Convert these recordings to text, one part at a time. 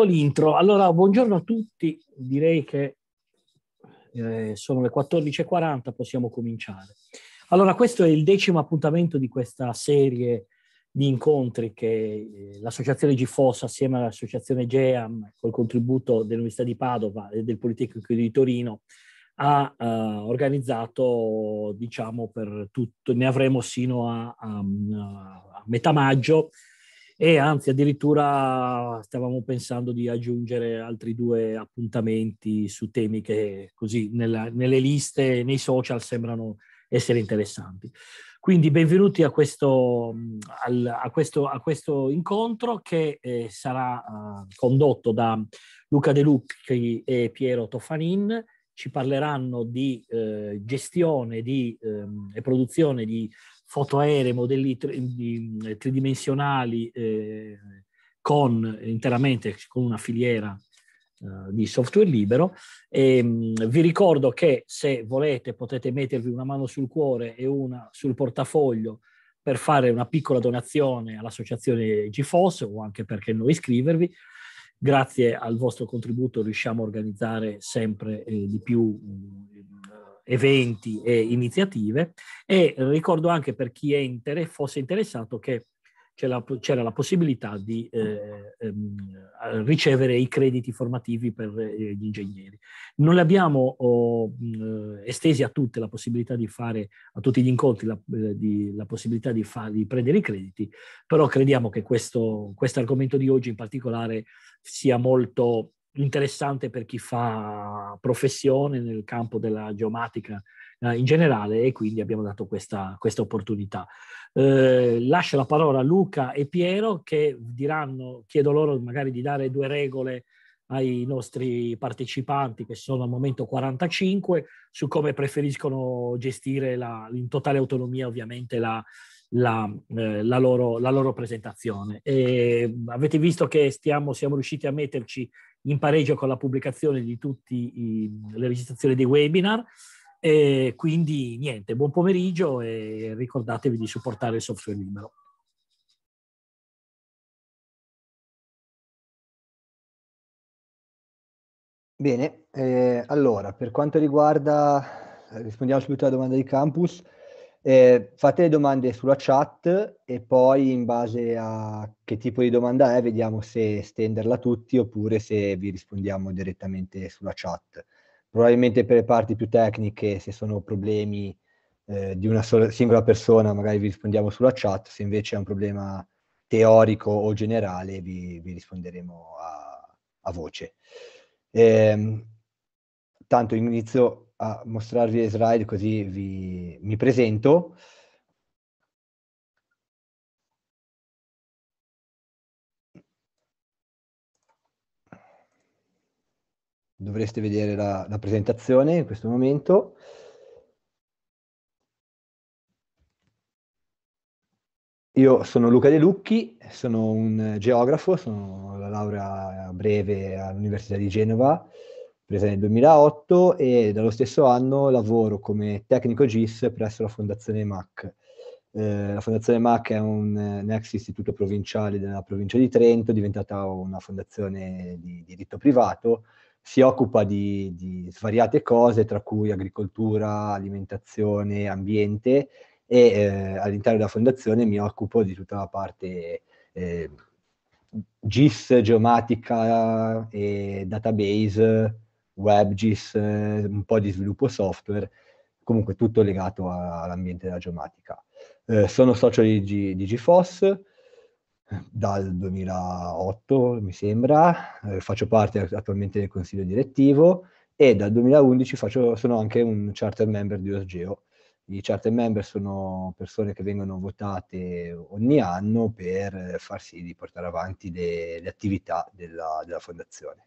l'intro. Allora, buongiorno a tutti. Direi che eh, sono le 14.40, possiamo cominciare. Allora, questo è il decimo appuntamento di questa serie di incontri che eh, l'associazione GFOS assieme all'associazione GEAM col contributo dell'Università di Padova e del Politecnico di Torino ha eh, organizzato, diciamo, per tutto, ne avremo sino a, a, a metà maggio, e anzi addirittura stavamo pensando di aggiungere altri due appuntamenti su temi che così nella, nelle liste, nei social sembrano essere interessanti. Quindi benvenuti a questo, al, a questo, a questo incontro che eh, sarà eh, condotto da Luca De Lucchi e Piero Tofanin. Ci parleranno di eh, gestione di, ehm, e produzione di foto aeree, modelli eh, tridimensionali eh, con, interamente con una filiera eh, di software libero. E, ehm, vi ricordo che se volete potete mettervi una mano sul cuore e una sul portafoglio per fare una piccola donazione all'associazione GFOS o anche perché noi iscrivervi. Grazie al vostro contributo riusciamo a organizzare sempre eh, di più mh, mm, eventi e iniziative e ricordo anche per chi inter- fosse interessato che la, c'era la, possibilità di eh, ehm, ricevere i crediti formativi per eh, gli ingegneri. Non abbiamo oh, estesi a tutti la possibilità di fare, a tutti gli incontri, la, eh, di, la possibilità di, fa, di, prendere i crediti, però crediamo che questo argomento di oggi in particolare sia molto interessante per chi fa professione nel campo della geomatica eh, in generale e quindi abbiamo dato questa, questa opportunità. Eh, lascio la parola a Luca e Piero che diranno, chiedo loro magari di dare due regole ai nostri partecipanti che sono al momento 45 su come preferiscono gestire la, in totale autonomia ovviamente la, la, eh, la loro, loro, presentazione. E avete visto che stiamo, siamo riusciti a metterci in pareggio con la pubblicazione di tutte le registrazioni dei webinar. E quindi niente, buon pomeriggio e ricordatevi di supportare il software libero. Bene, eh, allora per quanto riguarda, rispondiamo subito alla domanda di Campus. Eh, fate le domande sulla chat e poi in base a che tipo di domanda è vediamo se stenderla a tutti oppure se vi rispondiamo direttamente sulla chat. Probabilmente per le parti più tecniche, se sono problemi eh, di una sola, singola persona, magari vi rispondiamo sulla chat, se invece è un problema teorico o generale vi, vi risponderemo a, a voce. Eh, tanto inizio a mostrarvi le slide così vi, mi presento. Dovreste vedere la, la presentazione in questo momento. Io sono Luca De Lucchi, sono un geografo, sono la laurea breve all'Università di Genova, presa nel 2008 e dallo stesso anno lavoro come tecnico GIS presso la Fondazione MAC. Eh, la Fondazione MAC è un, eh, un, ex istituto provinciale della provincia di Trento, diventata una fondazione di diritto privato, si occupa di, di svariate cose, tra cui agricoltura, alimentazione, ambiente e eh, all'interno della fondazione mi occupo di tutta la parte eh, GIS, geomatica e database WebGIS, eh, un po' di sviluppo software, comunque tutto legato a, all'ambiente della geomatica. Eh, sono socio di, G, di GFOS eh, dal 2008, mi sembra, eh, faccio parte attualmente del consiglio direttivo e dal 2011 faccio, sono anche un charter member di OSGEO. I charter member sono persone che vengono votate ogni anno per far sì di portare avanti le, le attività della, della fondazione.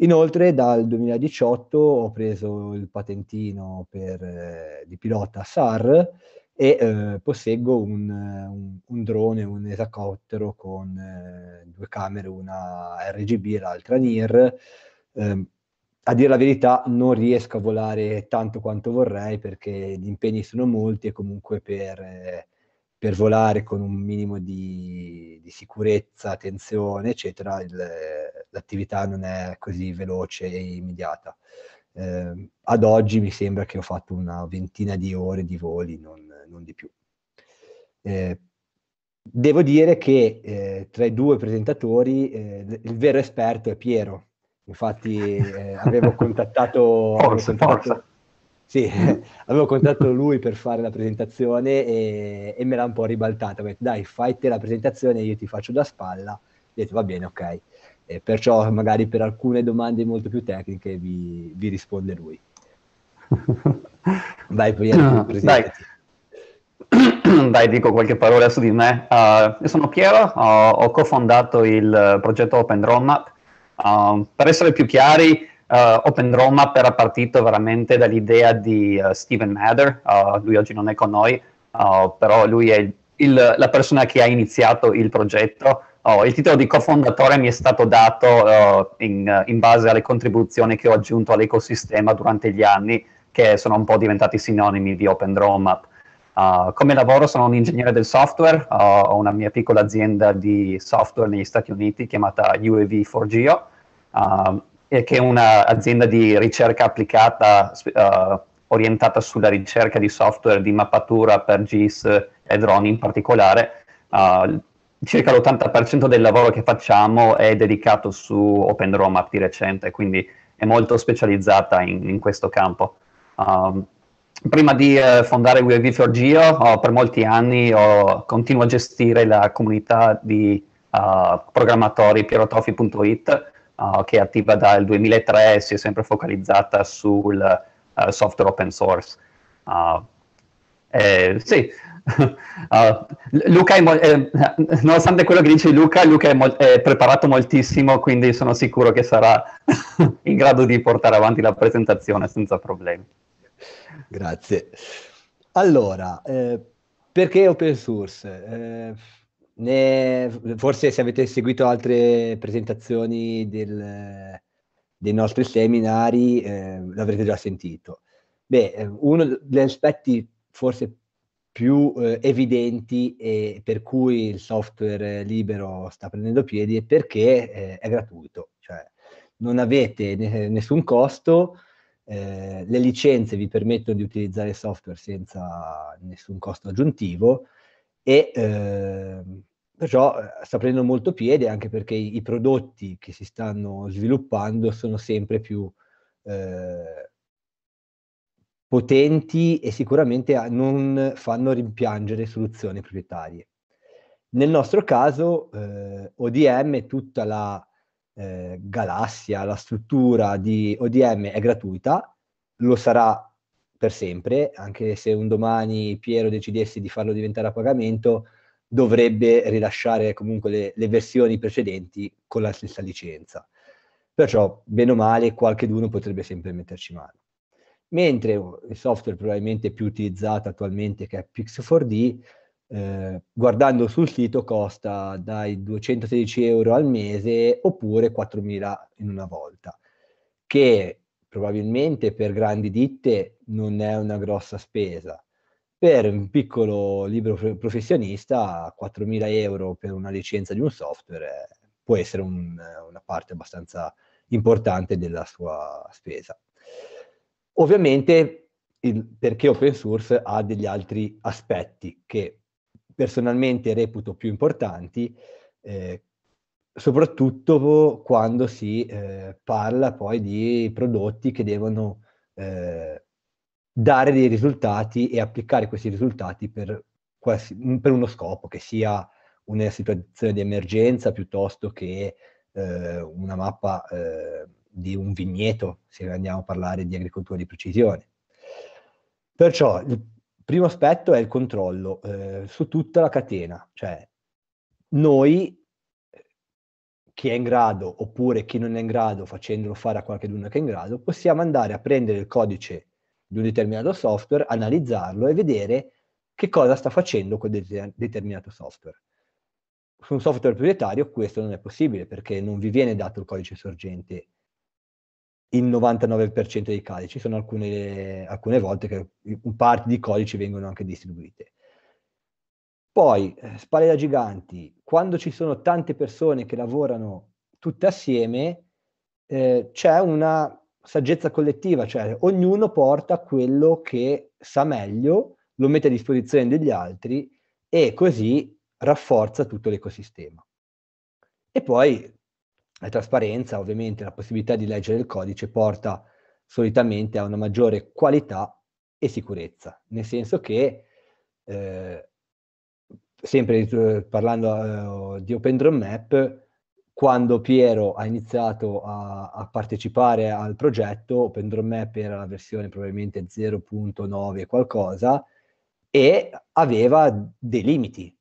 Inoltre dal 2018 ho preso il patentino per, eh, di pilota SAR e eh, posseggo un, un, un, drone, un esacottero con eh, due camere, una RGB e l'altra NIR. Ehm, a dire la verità non riesco a volare tanto quanto vorrei perché gli impegni sono molti e comunque per eh, per volare con un minimo di, di sicurezza, tensione, eccetera, il, l'attività non è così veloce e immediata. Eh, ad oggi mi sembra che ho fatto una ventina di ore di voli, non, non di più. Eh, devo dire che eh, tra i due presentatori eh, il vero esperto è Piero, infatti eh, avevo contattato... Forse, avevo contattato forse sì, avevo contattato lui per fare la presentazione e, e me l'ha un po' ribaltata. Ho detto, dai, fai te la presentazione, io ti faccio da spalla. Ho detto, va bene, ok. E perciò magari per alcune domande molto più tecniche vi, vi risponde lui. Dai, Piero, ah, presentati. Dai. Dai, dico qualche parola su di me. Uh, io sono Piero, uh, ho cofondato il progetto Open Roadmap. Uh, per essere più chiari, Uh, Open Roma era partito veramente dall'idea di uh, Steven Mather, uh, lui oggi non è con noi, però lui è il, il, la persona che ha iniziato il progetto. Oh, il titolo di cofondatore mi è stato dato in, in, base alle contribuzioni che ho aggiunto all'ecosistema durante gli anni, che sono un po' diventati sinonimi di Open Roadmap. come lavoro sono un ingegnere del software, ho una mia piccola azienda di software negli Stati Uniti chiamata UAV4Geo. Eh, che è un'azienda di ricerca applicata uh, orientata sulla ricerca di software di mappatura per GIS e droni in particolare. Uh, circa l'80% del lavoro che facciamo è dedicato su Open di recente, quindi è molto specializzata in, in questo campo. Um, prima di eh, fondare WebV4Geo, oh, per molti anni oh, continuo a gestire la comunità di uh, programmatori pierotofi.it che ah, è attiva dal 2003 si è sempre focalizzata sul uh, software open source. Ah, eh, sì, ah, Luca mo- eh, nonostante quello che dice Luca, Luca è, mo- è preparato moltissimo, quindi sono sicuro che sarà in grado di portare avanti la presentazione senza problemi. Grazie. Allora, eh, perché open source? Eh, ne, forse se avete seguito altre presentazioni del, dei nostri seminari eh, l'avrete già sentito. Beh, eh, uno degli aspetti forse più eh, evidenti e per cui il software libero sta prendendo piedi è perché eh, è gratuito, cioè non avete ne- nessun costo, eh, le licenze vi permettono di utilizzare il software senza nessun costo aggiuntivo e ehm, eh, perciò sta prendendo molto piede anche perché i, prodotti che si stanno sviluppando sono sempre più eh, potenti e sicuramente ah, non fanno rimpiangere soluzioni proprietarie. Nel nostro caso eh, ODM e tutta la eh, galassia, la struttura di ODM è gratuita, lo sarà per sempre, anche se un domani Piero decidesse di farlo diventare a pagamento, dovrebbe rilasciare comunque le, le versioni precedenti con la stessa licenza. Perciò, bene o male, qualche d'uno potrebbe sempre metterci mano. Mentre oh, il software probabilmente più utilizzato attualmente, che è Pix4D, eh, guardando sul sito costa dai 216 euro al mese oppure 4.000 in una volta, che probabilmente per grandi ditte non è una grossa spesa. Per un piccolo libro professionista 4.000 euro per una licenza di un software eh, può essere un, una parte abbastanza importante della sua spesa. Ovviamente il, perché open source ha degli altri aspetti che personalmente reputo più importanti, eh, soprattutto quando si eh, parla poi di prodotti che devono eh, dare dei risultati e applicare questi risultati per, quasi, per uno scopo, che sia una situazione di emergenza piuttosto che eh, una mappa eh, di un vigneto, se andiamo a parlare di agricoltura di precisione. Perciò il primo aspetto è il controllo eh, su tutta la catena, cioè noi, chi è in grado oppure chi non è in grado, facendolo fare a qualcuno che è in grado, possiamo andare a prendere il codice di un determinato software, analizzarlo e vedere che cosa sta facendo quel de- determinato software. Su un software proprietario questo non è possibile perché non vi viene dato il codice sorgente il 99% dei casi, ci sono alcune, alcune volte che parti di codici vengono anche distribuite. Poi, eh, spalle da giganti, quando ci sono tante persone che lavorano tutte assieme, eh, c'è una saggezza collettiva, cioè ognuno porta quello che sa meglio, lo mette a disposizione degli altri e così rafforza tutto l'ecosistema. E poi la trasparenza, ovviamente la possibilità di leggere il codice porta solitamente a una maggiore qualità e sicurezza, nel senso che eh, sempre eh, parlando eh, di Open Drone Map, quando Piero ha iniziato a, a partecipare al progetto, Open Map era la versione probabilmente 0.9 e qualcosa, e aveva dei limiti.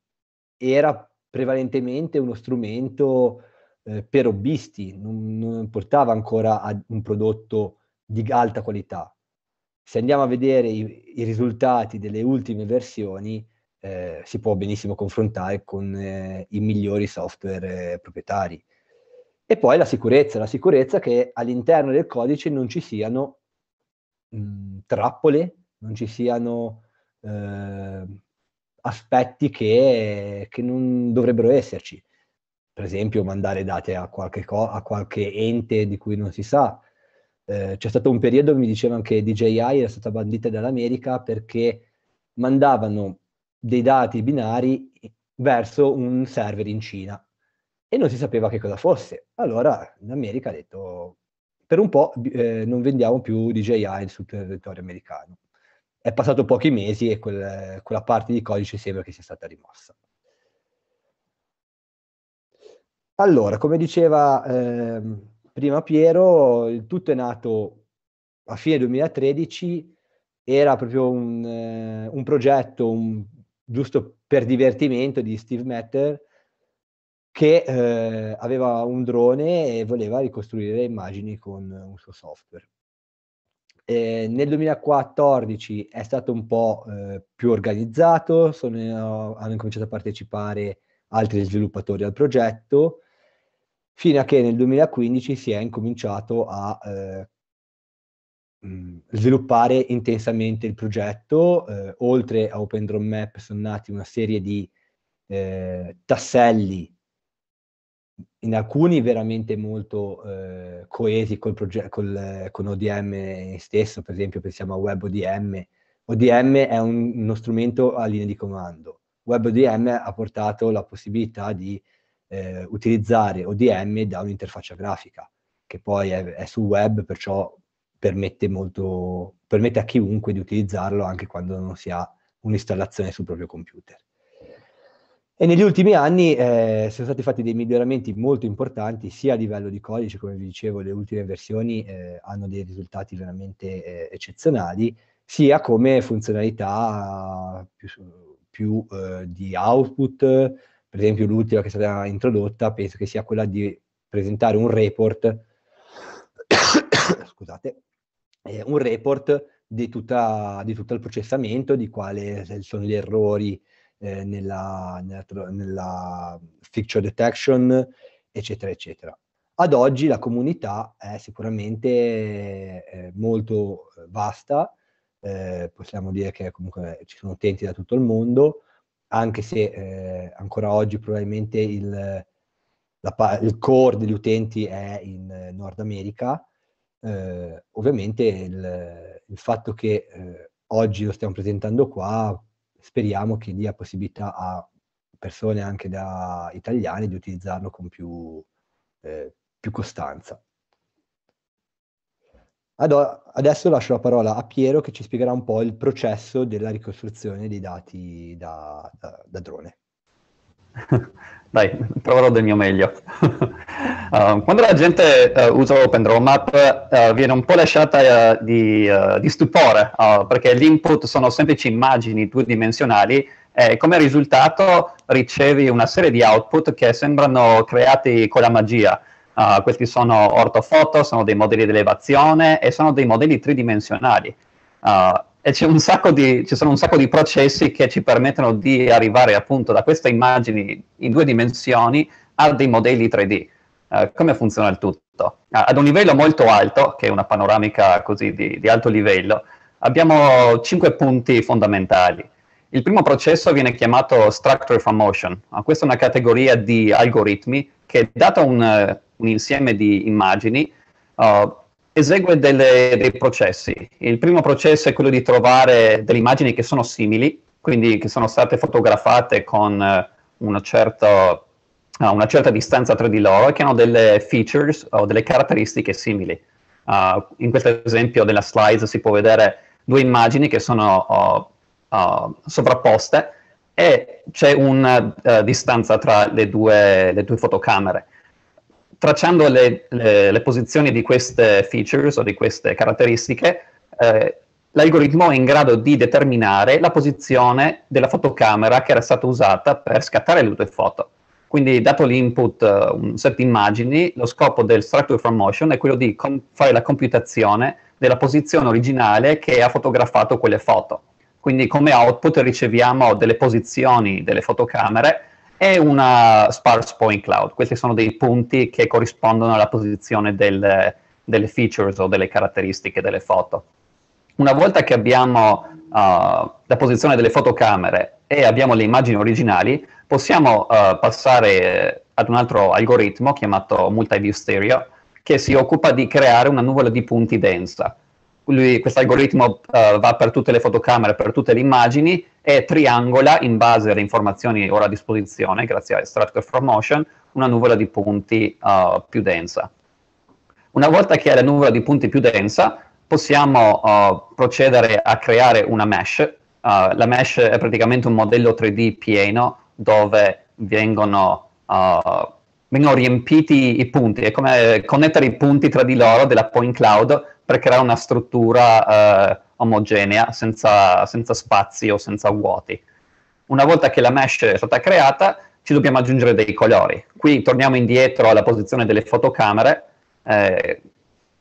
Era prevalentemente uno strumento eh, per hobbisti, non, non portava ancora a un prodotto di alta qualità. Se andiamo a vedere i, i risultati delle ultime versioni, eh, si può benissimo confrontare con eh, i migliori software eh, proprietari. E poi la sicurezza, la sicurezza che all'interno del codice non ci siano mh, mm, trappole, non ci siano ehm, aspetti che, che, non dovrebbero esserci. Per esempio mandare date a qualche, co- a qualche ente di cui non si sa. Eh, c'è stato un periodo, mi dicevano che DJI era stata bandita dall'America perché mandavano dei dati binari verso un server in Cina e non si sapeva che cosa fosse. Allora l'America ha detto per un po' eh, non vendiamo più DJI sul territorio americano. È passato pochi mesi e quel, quella parte di codice sembra che sia stata rimossa. Allora, come diceva eh, prima Piero, il tutto è nato a fine 2013, era proprio un, eh, un progetto, un, giusto per divertimento di Steve Matter che eh, aveva un drone e voleva ricostruire le immagini con un suo software. Eh, nel 2014 è stato un po' eh, più organizzato, sono, hanno cominciato a partecipare altri sviluppatori al progetto, fino a che nel 2015 si è incominciato a eh, sviluppare intensamente il progetto. Eh, oltre a Open Drone Map sono nati una serie di eh, tasselli, in alcuni veramente molto eh, coesi col progetto, col, eh, con ODM stesso, per esempio pensiamo a WebODM. ODM è un, uno strumento a linea di comando. WebODM ha portato la possibilità di eh, utilizzare ODM da un'interfaccia grafica, che poi è, è, sul web, perciò permette, molto, permette a chiunque di utilizzarlo anche quando non si ha un'installazione sul proprio computer. E negli ultimi anni eh, sono stati fatti dei miglioramenti molto importanti sia a livello di codice, come vi dicevo le ultime versioni eh, hanno dei risultati veramente eh, eccezionali, sia come funzionalità più, più eh, di output, per esempio l'ultima che è stata introdotta penso che sia quella di presentare un report, scusate, eh, un report di, tutta, di, tutto il processamento, di quali eh, sono gli errori eh, nella, nella, nella feature detection, eccetera, eccetera. Ad oggi la comunità è sicuramente eh, molto eh, vasta, eh, possiamo dire che comunque ci sono utenti da tutto il mondo, anche se eh, ancora oggi probabilmente il, la, il, core degli utenti è in Nord America, eh, ovviamente il, il, fatto che eh, oggi lo stiamo presentando qua speriamo che dia possibilità a persone anche da italiani di utilizzarlo con più, eh, più costanza. Adesso lascio la parola a Piero che ci spiegherà un po' il processo della ricostruzione dei dati da, da, da drone. Dai, proverò del mio meglio. uh, quando la gente uh, usa OpenRoadMap uh, eh, viene un po' lasciata eh, di, di, stupore, perché l'input sono semplici immagini due-dimensionali e come risultato ricevi una serie di output che sembrano creati con la magia. Uh, questi sono ortofoto, sono dei modelli di elevazione e sono dei modelli tridimensionali. Uh, e di, ci sono un sacco di processi che ci permettono di arrivare appunto da queste immagini in due dimensioni a dei modelli 3D. Uh, eh, come funziona il tutto? Uh, ad un livello molto alto, che è una panoramica così di, di alto livello, abbiamo cinque punti fondamentali. Il primo processo viene chiamato Structure from Motion. Uh, questa è una categoria di algoritmi che, dato un, un insieme di immagini, uh, esegue delle, dei processi. Il primo processo è quello di trovare delle immagini che sono simili, quindi che sono state fotografate con eh, una certa, una certa distanza tra di loro e che hanno delle features o delle caratteristiche simili. Uh, in questo esempio della slide si può vedere due immagini che sono uh, uh, sovrapposte e c'è una distanza tra le due, le due fotocamere tracciando le, le, le, posizioni di queste features o di queste caratteristiche, eh, l'algoritmo è in grado di determinare la posizione della fotocamera che era stata usata per scattare le due foto. Quindi, dato l'input, uh, un set di immagini, lo scopo del Structure from Motion è quello di com- fare la computazione della posizione originale che ha fotografato quelle foto. Quindi, come output riceviamo delle posizioni delle fotocamere e una sparse point cloud. Questi sono dei punti che corrispondono alla posizione del, delle features o delle caratteristiche delle foto. Una volta che abbiamo uh, la posizione delle fotocamere e abbiamo le immagini originali, possiamo uh, passare ad un altro algoritmo chiamato Multiview Stereo, che si occupa di creare una nuvola di punti densa questo algoritmo uh, va per tutte le fotocamere, per tutte le immagini e triangola in base alle informazioni ora a disposizione, grazie a Structure for Motion, una nuvola di punti uh, più densa. Una volta che è la nuvola di punti più densa, possiamo uh, procedere a creare una mesh. la mesh è praticamente un modello 3D pieno dove vengono, vengono riempiti i punti, è come connettere i punti tra di loro della point cloud per creare una struttura eh, omogenea, senza, senza, spazi o senza vuoti. Una volta che la mesh è stata creata, ci dobbiamo aggiungere dei colori. Qui torniamo indietro alla posizione delle fotocamere eh,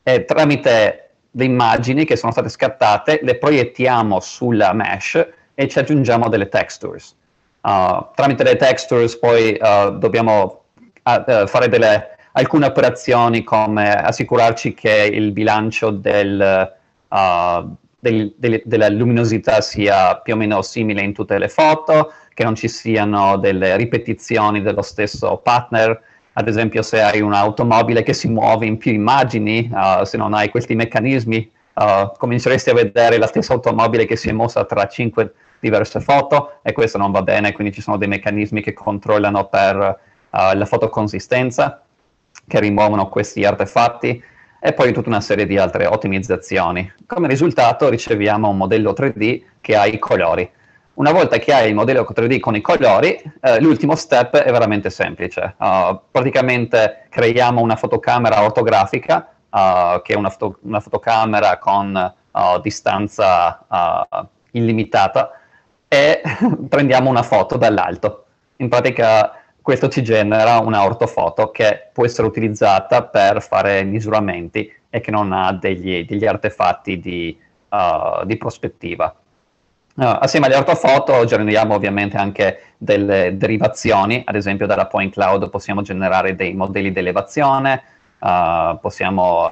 e tramite le immagini che sono state scattate le proiettiamo sulla mesh e ci aggiungiamo delle textures. Uh, tramite le textures poi uh, dobbiamo uh, fare delle alcune operazioni come assicurarci che il bilancio del, uh, del, del, della luminosità sia più o meno simile in tutte le foto, che non ci siano delle ripetizioni dello stesso partner. Ad esempio, se hai un'automobile che si muove in più immagini, uh, se non hai questi meccanismi, uh, cominceresti a vedere la stessa automobile che si è mossa tra cinque diverse foto e questo non va bene, quindi ci sono dei meccanismi che controllano per uh, la fotoconsistenza che rimuovono questi artefatti e poi tutta una serie di altre ottimizzazioni. Come risultato riceviamo un modello 3D che ha i colori. Una volta che hai il modello 3D con i colori, eh, l'ultimo step è veramente semplice. Uh, praticamente creiamo una fotocamera ortografica, uh, che è una, foto- una fotocamera con uh, distanza illimitata, e prendiamo una foto dall'alto. In pratica questo ci genera una ortofoto che può essere utilizzata per fare misuramenti e che non ha degli, degli artefatti di, uh, di prospettiva. Uh, assieme alle ortofoto generiamo ovviamente anche delle derivazioni, ad esempio dalla point cloud possiamo generare dei modelli di elevazione, uh, possiamo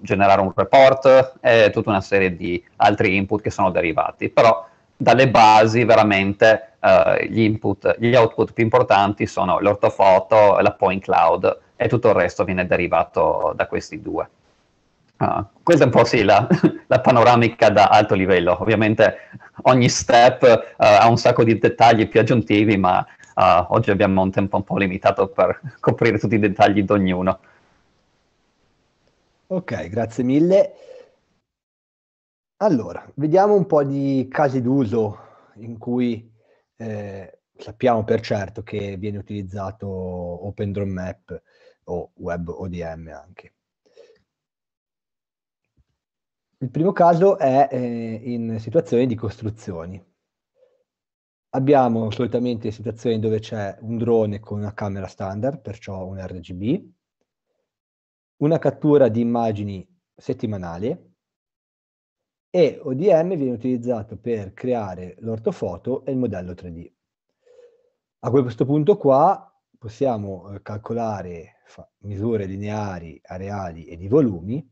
generare un report e tutta una serie di altri input che sono derivati, però dalle basi veramente eh, gli, input, gli output più importanti sono l'ortofoto, la point cloud e tutto il resto viene derivato da questi due. Uh, questa è un po' sì la, la, panoramica da alto livello, ovviamente ogni step uh, ha un sacco di dettagli più aggiuntivi, ma uh, oggi abbiamo un tempo un po' limitato per coprire tutti i dettagli di ognuno. Ok, grazie mille. Allora, vediamo un po' di casi d'uso in cui eh, sappiamo per certo che viene utilizzato Open Drone Map o Web ODM anche. Il primo caso è eh, in situazioni di costruzioni. Abbiamo solitamente situazioni dove c'è un drone con una camera standard, perciò un RGB, una cattura di immagini settimanale, e ODM viene utilizzato per creare l'ortofoto e il modello 3D. A questo punto qua possiamo eh, calcolare misure lineari, areali e di volumi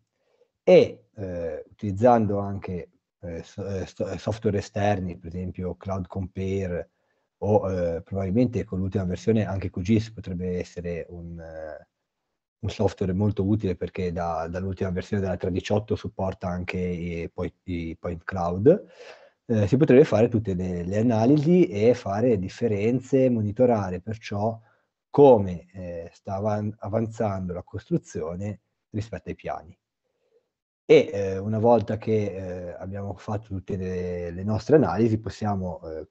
e eh, utilizzando anche eh, eh, eh, software esterni, per esempio Cloud Compare o eh, probabilmente con l'ultima versione anche QGIS potrebbe essere un, un software molto utile perché da, dall'ultima versione della 3.18 supporta anche i, poi, i point cloud. Eh, si potrebbe fare tutte le, le, analisi e fare differenze, monitorare perciò come eh, sta avanzando la costruzione rispetto ai piani. E eh, una volta che eh, abbiamo fatto tutte le, le nostre analisi possiamo eh,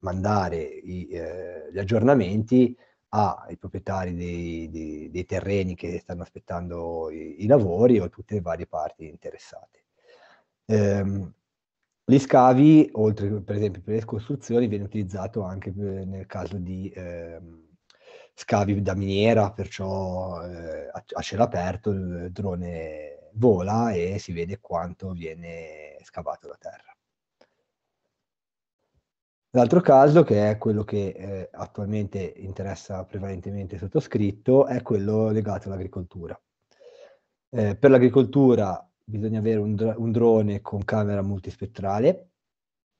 mandare i, eh, gli aggiornamenti ai proprietari dei, dei, dei, terreni che stanno aspettando i, i, lavori o tutte le varie parti interessate. Ehm, gli scavi, oltre per esempio per le costruzioni, viene utilizzato anche eh, nel caso di eh, scavi da miniera, perciò eh, a, a cielo aperto il drone vola e si vede quanto viene scavato da terra. L'altro caso, che è quello che eh, attualmente interessa prevalentemente sottoscritto, è quello legato all'agricoltura. Eh, per l'agricoltura bisogna avere un, dr- un drone con camera multispettrale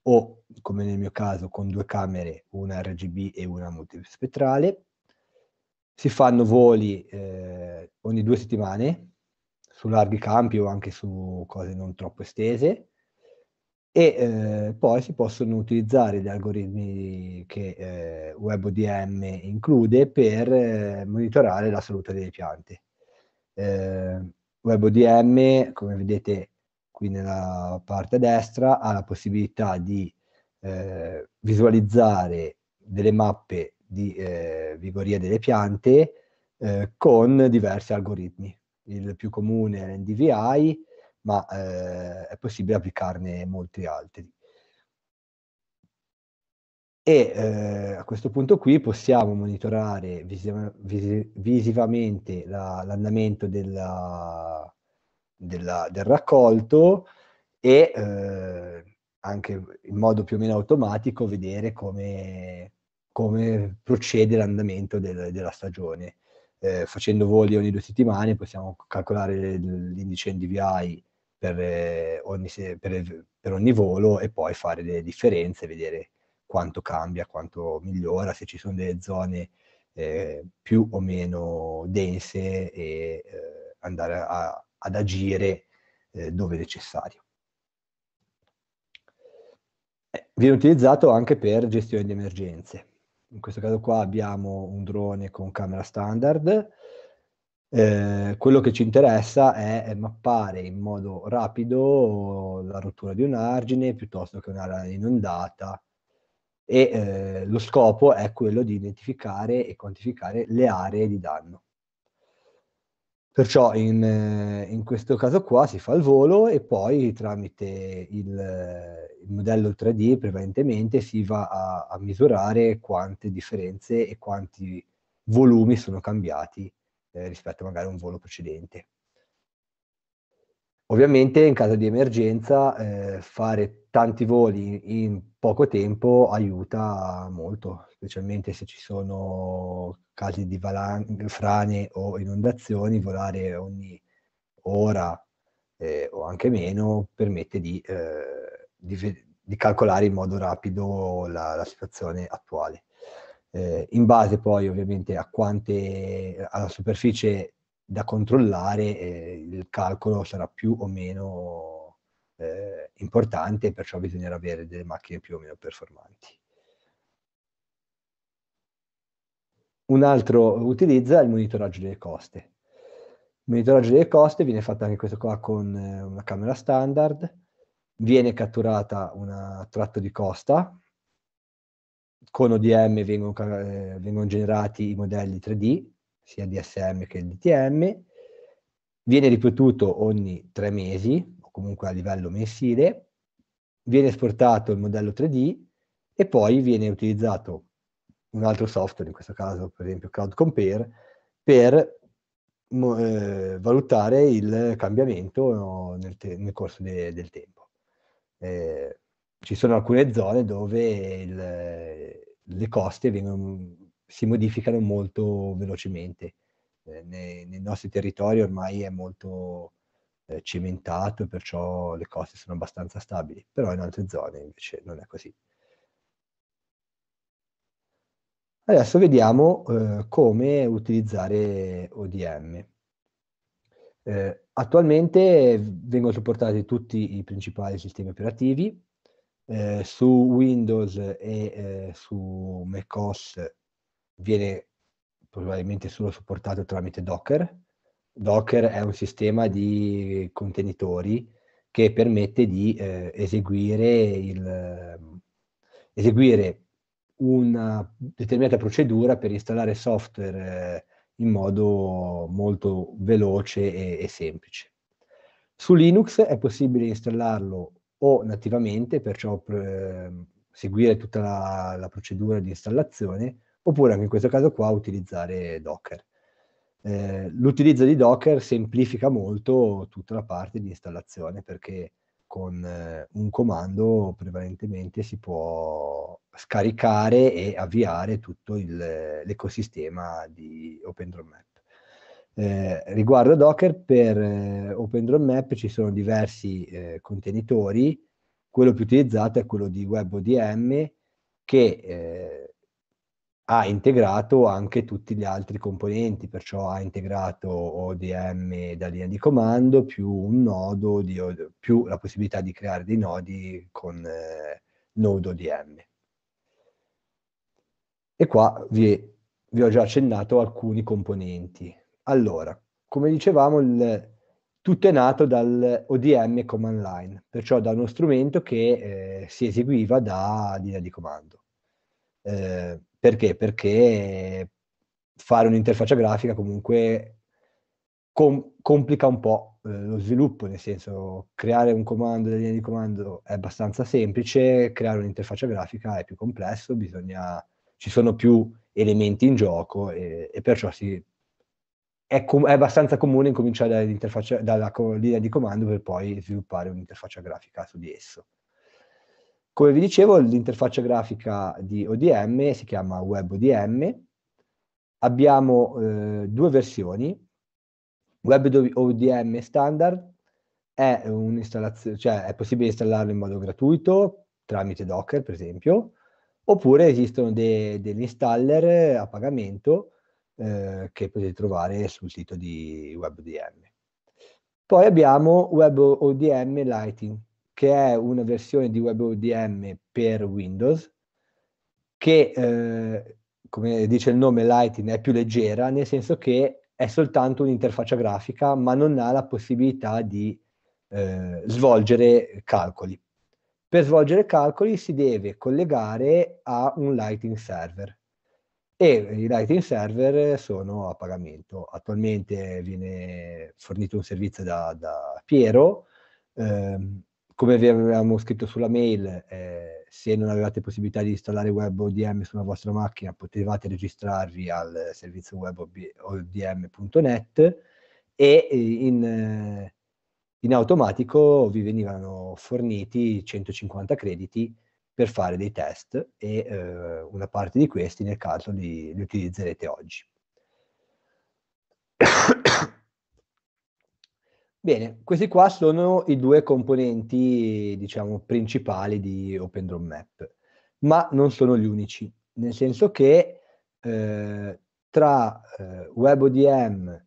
o, come nel mio caso, con due camere, una RGB e una multispettrale. Si fanno voli eh, ogni due settimane su larghi campi o anche su cose non troppo estese e eh, poi si possono utilizzare gli algoritmi che eh, WebODM include per eh, monitorare la salute delle piante. Eh, WebODM, come vedete qui nella parte destra, ha la possibilità di eh, visualizzare delle mappe di eh, vigoria delle piante con diversi algoritmi. Il più comune è l'NDVI, ma eh, è possibile applicarne molti altri. E eh, a questo punto qui possiamo monitorare visiv vis visivamente l'andamento la, del raccolto e eh, anche in modo più o meno automatico vedere come, come procede l'andamento del, della stagione. Eh, facendo voli ogni due settimane possiamo calcolare l'indice NDVI per eh, ogni, per, per ogni volo e poi fare delle differenze, vedere quanto cambia, quanto migliora, se ci sono delle zone eh, più o meno dense e eh, andare a, ad agire eh, dove necessario. Eh, viene utilizzato anche per gestione di emergenze. In questo caso qua abbiamo un drone con camera standard, eh, quello che ci interessa è, è, mappare in modo rapido la rottura di un argine piuttosto che un'area inondata e eh, lo scopo è quello di identificare e quantificare le aree di danno. Perciò in, eh, in, questo caso qua si fa il volo e poi tramite il, il modello 3D prevalentemente si va a, a, misurare quante differenze e quanti volumi sono cambiati eh, rispetto magari a un volo precedente. Ovviamente in caso di emergenza eh, fare tanti voli in poco tempo aiuta molto, specialmente se ci sono casi di valan- frane o inondazioni, volare ogni ora eh, o anche meno permette di, eh, di, di, calcolare in modo rapido la, la situazione attuale eh, in base poi ovviamente a quante, alla superficie da controllare, eh, il calcolo sarà più o meno eh, importante, perciò bisognerà avere delle macchine più o meno performanti. Un altro utilizza il monitoraggio delle coste. Il monitoraggio delle coste viene fatto anche questo qua con eh, una camera standard, viene catturata una tratta di costa con ODM vengono, eh, vengono, generati i modelli 3D, sia DSM che DTM, viene ripetuto ogni tre mesi, o comunque a livello mensile, viene esportato il modello 3D e poi viene utilizzato un altro software, in questo caso per esempio Cloud Compare, per eh, valutare il cambiamento no, nel, nel, corso de del tempo. Eh, ci sono alcune zone dove il, le coste vengono, si modificano molto velocemente. Eh, nei, nei, nostri territori ormai è molto eh, cementato, perciò le coste sono abbastanza stabili, però in altre zone invece non è così. Adesso vediamo eh, come utilizzare ODM. Eh, attualmente vengono supportati tutti i principali sistemi operativi, eh, su Windows e eh, su macOS viene probabilmente solo supportato tramite Docker. Docker è un sistema di contenitori che permette di eh, eseguire, il, eseguire, una determinata procedura per installare software eh, in modo molto veloce e, e semplice. Su Linux è possibile installarlo o nativamente, perciò eh, seguire tutta la, la, procedura di installazione, oppure anche in questo caso qua utilizzare Docker. Eh, l'utilizzo di Docker semplifica molto tutta la parte di installazione perché con eh, un comando prevalentemente si può scaricare e avviare tutto il, eh, l'ecosistema di Map. Eh, riguardo Docker, per eh, OpenDronMap ci sono diversi eh, contenitori, quello più utilizzato è quello di WebODM che eh, ha integrato anche tutti gli altri componenti, perciò ha integrato ODM da linea di comando più un nodo, di, più la possibilità di creare dei nodi con eh, Node ODM. E qua vi, vi ho già accennato alcuni componenti. Allora, come dicevamo, il, tutto è nato dal ODM command line, perciò da uno strumento che eh, si eseguiva da linea di comando. Eh, perché? Perché fare un'interfaccia grafica comunque com- complica un po' eh, lo sviluppo, nel senso creare un comando, da linea di comando è abbastanza semplice, creare un'interfaccia grafica è più complesso, bisogna, ci sono più elementi in gioco e, e perciò si è, com- è, abbastanza comune cominciare dall'interfaccia, dalla co- linea di comando per poi sviluppare un'interfaccia grafica su di esso. Come vi dicevo, l'interfaccia grafica di ODM si chiama WebODM. Abbiamo eh, due versioni. WebODM standard è, cioè è possibile installarlo in modo gratuito tramite Docker, per esempio, oppure esistono de- degli installer a pagamento eh, che potete trovare sul sito di WebODM. Poi abbiamo WebODM Lighting, che è una versione di WebODM per Windows, che eh, come dice il nome Lighting è più leggera, nel senso che è soltanto un'interfaccia grafica, ma non ha la possibilità di eh, svolgere calcoli. Per svolgere calcoli si deve collegare a un Lighting Server e i writing server sono a pagamento. Attualmente viene fornito un servizio da, da Piero, eh, come vi avevamo scritto sulla mail, eh, se non avevate possibilità di installare WebODM sulla vostra macchina potevate registrarvi al servizio webodm.net e eh, in, eh, in automatico vi venivano forniti 150 crediti per fare dei test e eh, una parte di questi nel caso li, li utilizzerete oggi. Bene, questi qua sono i due componenti, diciamo, principali di OpenDroneMap, ma non sono gli unici, nel senso che eh, tra eh, WebODM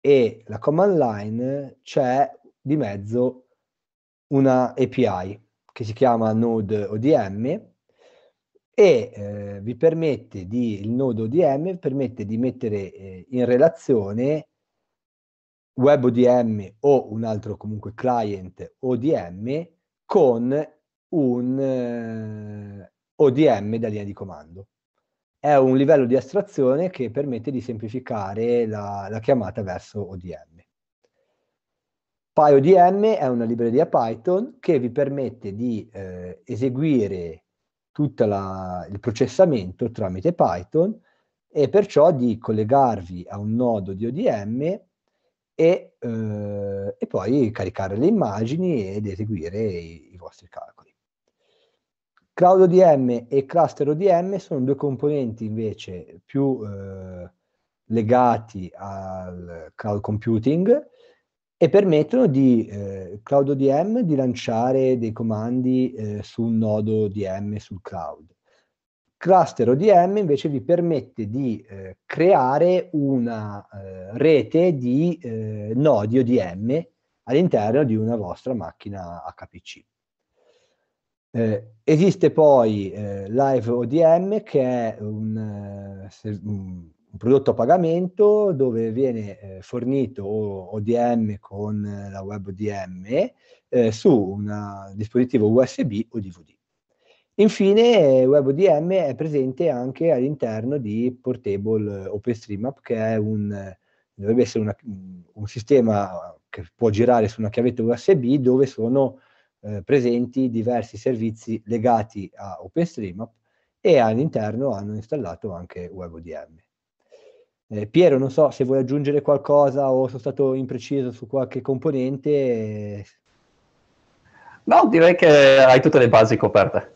e la command line c'è di mezzo una API che si chiama Node ODM e eh, vi permette di, il Node ODM permette di mettere eh, in relazione web ODM o un altro comunque client ODM con un eh, ODM da linea di comando. È un livello di astrazione che permette di semplificare la, la chiamata verso ODM. PyODM è una libreria Python che vi permette di eh, eseguire tutto il processamento tramite Python e perciò di collegarvi a un nodo di ODM e, eh, e poi caricare le immagini ed eseguire i, i vostri calcoli. CloudODM e ClusterODM sono due componenti invece più eh, legati al cloud computing, e permettono di eh, Cloud ODM di lanciare dei comandi eh, su un nodo ODM sul cloud. Cluster ODM invece vi permette di eh, creare una eh, rete di eh, nodi ODM all'interno di una vostra macchina HPC. Eh, esiste poi eh, Live ODM che è un, eh, un, un prodotto a pagamento dove viene eh, fornito ODM con eh, la web ODM eh, su un eh, dispositivo USB o DVD. Infine, eh, WebODM è presente anche all'interno di Portable OpenStreetMap, che un, dovrebbe essere una, un sistema che può girare su una chiavetta USB dove sono eh, presenti diversi servizi legati a OpenStreetMap e all'interno hanno installato anche WebODM. Eh, Piero, non so se vuoi aggiungere qualcosa o sono stato impreciso su qualche componente. Eh. No, direi che hai tutte le basi coperte.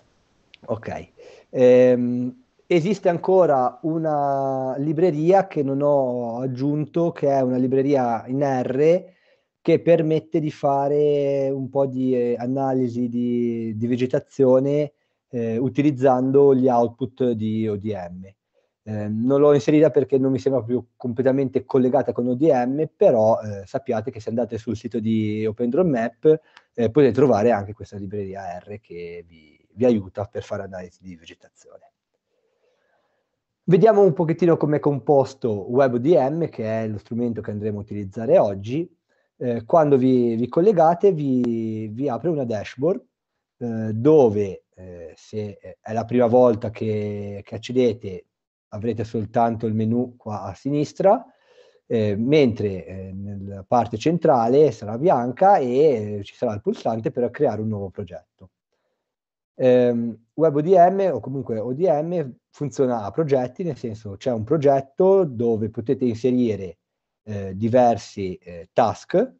Ok. Eh, esiste ancora una libreria che non ho aggiunto, che è una libreria in R che permette di fare un po' di eh, analisi di, di vegetazione eh, utilizzando gli output di ODM. Eh, non l'ho inserita perché non mi sembra più completamente collegata con ODM, però eh, sappiate che se andate sul sito di OpenDroneMap eh, potete trovare anche questa libreria R che vi, vi aiuta per fare analisi di vegetazione. Vediamo un pochettino come è composto WebODM, che è lo strumento che andremo a utilizzare oggi. Eh, quando vi, vi collegate vi, vi, apre una dashboard eh, dove, eh, se è la prima volta che, che accedete, avrete soltanto il menu qua a sinistra, eh, mentre eh, nella parte centrale sarà bianca e eh, ci sarà il pulsante per creare un nuovo progetto. Ehm, WebODM o comunque ODM funziona a progetti, nel senso c'è un progetto dove potete inserire eh, diversi eh, task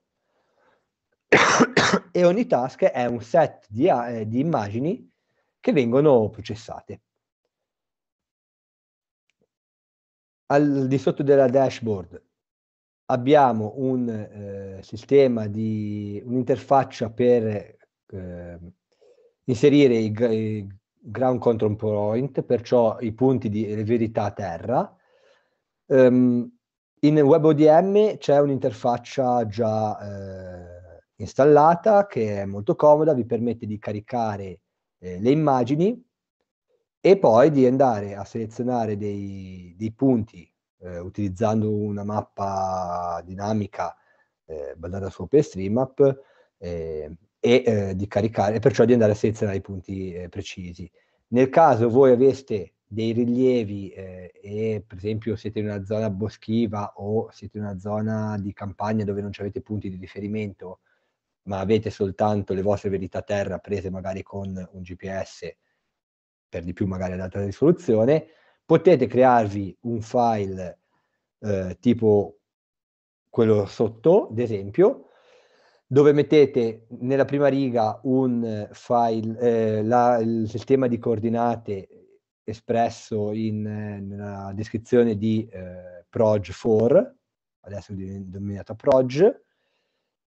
e ogni task è un set di, eh, di immagini che vengono processate. al di sotto della dashboard abbiamo un eh, sistema di un'interfaccia per eh, inserire i, i, ground control point, perciò i punti di verità a terra. Um, in WebODM c'è un'interfaccia già eh, installata che è molto comoda, vi permette di caricare eh, le immagini e poi di andare a selezionare dei, dei punti eh, utilizzando una mappa dinamica eh, basata su OpenStreetMap eh, e eh, di caricare, perciò di andare a selezionare i punti eh, precisi. Nel caso voi aveste dei rilievi eh, e per esempio siete in una zona boschiva o siete in una zona di campagna dove non avete punti di riferimento, ma avete soltanto le vostre verità terra prese magari con un GPS per di più magari ad alta risoluzione, potete crearvi un file eh, tipo quello sotto, ad esempio, dove mettete nella prima riga un eh, file, eh, la, il sistema di coordinate espresso in, eh, nella descrizione di eh, proj4, adesso denominata proj,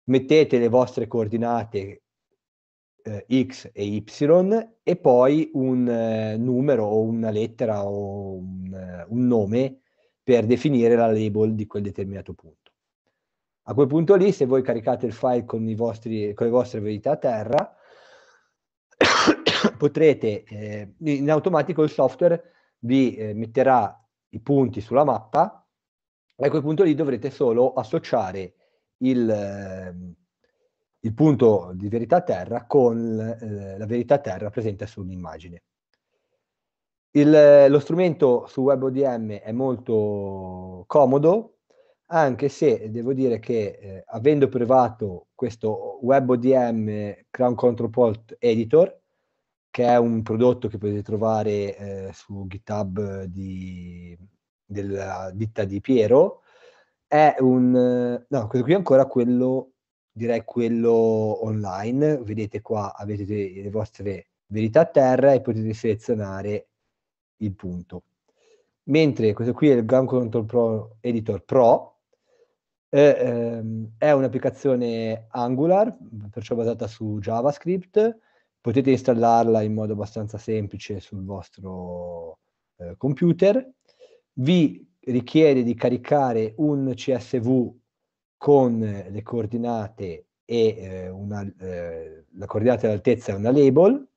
mettete le vostre coordinate eh, X e Y e poi un eh, numero o una lettera o un, eh, un nome per definire la label di quel determinato punto. A quel punto lì, se voi caricate il file con, vostri, con le vostre verità a terra, potrete, eh, in automatico il software vi eh, metterà i punti sulla mappa e a quel punto lì dovrete solo associare il, ehm, il punto di verità terra con eh, la verità terra presente su un'immagine. Il, eh, lo strumento su WebODM è molto comodo, anche se devo dire che eh, avendo provato questo WebODM Crown Control Port Editor, che è un prodotto che potete trovare eh, su GitHub di, della ditta di Piero, è un... Eh, no, questo qui è ancora quello direi quello online, vedete qua avete le vostre verità a terra e potete selezionare il punto. Mentre questo qui è il Gun Control Pro Editor Pro, eh, ehm, è un'applicazione Angular, perciò basata su JavaScript, potete installarla in modo abbastanza semplice sul vostro eh, computer, vi richiede di caricare un CSV con le coordinate e eh, una, eh, la coordinata dell'altezza è una label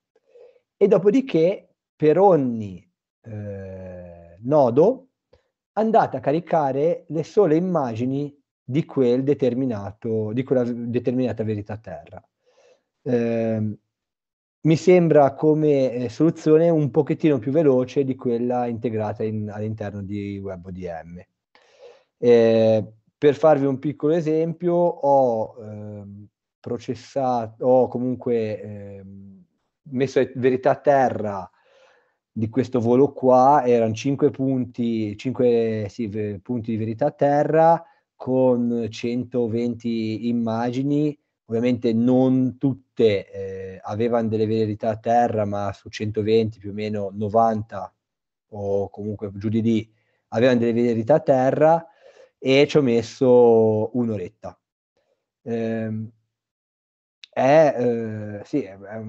e dopodiché per ogni eh, nodo andate a caricare le sole immagini di, quel determinato, di quella determinata verità terra. Eh, mi sembra come eh, soluzione un pochettino più veloce di quella integrata in, all'interno di WebODM. Eh, per farvi un piccolo esempio, ho ehm, processato, ho comunque ehm, messo verità a terra di questo volo qua, erano 5 punti, 5 sì, punti di verità a terra con 120 immagini, ovviamente non tutte eh, avevano delle verità a terra, ma su 120 più o meno 90 o comunque giù di lì avevano delle verità a terra e ci ho messo un'oretta. Eh, è, eh, sì, è, è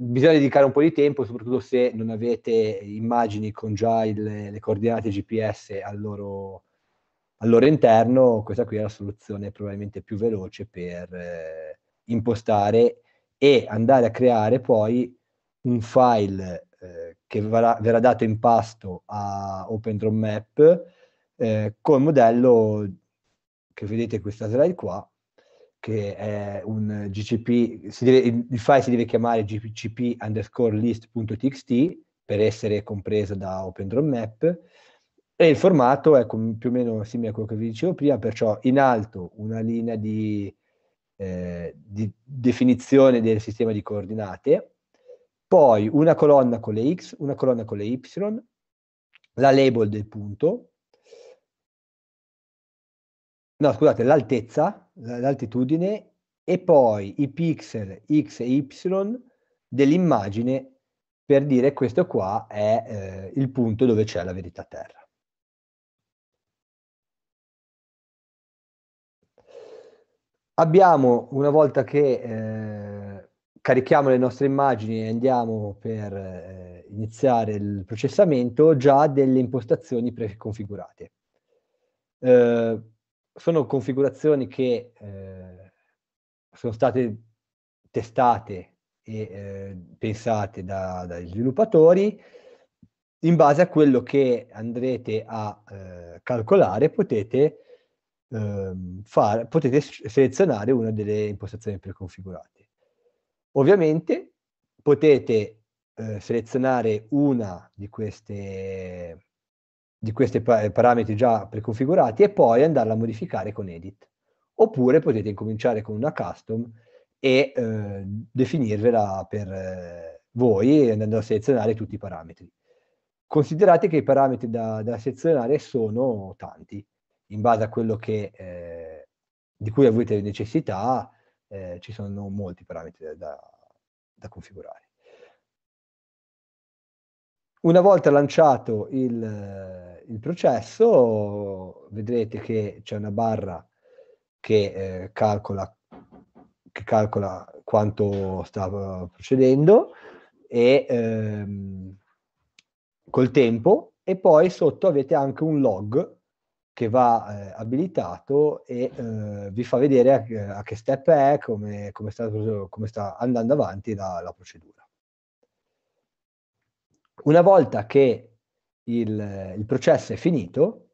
bisogna dedicare un po' di tempo, soprattutto se non avete immagini con già il, le coordinate GPS al loro, al loro, interno, questa qui è la soluzione probabilmente più veloce per eh, impostare e andare a creare poi un file eh, che verrà, verrà, dato in pasto a OpenDroneMap eh, col modello che vedete in questa slide qua, che è un GCP, deve, il file si deve chiamare gcp underscore list.txt per essere compreso da OpenDronMap e il formato è com, più o meno simile a quello che vi dicevo prima, perciò in alto una linea di, eh, di definizione del sistema di coordinate, poi una colonna con le x, una colonna con le y, la label del punto, no scusate, l'altezza, l'altitudine e poi i pixel x e y dell'immagine per dire questo qua è eh, il punto dove c'è la verità terra. Abbiamo, una volta che eh, carichiamo le nostre immagini e andiamo per eh, iniziare il processamento, già delle impostazioni preconfigurate. Eh, sono configurazioni che eh, sono state testate e eh, pensate da, dagli sviluppatori, in base a quello che andrete a eh, calcolare potete, ehm, far, potete selezionare una delle impostazioni preconfigurate. Ovviamente potete eh, selezionare una di queste di questi eh, parametri già preconfigurati e poi andarla a modificare con edit. Oppure potete incominciare con una custom e eh, definirvela per eh, voi andando a selezionare tutti i parametri. Considerate che i parametri da, da selezionare sono tanti, in base a quello che, eh, di cui avete necessità eh, ci sono molti parametri da, da configurare. Una volta lanciato il, eh, il processo, vedrete che c'è una barra che, eh, calcola, che calcola quanto sta eh, procedendo e ehm, col tempo e poi sotto avete anche un log che va eh, abilitato e eh, vi fa vedere a, a, che step è, come, come, sta, come sta andando avanti la, la procedura. Una volta che il, il processo è finito,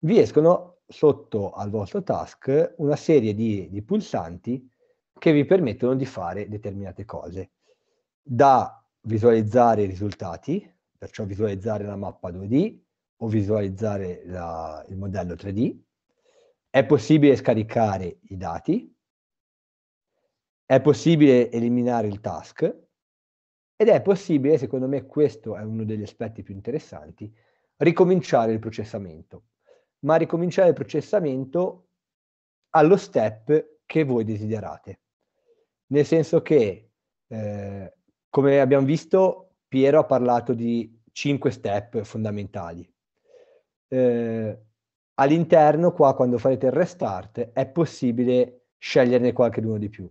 vi escono sotto al vostro task una serie di, di pulsanti che vi permettono di fare determinate cose, da visualizzare i risultati, perciò visualizzare la mappa 2D o visualizzare la, il modello 3D, è possibile scaricare i dati, è possibile eliminare il task, ed è possibile, secondo me questo è uno degli aspetti più interessanti, ricominciare il processamento, ma ricominciare il processamento allo step che voi desiderate. Nel senso che, eh, come abbiamo visto, Piero ha parlato di cinque step fondamentali. Eh, all'interno, qua, quando farete il restart, è possibile sceglierne qualcuno di più.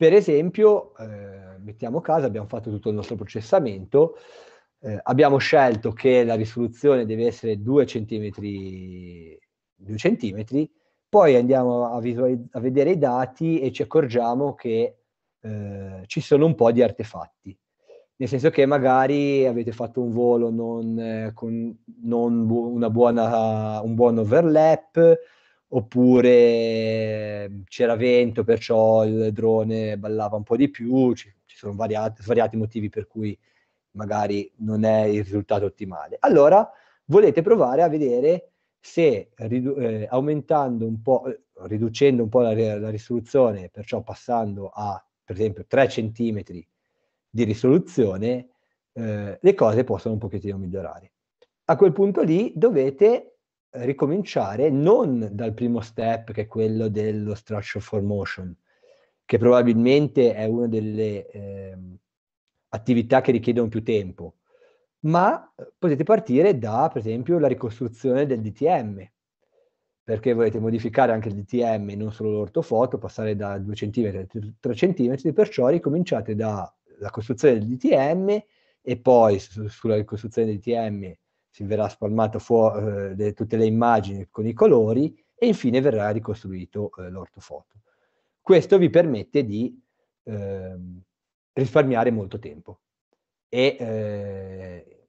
Per esempio, eh, mettiamo caso, abbiamo fatto tutto il nostro processamento, eh, abbiamo scelto che la risoluzione deve essere 2 cm, 2 cm poi andiamo a, a vedere i dati e ci accorgiamo che eh, ci sono un po' di artefatti. Nel senso che magari avete fatto un volo non, eh, con non bu- buona, un buon overlap, oppure c'era vento, perciò il drone ballava un po' di più, ci, ci sono variati, svariati motivi per cui magari non è il risultato ottimale. Allora volete provare a vedere se ridu- eh, aumentando un po', eh, riducendo un po' la, la, risoluzione, perciò passando a per esempio 3 cm di risoluzione, eh, le cose possono un pochettino migliorare. A quel punto lì dovete ricominciare non dal primo step che è quello dello structure for motion che probabilmente è una delle eh, attività che richiedono più tempo, ma eh, potete partire da, per esempio, la ricostruzione del DTM, perché volete modificare anche il DTM, non solo l'ortofoto, passare da 2 cm a 3 cm, perciò ricominciate dalla costruzione del DTM e poi sulla ricostruzione del DTM si verrà spalmato fuori eh, tutte le immagini con i colori e infine verrà ricostruito eh, l'ortofoto. Questo vi permette di eh, risparmiare molto tempo e eh,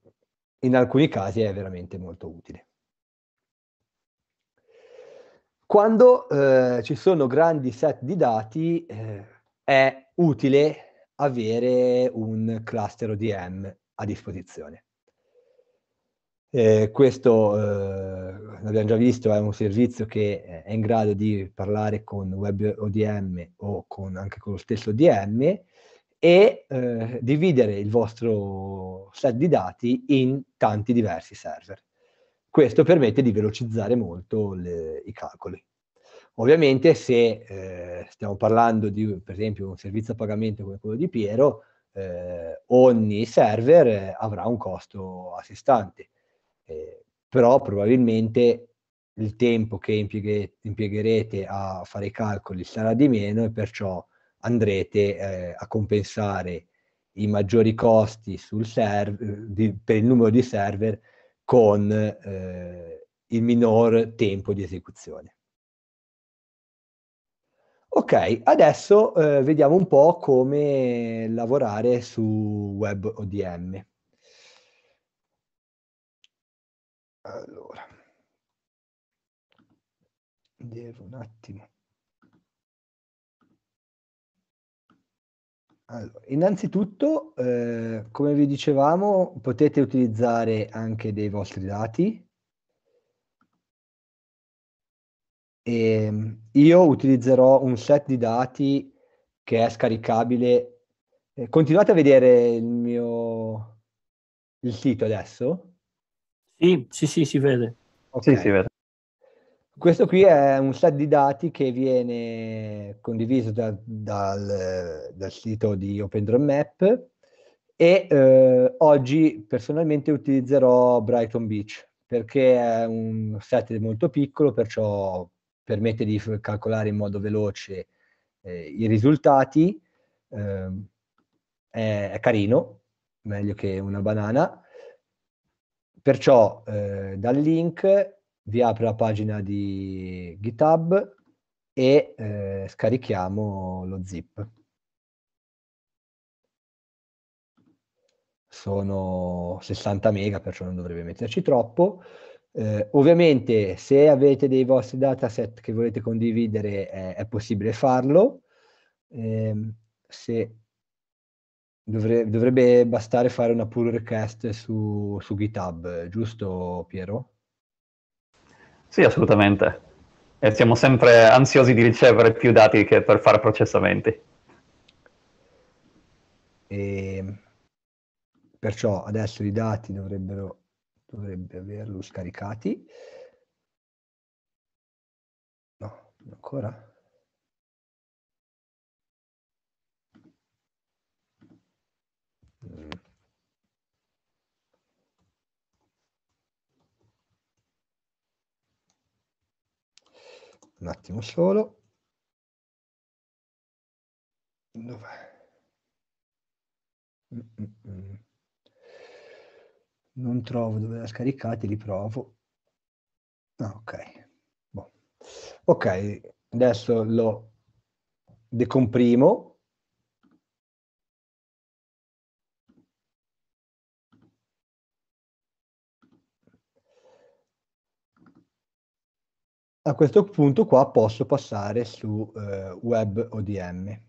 in alcuni casi è veramente molto utile. Quando eh, ci sono grandi set di dati eh, è utile avere un cluster ODM a disposizione eh, questo, eh, l'abbiamo già visto, è un servizio che è in grado di parlare con web ODM o con, anche con lo stesso ODM e eh, dividere il vostro set di dati in tanti diversi server. Questo permette di velocizzare molto le, i calcoli. Ovviamente se eh, stiamo parlando di, per esempio, un servizio a pagamento come quello di Piero, eh, ogni server eh, avrà un costo a sé stante. Eh, però probabilmente il tempo che impieghe, impiegherete a fare i calcoli sarà di meno e perciò andrete eh, a compensare i maggiori costi sul server, di, per il numero di server con eh, il minor tempo di esecuzione. Ok, adesso eh, vediamo un po' come lavorare su WebODM. ODM. Allora, devo un attimo. Allora, innanzitutto, eh, come vi dicevamo, potete utilizzare anche dei vostri dati. E ehm, io utilizzerò un set di dati che è scaricabile. Eh, continuate a vedere il mio il sito adesso. Sì, sì, sì, si vede. Okay. Sì, si vede. Questo qui è un set di dati che viene condiviso da, dal, dal, sito di OpenDroneMap e eh, oggi personalmente utilizzerò Brighton Beach perché è un set molto piccolo, perciò permette di calcolare in modo veloce eh, i risultati. Eh, è carino, meglio che una banana Perciò eh, dal link vi apre la pagina di GitHub e eh, scarichiamo lo zip. Sono 60 mega, perciò non dovrebbe metterci troppo. Eh, ovviamente se avete dei vostri dataset che volete condividere è, eh, è possibile farlo. Eh, se Dovre- dovrebbe bastare fare una pull request su, su GitHub, giusto Piero? Sì, assolutamente. E siamo sempre ansiosi di ricevere più dati che per fare processamenti. E ehm, perciò adesso i dati dovrebbero dovrebbe averlo scaricati. No, ancora? un attimo solo. Dov'è? Mm, mm, mm. Non trovo dove la scaricate, li provo. Ah, ok. Boh. Ok, adesso lo decomprimo a questo punto qua posso passare su eh, web ODM.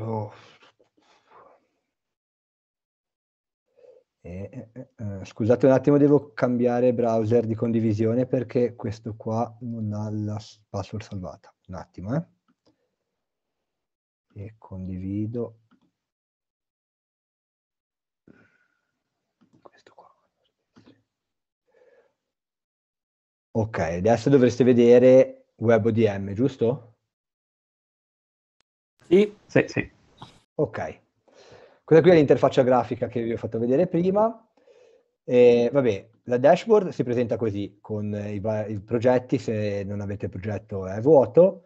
Oh. Eh, scusate un attimo, devo cambiare browser di condivisione perché questo qua non ha la password salvata. Un attimo, eh. E condivido. Questo qua. Ok, adesso dovreste vedere WebODM, giusto? Sì. Sì, sì. Ok. Questa qui è l'interfaccia grafica che vi ho fatto vedere prima. E, vabbè, la dashboard si presenta così, con i, i progetti, se non avete il progetto è vuoto,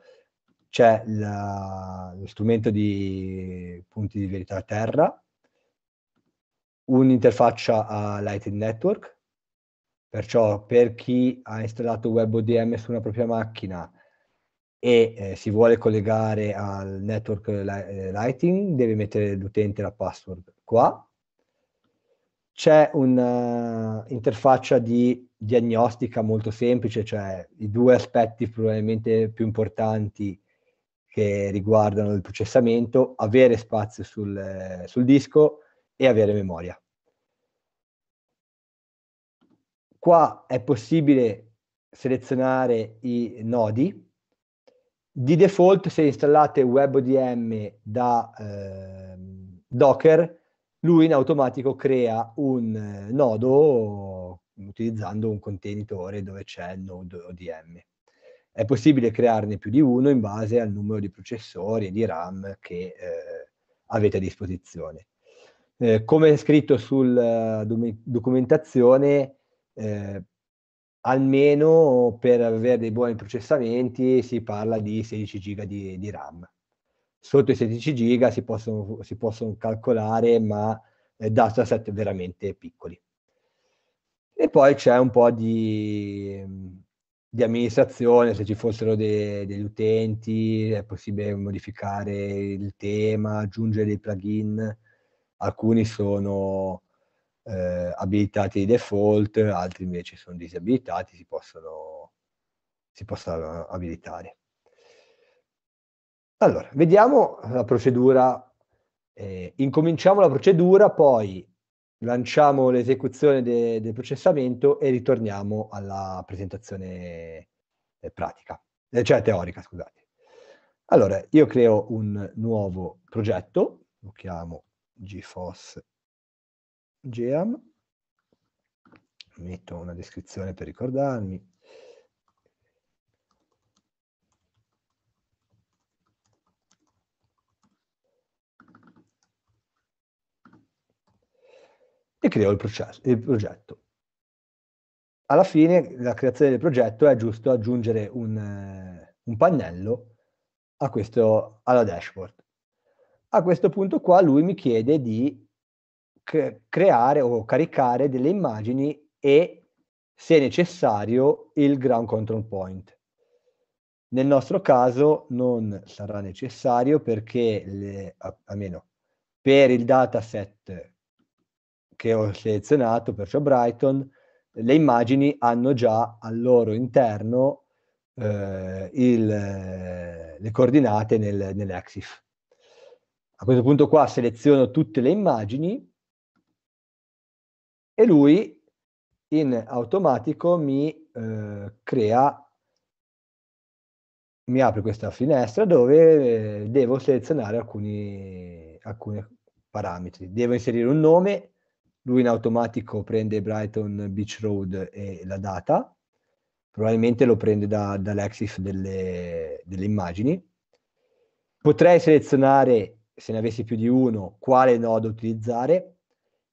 c'è la, lo strumento di punti di verità a terra, un'interfaccia a Lightning Network, perciò per chi ha installato WebODM su una propria macchina e eh, si vuole collegare al network eh, eh, lighting, deve mettere l'utente la password qua. C'è un'interfaccia eh, di diagnostica molto semplice, cioè i due aspetti probabilmente più importanti che riguardano il processamento, avere spazio sul, sul disco e avere memoria. Qua è possibile selezionare i nodi di default, se installate WebODM da eh, Docker, lui in automatico crea un eh, nodo utilizzando un contenitore dove c'è il node ODM. È possibile crearne più di uno in base al numero di processori e di RAM che eh, avete a disposizione. Eh, come è scritto sulla eh, documentazione, eh, almeno per avere dei buoni processamenti si parla di 16 giga di, di RAM. Sotto i 16 giga si possono, si possono calcolare, ma eh, dataset veramente piccoli. E poi c'è un po' di, di amministrazione, se ci fossero de, degli utenti, è possibile modificare il tema, aggiungere dei plugin. Alcuni sono eh, abilitati di default, altri invece sono disabilitati, si possono, si possono abilitare. Allora, vediamo la procedura, eh, incominciamo la procedura, poi lanciamo l'esecuzione de del processamento e ritorniamo alla presentazione eh, pratica, eh, cioè teorica, scusate. Allora, io creo un nuovo progetto, lo chiamo GFOS Geam, metto una descrizione per ricordarmi, e creo il, processo, il progetto. Alla fine la creazione del progetto è giusto aggiungere un, eh, un pannello questo, alla dashboard. A questo punto qua lui mi chiede di creare o caricare delle immagini e, se necessario, il ground control point. Nel nostro caso non sarà necessario perché, le, almeno per il dataset che ho selezionato, perciò Brighton, le immagini hanno già al loro interno eh, il, le coordinate nel, nell'Exif. A questo punto qua seleziono tutte le immagini e lui in automatico mi eh, crea, mi apre questa finestra dove eh, devo selezionare alcuni, alcuni parametri. Devo inserire un nome, lui in automatico prende Brighton Beach Road e la data, probabilmente lo prende da, dall'exif delle, delle immagini. Potrei selezionare, se ne avessi più di uno, quale nodo utilizzare,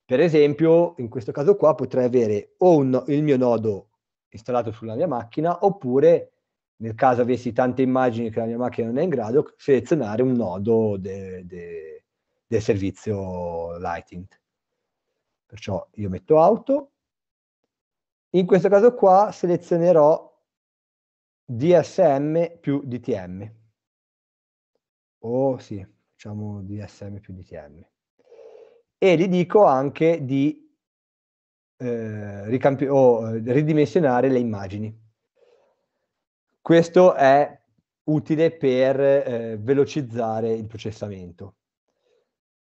per esempio, in questo caso qua potrei avere o un, il mio nodo installato sulla mia macchina, oppure nel caso avessi tante immagini che la mia macchina non è in grado, selezionare un nodo del de, de servizio Lighting. Perciò io metto auto. In questo caso qua selezionerò DSM più DTM. oh, sì, facciamo DSM più DTM e gli dico anche di eh, ricampi- o eh, ridimensionare le immagini. Questo è utile per eh, velocizzare il processamento.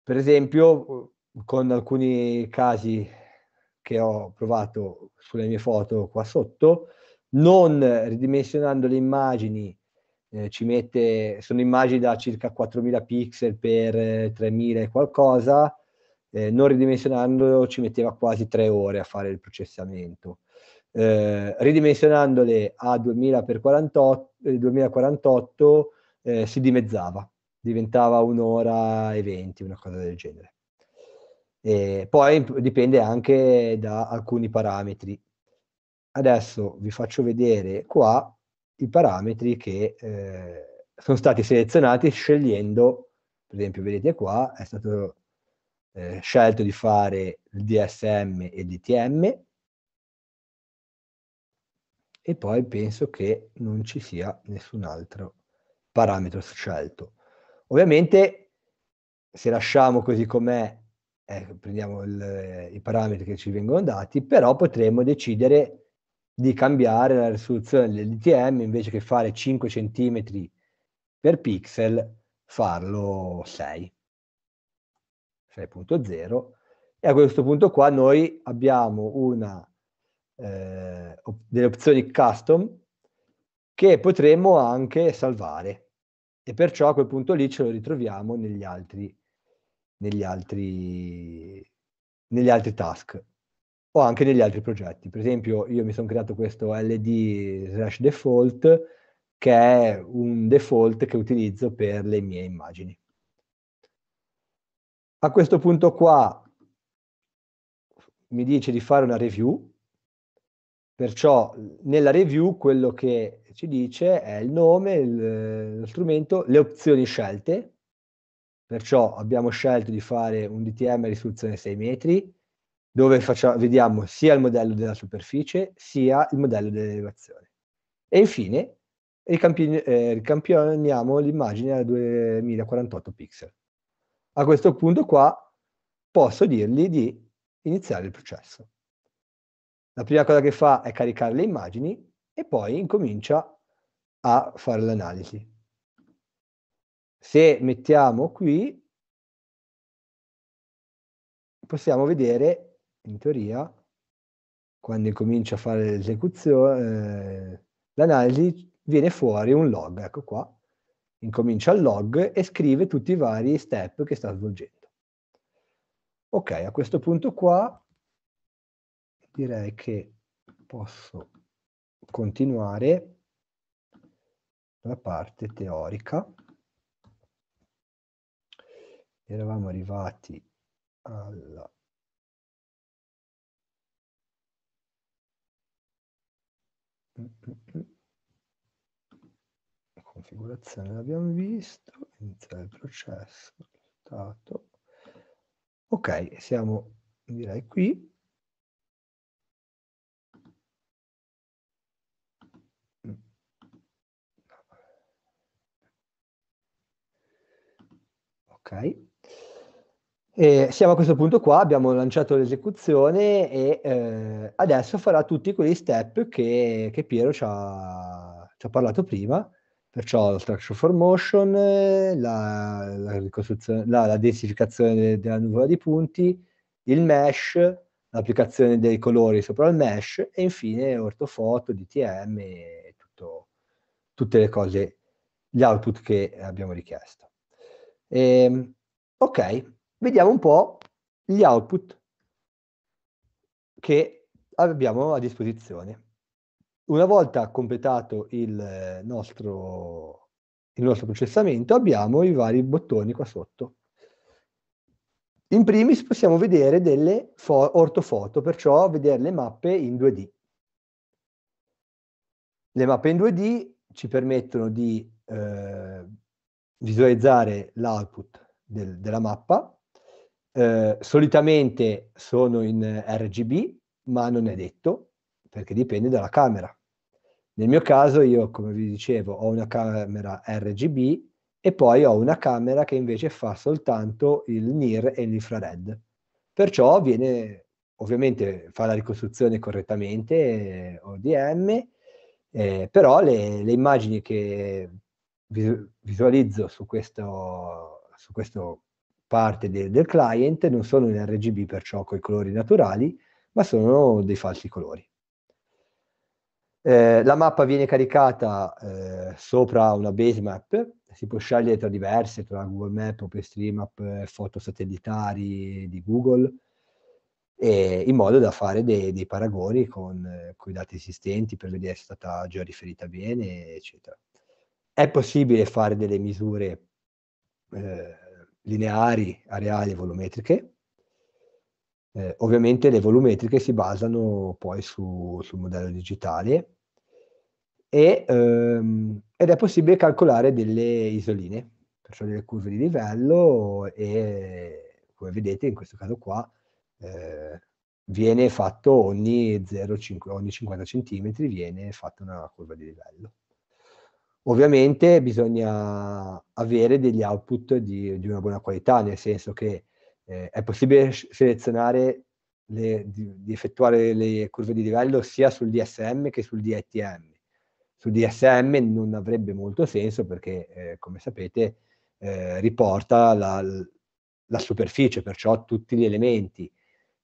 Per esempio, con alcuni casi che ho provato sulle mie foto qua sotto, non ridimensionando le immagini, eh, ci mette, sono immagini da circa 4000 pixel per 3000 eh, e qualcosa, eh, non ridimensionando ci metteva quasi tre ore a fare il processamento. Eh, ridimensionandole a 2000x48, 2048 eh, eh, si dimezzava, diventava un'ora e venti, una cosa del genere. E poi dipende anche da alcuni parametri. Adesso vi faccio vedere qua i parametri che eh, sono stati selezionati scegliendo, per esempio vedete qua, è stato eh, scelto di fare il DSM e il DTM e poi penso che non ci sia nessun altro parametro scelto. Ovviamente se lasciamo così com'è, eh, prendiamo il, i parametri che ci vengono dati, però potremmo decidere di cambiare la risoluzione del DTM invece che fare 5 cm per pixel, farlo 6. 6.0 e a questo punto qua noi abbiamo una, eh, delle opzioni custom che potremmo anche salvare e perciò a quel punto lì ce lo ritroviamo negli altri, negli altri, negli altri task o anche negli altri progetti. Per esempio io mi sono creato questo ld slash default che è un default che utilizzo per le mie immagini. A questo punto qua mi dice di fare una review, perciò nella review quello che ci dice è il nome, il, lo strumento, le opzioni scelte, perciò abbiamo scelto di fare un DTM a risoluzione 6 metri, dove facciamo, vediamo sia il modello della superficie, sia il modello dell'elevazione. E infine eh, ricampioniamo l'immagine a 2048 pixel a questo punto qua posso dirgli di iniziare il processo. La prima cosa che fa è caricare le immagini e poi incomincia a fare l'analisi. Se mettiamo qui, possiamo vedere, in teoria, quando incomincia a fare l'esecuzione, eh, l'analisi viene fuori un log, ecco qua, incomincia il log e scrive tutti i vari step che sta svolgendo. Ok, a questo punto qua direi che posso continuare la parte teorica. Eravamo arrivati alla... Mm -hmm configurazione l'abbiamo visto, iniziare il processo, stato. Ok, siamo direi qui. Ok. E siamo a questo punto qua, abbiamo lanciato l'esecuzione e eh, adesso farà tutti quegli step che, che Piero ci ha, ci ha parlato prima, Perciò la structure formation, eh, la, la, la, la densificazione de, della nuvola di punti, il mesh, l'applicazione dei colori sopra il mesh e infine ortofoto, DTM e tutto, tutte le cose, gli output che abbiamo richiesto. E, ehm, ok, vediamo un po' gli output che abbiamo a disposizione una volta completato il eh, nostro, il nostro processamento abbiamo i vari bottoni qua sotto. In primis possiamo vedere delle ortofoto, perciò vedere le mappe in 2D. Le mappe in 2D ci permettono di eh, visualizzare l'output del, della mappa. Eh, solitamente sono in eh, RGB, ma non è detto, perché dipende dalla camera. Nel mio caso io, come vi dicevo, ho una camera RGB e poi ho una camera che invece fa soltanto il NIR e l'infrared. Perciò viene, ovviamente fa la ricostruzione correttamente ODM, eh, però le, le, immagini che visualizzo su, questo, su questa parte de, del client non sono in RGB, perciò con i colori naturali, ma sono dei falsi colori. Eh, la mappa viene caricata eh, sopra una base map, si può scegliere tra diverse, tra Google Map, OpenStreetMap, eh, foto satellitari di Google, e, in modo da fare dei, dei paragoni con, eh, con, i dati esistenti per vedere se è stata già riferita bene, eccetera. È possibile fare delle misure eh, lineari, areali e volumetriche, eh, ovviamente le volumetriche si basano poi su, sul modello digitale e, ehm, ed è possibile calcolare delle isoline, perciò delle curve di livello e come vedete in questo caso qua eh, viene fatto ogni, 0, 5, ogni 50 cm viene fatta una curva di livello. Ovviamente bisogna avere degli output di, di una buona qualità, nel senso che eh, è possibile selezionare le, di, di, effettuare le curve di livello sia sul DSM che sul DETM. Sul DSM non avrebbe molto senso perché, eh, come sapete, eh, riporta la, la, superficie, perciò tutti gli elementi.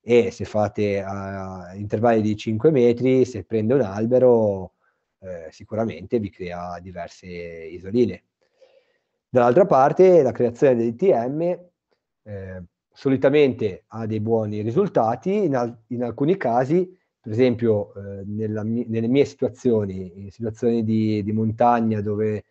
E se fate a intervalli di 5 metri, se prende un albero, eh, sicuramente vi crea diverse isoline. Dall'altra parte, la creazione dell'ITM eh, solitamente ha dei buoni risultati, in, al- in alcuni casi, per esempio eh, nella, nelle mie situazioni, in situazioni di, di montagna dove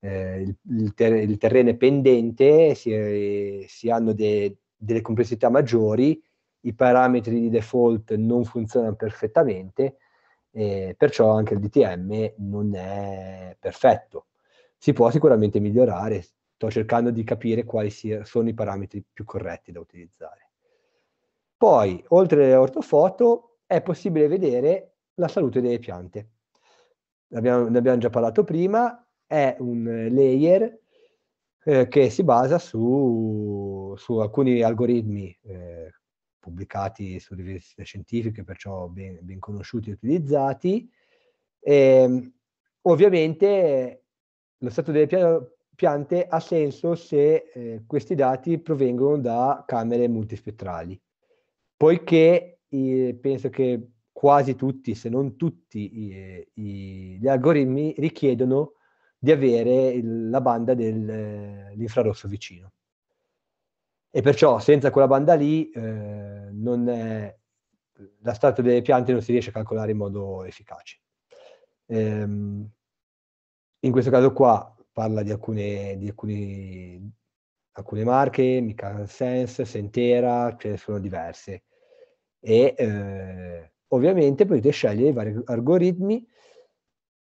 eh, il, ter- il, terreno è pendente, si, è, si hanno de- delle complessità maggiori, i parametri di default non funzionano perfettamente, eh, perciò anche il DTM non è perfetto. Si può sicuramente migliorare, sto cercando di capire quali sia, sono i parametri più corretti da utilizzare. Poi, oltre alle ortofoto, è possibile vedere la salute delle piante. Ne abbiamo, ne abbiamo già parlato prima, è un layer eh, che si basa su, su alcuni algoritmi eh, pubblicati su riviste scientifiche, perciò ben, ben conosciuti e utilizzati. E, ehm, ovviamente lo stato delle piante piante ha senso se eh, questi dati provengono da camere multispettrali, poiché eh, penso che quasi tutti, se non tutti, i, eh, i, gli algoritmi richiedono di avere il, la banda dell'infrarosso eh, vicino. E perciò senza quella banda lì eh, non è, la stato delle piante non si riesce a calcolare in modo efficace. Ehm, in questo caso qua parla di alcune, di alcune, alcune marche, Mica Sense, Sentera, ce ne sono diverse. E eh, ovviamente potete scegliere i vari algoritmi,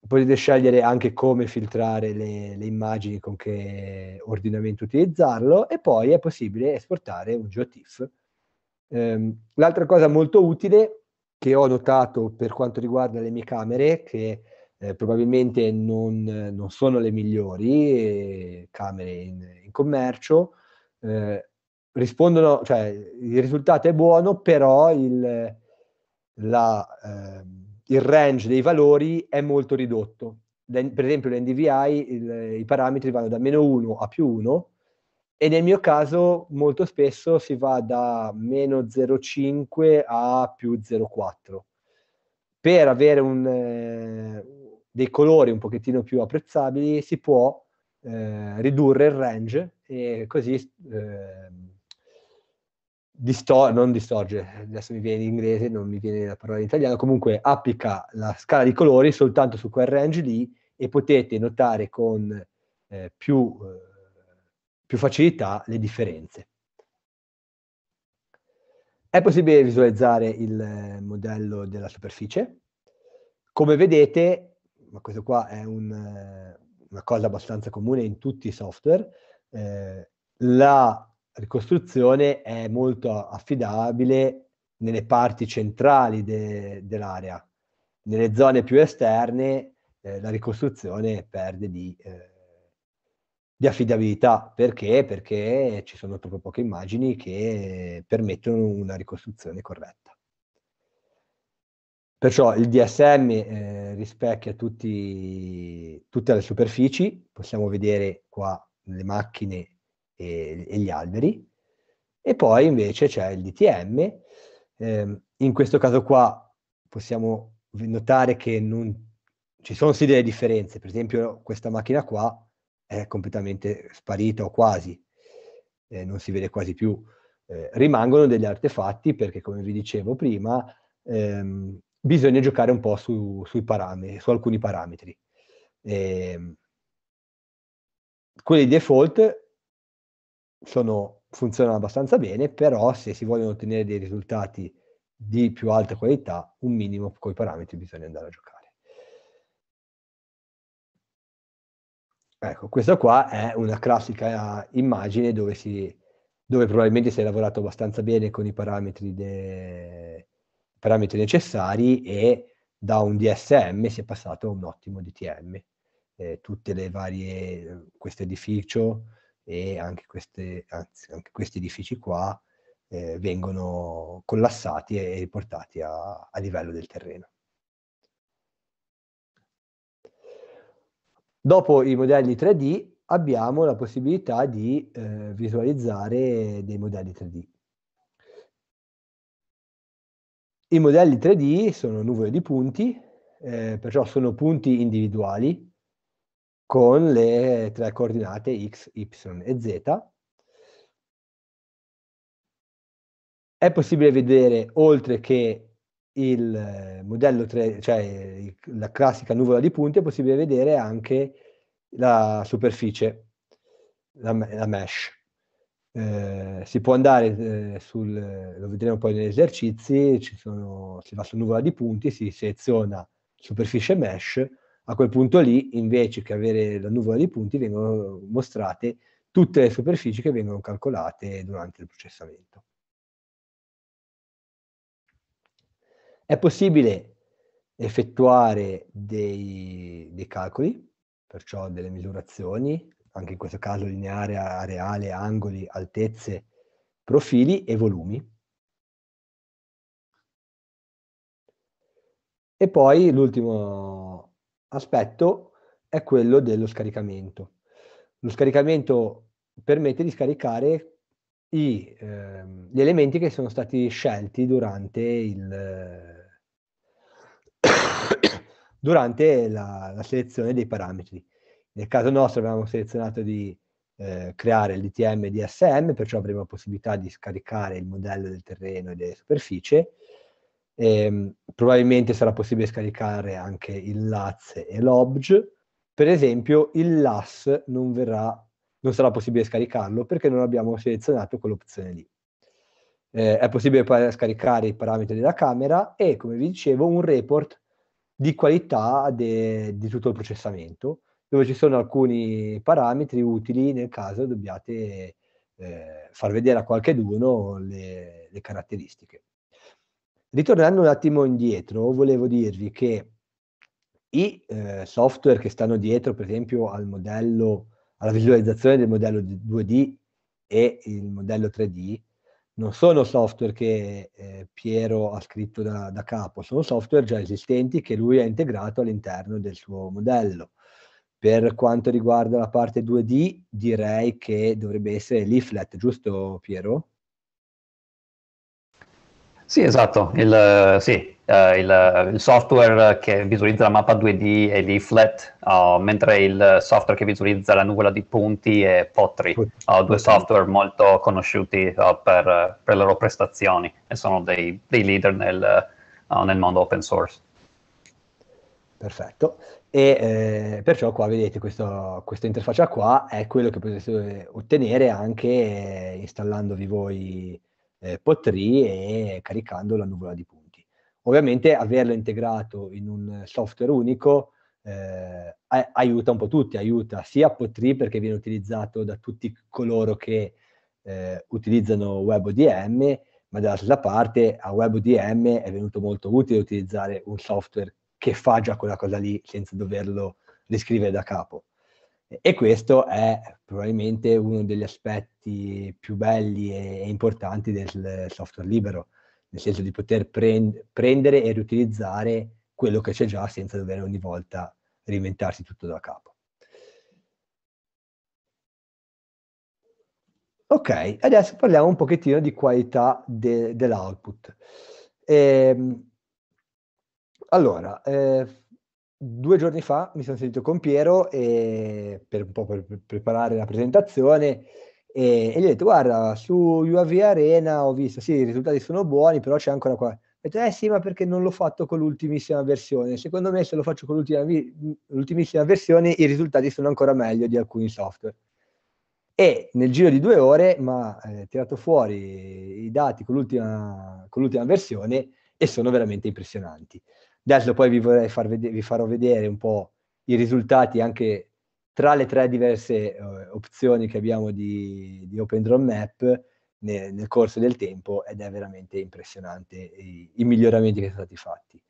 potete scegliere anche come filtrare le, le immagini, con che ordinamento utilizzarlo e poi è possibile esportare un GeoTIFF. Eh, l'altra cosa molto utile che ho notato per quanto riguarda le mie camere, che eh, probabilmente non, non, sono le migliori eh, camere in, in commercio, eh, rispondono, cioè il risultato è buono, però il, la, ehm, il range dei valori è molto ridotto. De, per esempio l'NDVI il, i parametri vanno da meno 1 a più 1 e nel mio caso molto spesso si va da meno 0,5 a più 0,4 per avere un, eh, dei colori un pochettino più apprezzabili si può eh, ridurre il range e così eh, distor- non distorge, adesso mi viene in inglese, non mi viene la parola in italiano, comunque applica la scala di colori soltanto su quel range lì e potete notare con eh, più, eh, più facilità le differenze. È possibile visualizzare il eh, modello della superficie, come vedete ma questo qua è un, eh, una cosa abbastanza comune in tutti i software, eh, la ricostruzione è molto affidabile nelle parti centrali de, dell'area. Nelle zone più esterne eh, la ricostruzione perde di, eh, di, affidabilità. Perché? Perché ci sono troppo poche immagini che permettono una ricostruzione corretta. Perciò il DSM eh, rispecchia tutti, tutte le superfici, possiamo vedere qua le macchine e, e gli alberi, e poi invece c'è il DTM, eh, in questo caso qua possiamo notare che non, ci sono sì delle differenze, per esempio questa macchina qua è completamente sparita o quasi, eh, non si vede quasi più, eh, rimangono degli artefatti perché come vi dicevo prima, ehm, bisogna giocare un po' su, parametri, su alcuni parametri. Eh, quelli default sono, funzionano abbastanza bene, però se si vogliono ottenere dei risultati di più alta qualità, un minimo con i parametri bisogna andare a giocare. Ecco, questa qua è una classica immagine dove, si, dove probabilmente si è lavorato abbastanza bene con i parametri de, parametri necessari e da un DSM si è passato a un ottimo DTM. Eh, tutte le varie, questo edificio e anche, queste, anzi, anche questi edifici qua eh, vengono collassati e riportati a, a livello del terreno. Dopo i modelli 3D abbiamo la possibilità di eh, visualizzare dei modelli 3D. I modelli 3D sono nuvole di punti, eh, perciò sono punti individuali con le tre coordinate x, y e z. È possibile vedere, oltre che il eh, modello 3, cioè la classica nuvola di punti, è possibile vedere anche la superficie, la, la mesh. Eh, si può andare eh, sul, lo vedremo poi negli esercizi, ci sono, si va su nuvola di punti, si seleziona superficie mesh, a quel punto lì invece che avere la nuvola di punti vengono mostrate tutte le superfici che vengono calcolate durante il processamento. È possibile effettuare dei, dei calcoli, perciò delle misurazioni, anche in questo caso lineare, areale, angoli, altezze, profili e volumi. E poi l'ultimo aspetto è quello dello scaricamento. Lo scaricamento permette di scaricare i, eh, gli elementi che sono stati scelti durante, il, eh, durante la, la selezione dei parametri. Nel caso nostro abbiamo selezionato di eh, creare l'ITM DSM, perciò avremo la possibilità di scaricare il modello del terreno e delle superfici. E, ehm, probabilmente sarà possibile scaricare anche il LAS e l'OBJ. Per esempio il LAS non, verrà, non sarà possibile scaricarlo perché non abbiamo selezionato quell'opzione lì. Eh, è possibile poi scaricare i parametri della camera e, come vi dicevo, un report di qualità de, di tutto il processamento dove ci sono alcuni parametri utili nel caso dobbiate eh, far vedere a qualcheduno le, le caratteristiche. Ritornando un attimo indietro, volevo dirvi che i eh, software che stanno dietro, per esempio, al modello, alla visualizzazione del modello 2D e il modello 3D, non sono software che eh, Piero ha scritto da, da, capo, sono software già esistenti che lui ha integrato all'interno del suo modello. Per quanto riguarda la parte 2D, direi che dovrebbe essere Leaflet, giusto Piero? Sì, esatto, il, eh, sì, eh, il, eh, il, software che visualizza la mappa 2D è Leaflet, uh, mentre il software che visualizza la nuvola di punti è Potri, uh, due software molto conosciuti uh, per, per, le loro prestazioni e sono dei, dei leader nel, nel mondo open source. Perfetto e eh, perciò qua vedete questo, questa interfaccia qua è quello che potete eh, ottenere anche eh, installandovi voi eh, Potri e caricando la nuvola di punti. Ovviamente averlo integrato in un software unico eh, aiuta un po' tutti, aiuta sia Potri perché viene utilizzato da tutti coloro che eh, utilizzano WebODM, ma dall'altra parte a WebODM è venuto molto utile utilizzare un software che fa già quella cosa lì senza doverlo riscrivere da capo. E questo è probabilmente uno degli aspetti più belli e importanti del software libero, nel senso di poter prend- prendere e riutilizzare quello che c'è già senza dover ogni volta reinventarsi tutto da capo. Ok, adesso parliamo un pochettino di qualità de- dell'output. Ehm, allora, eh, due giorni fa mi sono sentito con Piero e, per un po' per, per preparare la presentazione e, e, gli ho detto guarda su UAV Arena ho visto sì i risultati sono buoni però c'è ancora qua. Ho detto eh sì ma perché non l'ho fatto con l'ultimissima versione? Secondo me se lo faccio con l'ultima, l'ultimissima versione i risultati sono ancora meglio di alcuni software. E nel giro di due ore mi ha eh, tirato fuori i dati con l'ultima, con l'ultima versione e sono veramente impressionanti. Adesso poi vi, vorrei far vedere, vi farò vedere un po' i risultati anche tra le tre diverse eh, opzioni che abbiamo di, di Open Drone Map nel, nel, corso del tempo ed è veramente impressionante i, i miglioramenti che sono stati fatti.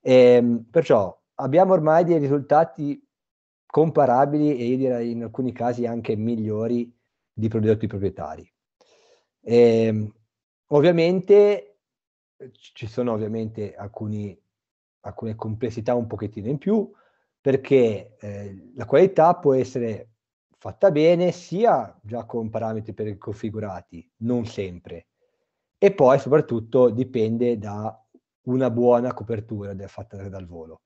E, ehm, perciò abbiamo ormai dei risultati comparabili e io direi in alcuni casi anche migliori di prodotti proprietari. E, ehm, ovviamente ci sono ovviamente alcuni alcune complessità un pochettino in più, perché eh, la qualità può essere fatta bene sia già con parametri preconfigurati, non sempre, e poi soprattutto dipende da una buona copertura fatta dal volo.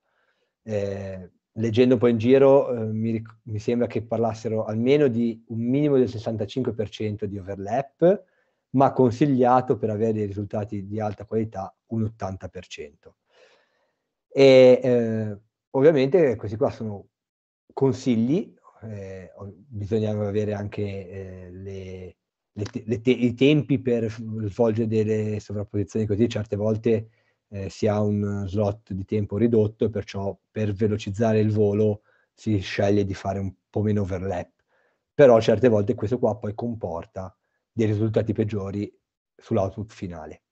Eh, leggendo po' in giro eh, mi, mi, sembra che parlassero almeno di un minimo del 65% di overlap, ma consigliato per avere dei risultati di alta qualità un 80%. E eh, ovviamente questi qua sono consigli, eh, bisogna avere anche eh, le, le te- le te- i tempi per svolgere delle sovrapposizioni così, certe volte eh, si ha un slot di tempo ridotto, perciò per velocizzare il volo si sceglie di fare un po' meno overlap. Però certe volte questo qua poi comporta dei risultati peggiori sull'output finale.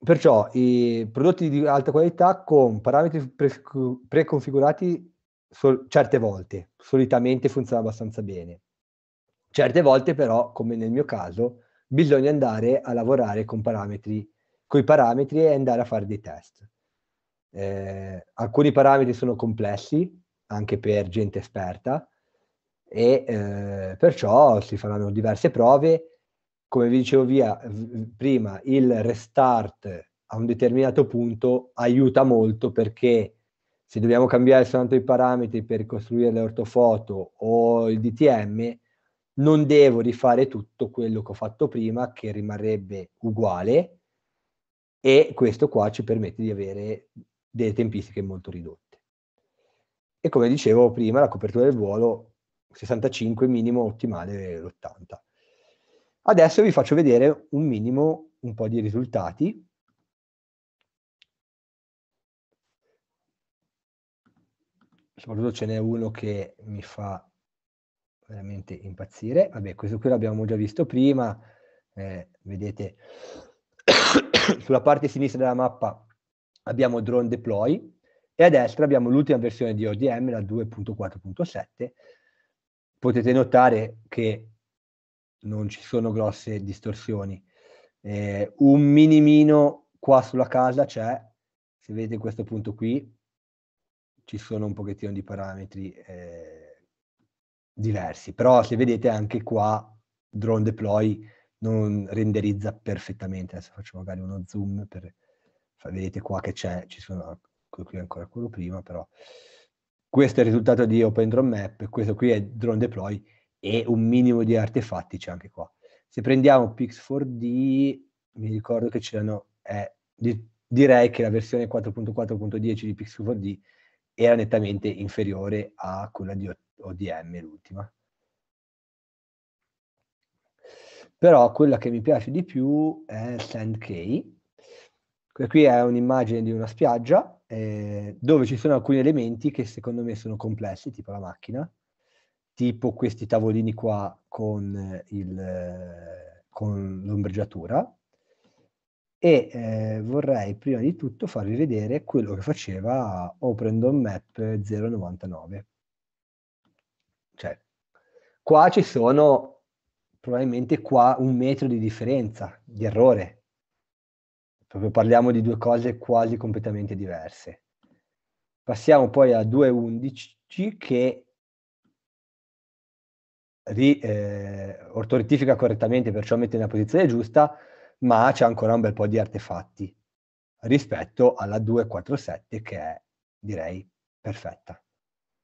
Perciò i prodotti di alta qualità con parametri pre- preconfigurati sol- certe volte, solitamente funziona abbastanza bene. Certe volte però, come nel mio caso, bisogna andare a lavorare con parametri, con i parametri e andare a fare dei test. Eh, alcuni parametri sono complessi, anche per gente esperta, e eh, perciò si faranno diverse prove come vi dicevo via, prima, il restart a un determinato punto aiuta molto perché se dobbiamo cambiare soltanto i parametri per costruire l'ortofoto o il DTM, non devo rifare tutto quello che ho fatto prima che rimarrebbe uguale e questo qua ci permette di avere delle tempistiche molto ridotte. E come dicevo prima, la copertura del volo 65 minimo ottimale l'80. Adesso vi faccio vedere un minimo un po' di risultati. Soprattutto ce n'è uno che mi fa veramente impazzire. Vabbè, questo qui l'abbiamo già visto prima. Eh, vedete, sulla parte sinistra della mappa abbiamo drone deploy e a destra abbiamo l'ultima versione di ODM, la 2.4.7. Potete notare che non ci sono grosse distorsioni. Eh, un minimino qua sulla casa c'è, se vedete questo punto qui, ci sono un pochettino di parametri eh, diversi, però se vedete anche qua drone deploy non renderizza perfettamente, adesso faccio magari uno zoom per vedete qua che c'è, ci sono ecco qui ancora quello prima, però questo è il risultato di Open Drone Map, questo qui è drone deploy e un minimo di artefatti c'è anche qua. Se prendiamo Pix4D, mi ricordo che c'erano, eh, di, direi che la versione 4.4.10 di Pix4D era nettamente inferiore a quella di ODM, l'ultima. Però quella che mi piace di più è Sand K. Qui è un'immagine di una spiaggia eh, dove ci sono alcuni elementi che secondo me sono complessi, tipo la macchina, tipo questi tavolini qua con, eh, il, eh, con l'ombreggiatura e eh, vorrei prima di tutto farvi vedere quello che faceva OpenDonMap 099. Cioè, qua ci sono probabilmente qua un metro di differenza, di errore. Proprio parliamo di due cose quasi completamente diverse. Passiamo poi a 2.11 che ri, eh, ortorettifica correttamente, perciò mette nella posizione giusta, ma c'è ancora un bel po' di artefatti rispetto alla 247 che è, direi, perfetta.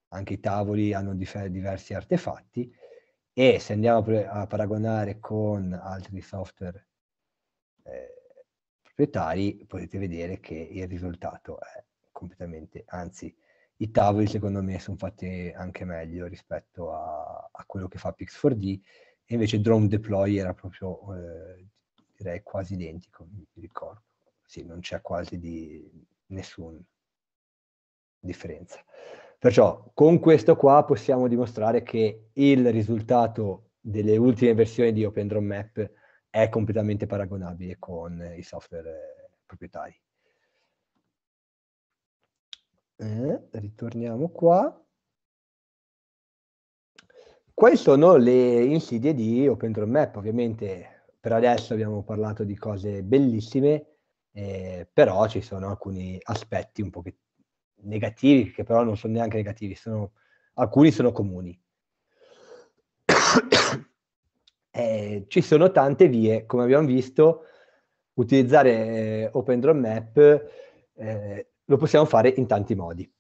Anche i tavoli hanno dif- diversi artefatti e se andiamo pre- a paragonare con altri software eh, proprietari potete vedere che il risultato è completamente, anzi i tavoli secondo me sono fatti anche meglio rispetto a, a quello che fa Pix4D e invece Drone Deploy era proprio eh, direi quasi identico, mi ricordo. Sì, non c'è quasi di nessuna differenza. Perciò con questo qua possiamo dimostrare che il risultato delle ultime versioni di Open Drone Map è completamente paragonabile con i software eh, proprietari eh, ritorniamo qua. Quali sono le insidie di Open Map? Ovviamente per adesso abbiamo parlato di cose bellissime, eh, però ci sono alcuni aspetti un po' negativi, che però non sono neanche negativi, sono, alcuni sono comuni. eh, ci sono tante vie, come abbiamo visto, utilizzare eh, Open Map eh, lo possiamo fare in tanti modi.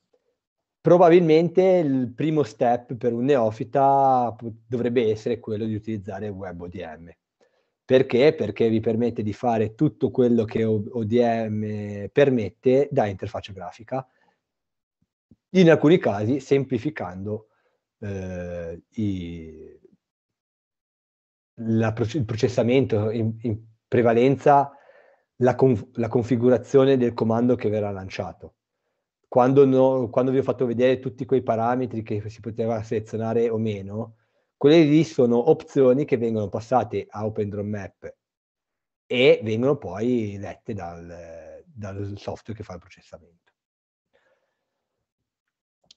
Probabilmente il primo step per un neofita dovrebbe essere quello di utilizzare WebODM. Perché? Perché vi permette di fare tutto quello che ODM permette da interfaccia grafica, in alcuni casi semplificando eh, i, la, il processamento in, in prevalenza la, conf- la configurazione del comando che verrà lanciato. Quando, no, quando, vi ho fatto vedere tutti quei parametri che si poteva selezionare o meno, quelle lì sono opzioni che vengono passate a Map e vengono poi lette dal, dal, software che fa il processamento.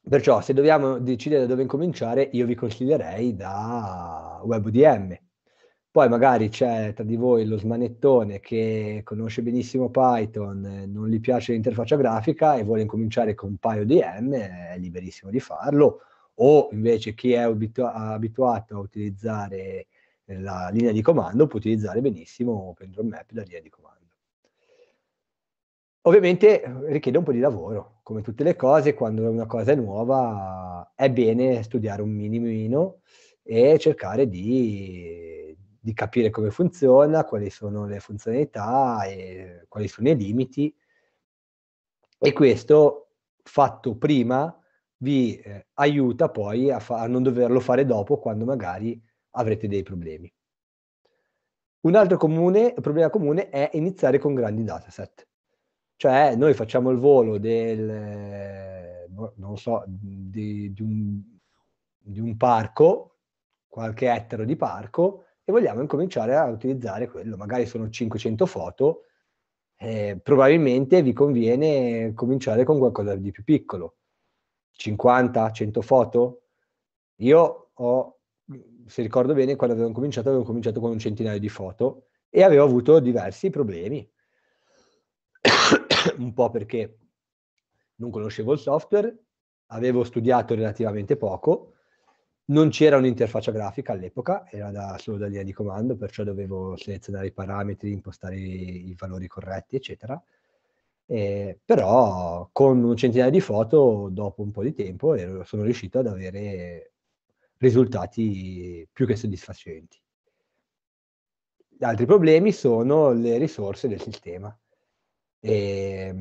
Perciò se dobbiamo decidere da dove incominciare, io vi consiglierei da WebDM, poi magari c'è tra di voi lo smanettone che conosce benissimo Python, eh, non gli piace l'interfaccia grafica e vuole incominciare con un paio di M, eh, è liberissimo di farlo, o invece chi è abitu- abituato a utilizzare eh, la linea di comando può utilizzare benissimo Pendulum Map la linea di comando. Ovviamente richiede un po' di lavoro, come tutte le cose, quando una cosa è nuova è bene studiare un minimino e cercare di di capire come funziona, quali sono le funzionalità e quali sono i limiti. E questo fatto prima vi eh, aiuta poi a, fa- a non doverlo fare dopo quando magari avrete dei problemi. Un altro comune, problema comune è iniziare con grandi dataset. Cioè noi facciamo il volo del, boh, non so, di, di, un, di un parco, qualche ettaro di parco, e vogliamo incominciare a utilizzare quello. Magari sono 500 foto, eh, probabilmente vi conviene cominciare con qualcosa di più piccolo. 50, 100 foto? Io ho, se ricordo bene, quando avevo cominciato, avevo cominciato con un centinaio di foto e avevo avuto diversi problemi. un po' perché non conoscevo il software, avevo studiato relativamente poco non c'era un'interfaccia grafica all'epoca, era da, solo da linea di comando, perciò dovevo selezionare i parametri, impostare i, i valori corretti, eccetera. Eh, però con un centinaio di foto, dopo un po' di tempo, ero, sono riuscito ad avere risultati più che soddisfacenti. Gli altri problemi sono le risorse del sistema. Eh,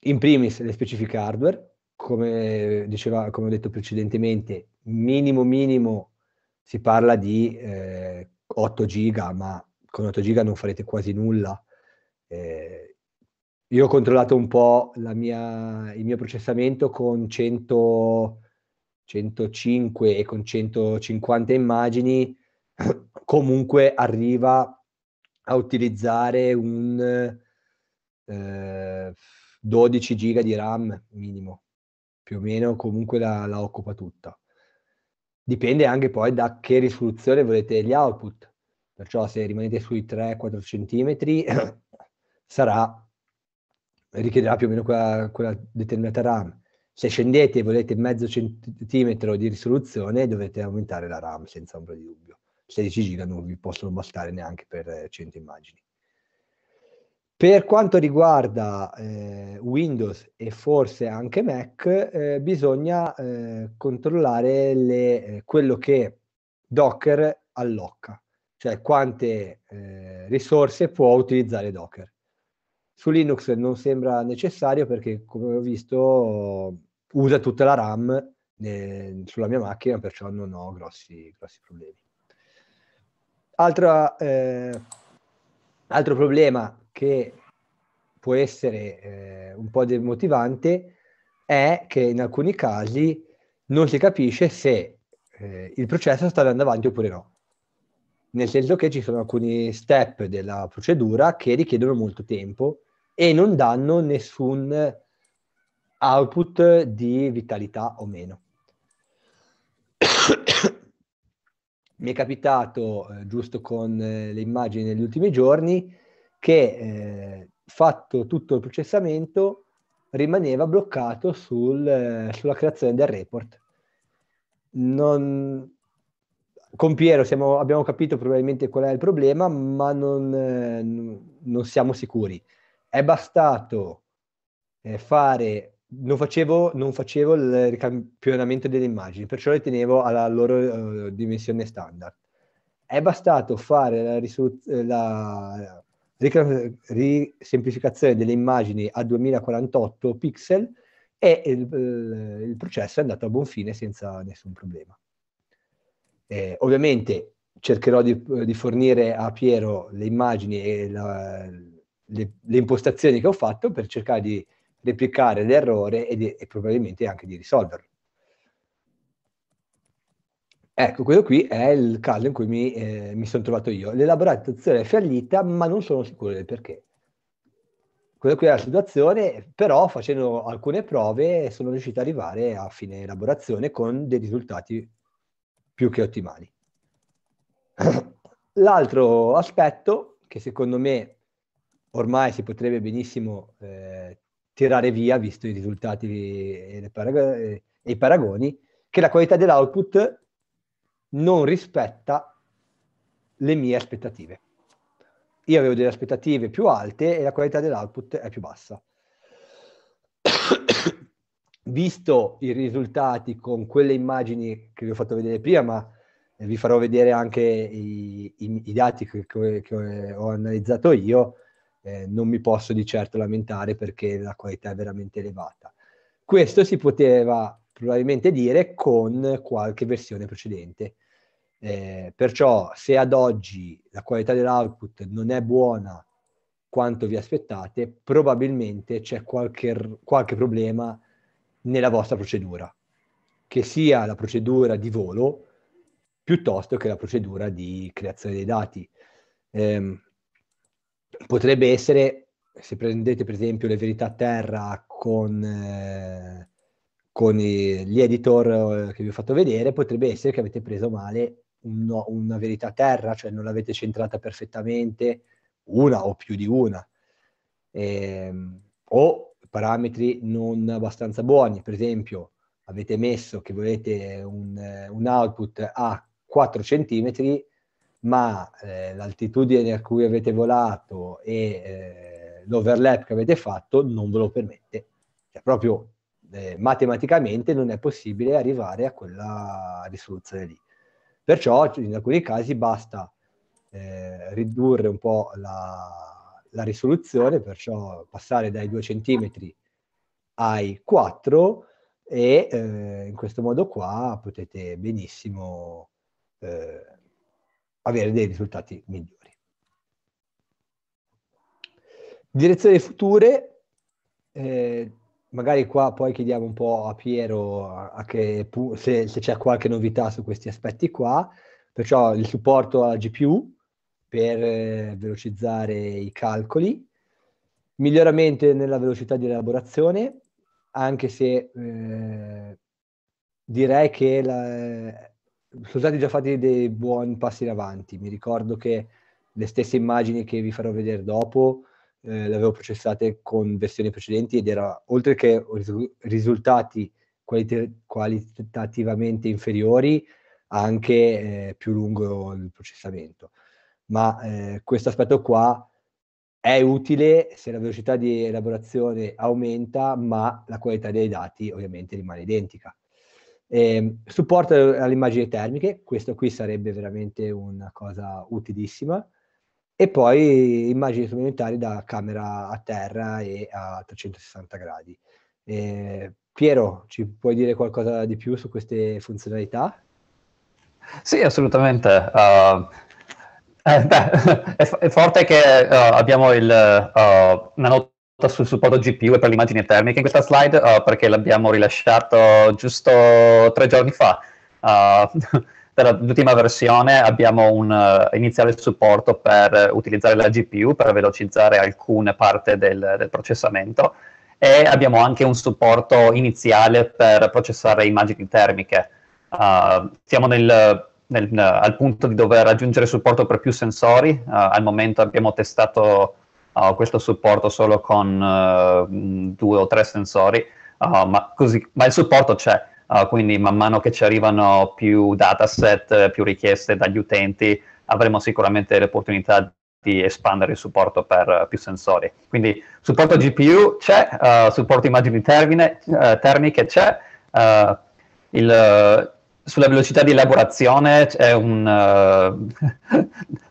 in primis le specifiche hardware, come, diceva, come ho detto precedentemente, minimo minimo si parla di eh, 8 giga, ma con 8 giga non farete quasi nulla. Eh, io ho controllato un po' mia, il mio processamento con 100, 105 e con 150 immagini, comunque arriva a utilizzare un eh, 12 giga di RAM minimo, più o meno comunque la, la occupa tutta. Dipende anche poi da che risoluzione volete gli output. Perciò se rimanete sui 3-4 centimetri sarà, richiederà più o meno quella, quella determinata RAM. Se scendete e volete mezzo centimetro di risoluzione dovete aumentare la RAM senza ombra di dubbio. 16 giga non vi possono bastare neanche per 100 eh, immagini. Per quanto riguarda eh, Windows e forse anche Mac, eh, bisogna eh, controllare le, eh, quello che Docker allocca, cioè quante eh, risorse può utilizzare Docker. Su Linux non sembra necessario perché, come ho visto, usa tutta la RAM nel, eh, sulla mia macchina, perciò non ho grossi, grossi problemi. Altra, altro problema che può essere eh, un po' demotivante è che in alcuni casi non si capisce se eh, il processo sta andando avanti oppure no. Nel senso che ci sono alcuni step della procedura che richiedono molto tempo e non danno nessun output di vitalità o meno. Mi è capitato, eh, giusto con eh, le immagini degli ultimi giorni, che eh, fatto tutto il processamento rimaneva bloccato sul, eh, sulla creazione del report. Non... Con Piero siamo, abbiamo capito probabilmente qual è il problema, ma non, eh, non siamo sicuri. È bastato eh, fare non facevo, non facevo, il ricampionamento delle immagini, perciò le tenevo alla loro uh, dimensione standard. È bastato fare la, risolu- la, risemplificazione delle immagini a 2048 pixel e il, eh, il, processo è andato a buon fine senza nessun problema. Eh, ovviamente cercherò di, eh, di, fornire a Piero le immagini e la, le, le, impostazioni che ho fatto per cercare di replicare l'errore e, di, e probabilmente anche di risolverlo. Ecco, quello qui è il caso in cui mi, eh, mi sono trovato io. L'elaborazione è fallita, ma non sono sicuro del perché. Quella qui è la situazione, però facendo alcune prove sono riuscito ad arrivare a fine elaborazione con dei risultati più che ottimali. L'altro aspetto che secondo me ormai si potrebbe benissimo eh, tirare via, visto i risultati e, parag- eh, e i paragoni, che la qualità dell'output non rispetta le mie aspettative. Io avevo delle aspettative più alte e la qualità dell'output è più bassa. Visto i risultati con quelle immagini che vi ho fatto vedere prima, ma vi farò vedere anche i, i, i dati che, che, ho analizzato io, eh, non mi posso di certo lamentare perché la qualità è veramente elevata. Questo si poteva probabilmente dire con qualche versione precedente. Eh, perciò se ad oggi la qualità dell'output non è buona quanto vi aspettate, probabilmente c'è qualche, qualche problema nella vostra procedura, che sia la procedura di volo piuttosto che la procedura di creazione dei dati. Eh, potrebbe essere, se prendete per esempio le verità terra con... Eh, con i, gli editor eh, che vi ho fatto vedere, potrebbe essere che avete preso male uno, una verità terra, cioè non l'avete centrata perfettamente, una o più di una, eh, o parametri non abbastanza buoni, per esempio avete messo che volete un, eh, un output a 4 cm, ma eh, l'altitudine a cui avete volato e eh, l'overlap che avete fatto non ve lo permette. Cioè, proprio eh, matematicamente non è possibile arrivare a quella risoluzione lì. Perciò in alcuni casi basta eh, ridurre un po' la, la, risoluzione, perciò passare dai 2 cm ai 4 e eh, in questo modo qua potete benissimo eh, avere dei risultati migliori. Direzioni future, eh, magari qua poi chiediamo un po' a Piero a pu- se, se, c'è qualche novità su questi aspetti qua, perciò il supporto alla GPU per eh, velocizzare i calcoli, miglioramento nella velocità di elaborazione, anche se eh, direi che la, eh, sono stati già fatti dei buoni passi in avanti. Mi ricordo che le stesse immagini che vi farò vedere dopo eh, le avevo processate con versioni precedenti ed era oltre che risultati qualit- qualitativamente inferiori, anche eh, più lungo il processamento. Ma eh, questo aspetto qua è utile se la velocità di elaborazione aumenta, ma la qualità dei dati ovviamente rimane identica. Eh, supporto alle immagini termiche, questo qui sarebbe veramente una cosa utilissima e poi immagini supplementari da camera a terra e a 360 gradi. Eh, Piero, ci puoi dire qualcosa di più su queste funzionalità? Sì, assolutamente. Uh, eh, beh, è, f- è, forte che uh, abbiamo il, uh, una nota sul supporto GPU e per le immagini termiche in questa slide perché l'abbiamo rilasciato giusto tre giorni fa per l'ultima versione abbiamo un uh, iniziale supporto per utilizzare la GPU per velocizzare alcune parti del, del processamento e abbiamo anche un supporto iniziale per processare immagini termiche. Uh, siamo nel, nel, uh, al punto di dover aggiungere supporto per più sensori, uh, al momento abbiamo testato ah, questo supporto solo con eh, due o tre sensori, ma, così, ma, il supporto c'è. Uh, quindi man mano che ci arrivano più dataset, più richieste dagli utenti, avremo sicuramente l'opportunità di espandere il supporto per uh, più sensori. Quindi supporto GPU c'è, uh, supporto immagini termine, eh, termiche c'è, il, sulla velocità di elaborazione c'è un...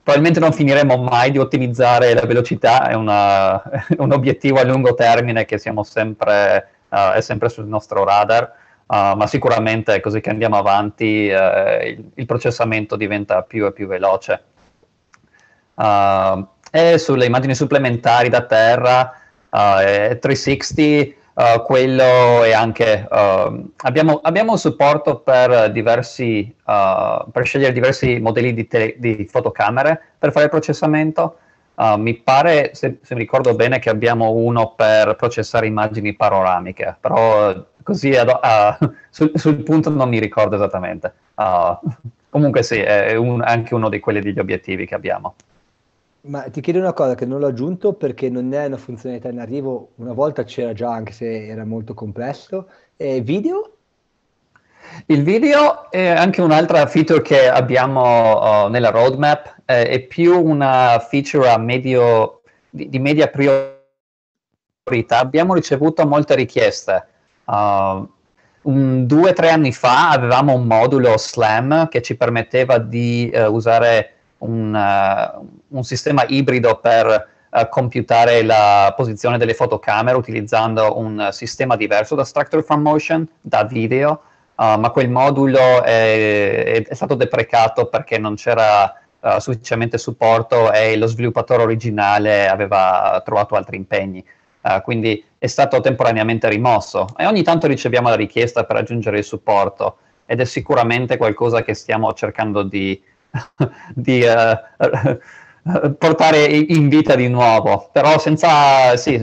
probabilmente non finiremo mai di ottimizzare la velocità, è una, un obiettivo a lungo termine che sempre, è sempre sul nostro radar Uh, ma sicuramente così che andiamo avanti eh, il, il, processamento diventa più e più veloce. Uh, e sulle immagini supplementari da terra, uh, ah, 360, quello è anche... abbiamo, abbiamo supporto per, diversi, per scegliere diversi modelli di, tele, di, fotocamere per fare il processamento. mi pare, se, se mi ricordo bene, che abbiamo uno per processare immagini panoramiche, però così ad, uh, sul, sul, punto non mi ricordo esattamente. Uh, comunque sì, è un, anche uno di quelli degli obiettivi che abbiamo. Ma ti chiedo una cosa che non l'ho aggiunto perché non è una funzionalità in arrivo, una volta c'era già anche se era molto complesso, eh, video? Il video è anche un'altra feature che abbiamo uh, nella roadmap, eh, è più una feature a medio, di, di media priorità. Abbiamo ricevuto molte richieste Uh, un, due o tre anni fa avevamo un modulo Slam che ci permetteva di uh, usare un, uh, un, sistema ibrido per uh, computare la posizione delle fotocamere utilizzando un sistema diverso da Structure from Motion, da video, uh, ma quel modulo è, è, stato deprecato perché non c'era uh, sufficiente supporto e lo sviluppatore originale aveva trovato altri impegni. quindi è stato temporaneamente rimosso e ogni tanto riceviamo la richiesta per aggiungere il supporto ed è sicuramente qualcosa che stiamo cercando di, di uh, portare in vita di nuovo, però senza, sì,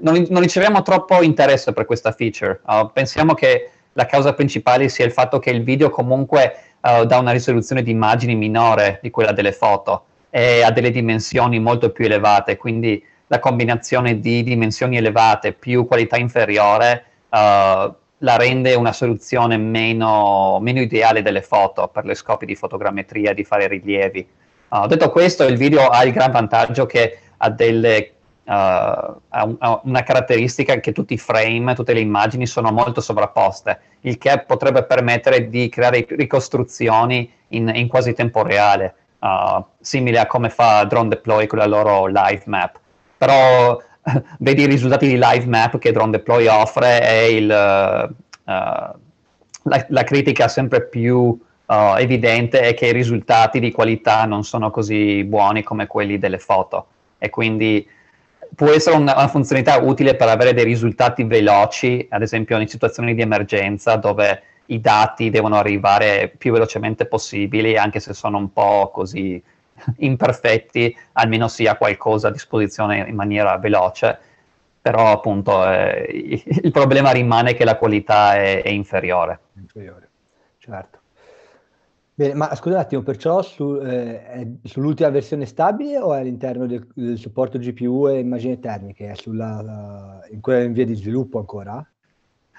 non, non riceviamo troppo interesse per questa feature. Uh, pensiamo che la causa principale sia il fatto che il video comunque uh, dà una risoluzione di immagini minore di quella delle foto e ha delle dimensioni molto più elevate, quindi la combinazione di dimensioni elevate più qualità inferiore uh, la rende una soluzione meno, meno, ideale delle foto per le scopi di fotogrammetria, di fare rilievi. Uh, detto questo, il video ha il gran vantaggio che ha, delle, uh, ha una caratteristica che tutti i frame, tutte le immagini sono molto sovrapposte, il che potrebbe permettere di creare ricostruzioni in, in quasi tempo reale, uh, simile a come fa Drone Deploy con la loro live map però vedi i risultati di live map che drone deploy offre e il, uh, la, la, critica sempre più uh, evidente è che i risultati di qualità non sono così buoni come quelli delle foto e quindi può essere una, una funzionalità utile per avere dei risultati veloci, ad esempio in situazioni di emergenza dove i dati devono arrivare più velocemente possibile anche se sono un po' così imperfetti almeno si ha qualcosa a disposizione in maniera veloce, però appunto eh, il problema rimane che la qualità è, è inferiore. Inferiore, certo. Bene, ma scusa un attimo, perciò su, eh, è sull'ultima versione stabile o è all'interno del, del supporto GPU e immagini termiche? È sulla, la, eh, in quella in via di sviluppo ancora?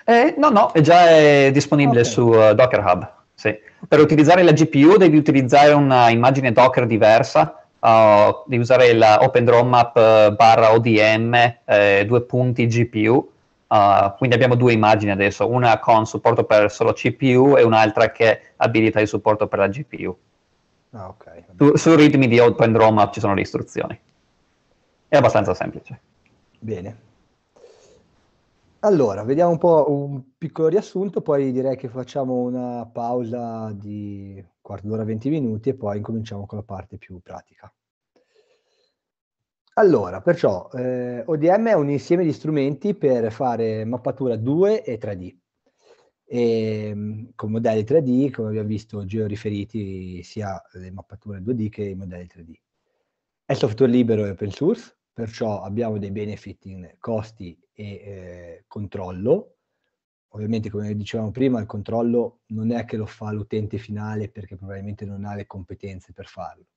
Eh, no, no, è già eh, disponibile okay. su uh, Docker Hub. Sì. Per utilizzare la GPU devi utilizzare un'immagine Docker diversa, uh, devi usare l'Open Roadmap uh, barra ODM, eh, due punti GPU, uh, quindi abbiamo due immagini adesso, una con supporto per solo CPU e un'altra che abilita il supporto per la GPU. Ah, okay. Su, sul readme di OpenDrawMap ci sono le istruzioni. È abbastanza semplice. Bene, allora, vediamo un po' un piccolo riassunto, poi direi che facciamo una pausa di quarto d'ora, 20 minuti e poi incominciamo con la parte più pratica. Allora, perciò eh, ODM è un insieme di strumenti per fare mappatura 2 e 3D, e, ehm, con modelli 3D, come abbiamo visto, georiferiti sia le mappature 2D che i modelli 3D. È software libero e open source, perciò abbiamo dei benefit in costi e eh, controllo. Ovviamente, come dicevamo prima, il controllo non è che lo fa l'utente finale perché probabilmente non ha le competenze per farlo.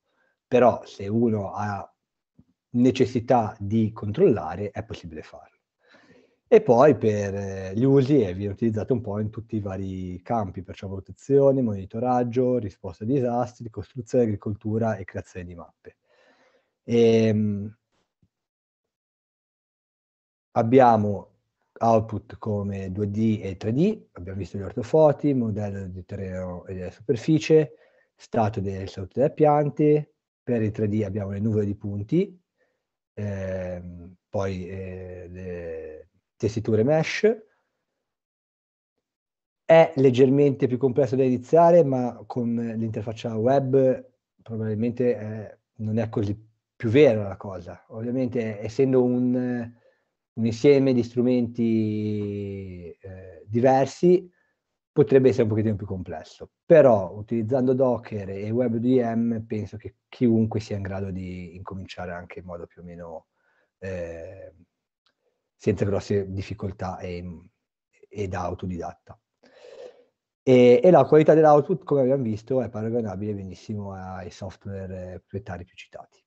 Però se uno ha necessità di controllare, è possibile farlo. E poi per eh, gli usi eh, viene utilizzato un po' in tutti i vari campi, perciò valutazione, monitoraggio, risposta a disastri, costruzione, agricoltura e creazione di mappe. E, ehm, Abbiamo output come 2D e 3D, abbiamo visto gli ortofoti, modello di terreno e della superficie, stato delle salute delle piante, per il 3D abbiamo le nuvole di punti, ehm, poi eh, le tessiture mesh, è leggermente più complesso da iniziare, ma con l'interfaccia web probabilmente eh, non è così più vera la cosa. Ovviamente essendo un un insieme di strumenti eh, diversi potrebbe essere un pochettino più complesso. Però utilizzando Docker e WebDM penso che chiunque sia in grado di incominciare anche in modo più o meno eh, senza grosse difficoltà e, da autodidatta. E, e, la qualità dell'output, come abbiamo visto, è paragonabile benissimo ai software eh, proprietari più citati.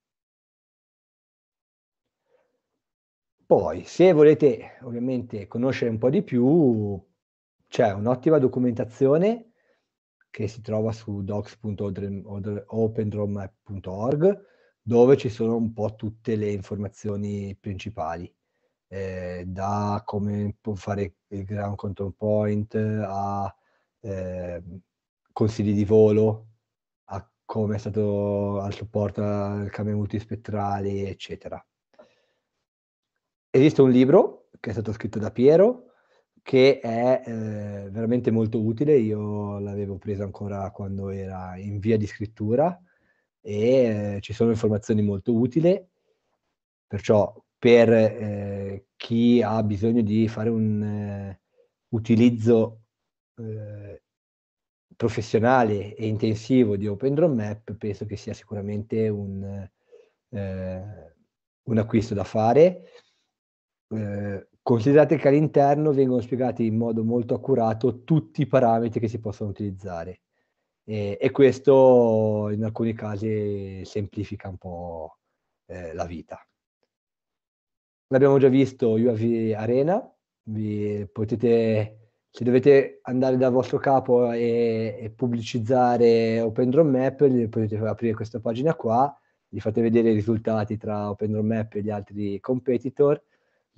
Poi, se volete ovviamente conoscere un po' di più, c'è un'ottima documentazione che si trova su docs.opendrom.org dove ci sono un po' tutte le informazioni principali, eh, da come fare il ground control point a eh, consigli di volo, a come è stato al supporto al cambio multispettrale, eccetera. Esiste un libro che è stato scritto da Piero che è eh, veramente molto utile, io l'avevo preso ancora quando era in via di scrittura e eh, ci sono informazioni molto utili, perciò per eh, chi ha bisogno di fare un eh, utilizzo eh, professionale e intensivo di Open Drone Map, penso che sia sicuramente un, eh, un acquisto da fare eh, considerate che all'interno vengono spiegati in modo molto accurato tutti i parametri che si possono utilizzare e, e questo in alcuni casi semplifica un po' eh, la vita. L'abbiamo già visto UAV Arena, vi potete, se dovete andare dal vostro capo e, e pubblicizzare Open Drone Map, potete aprire questa pagina qua, vi fate vedere i risultati tra Open Drone Map e gli altri competitor,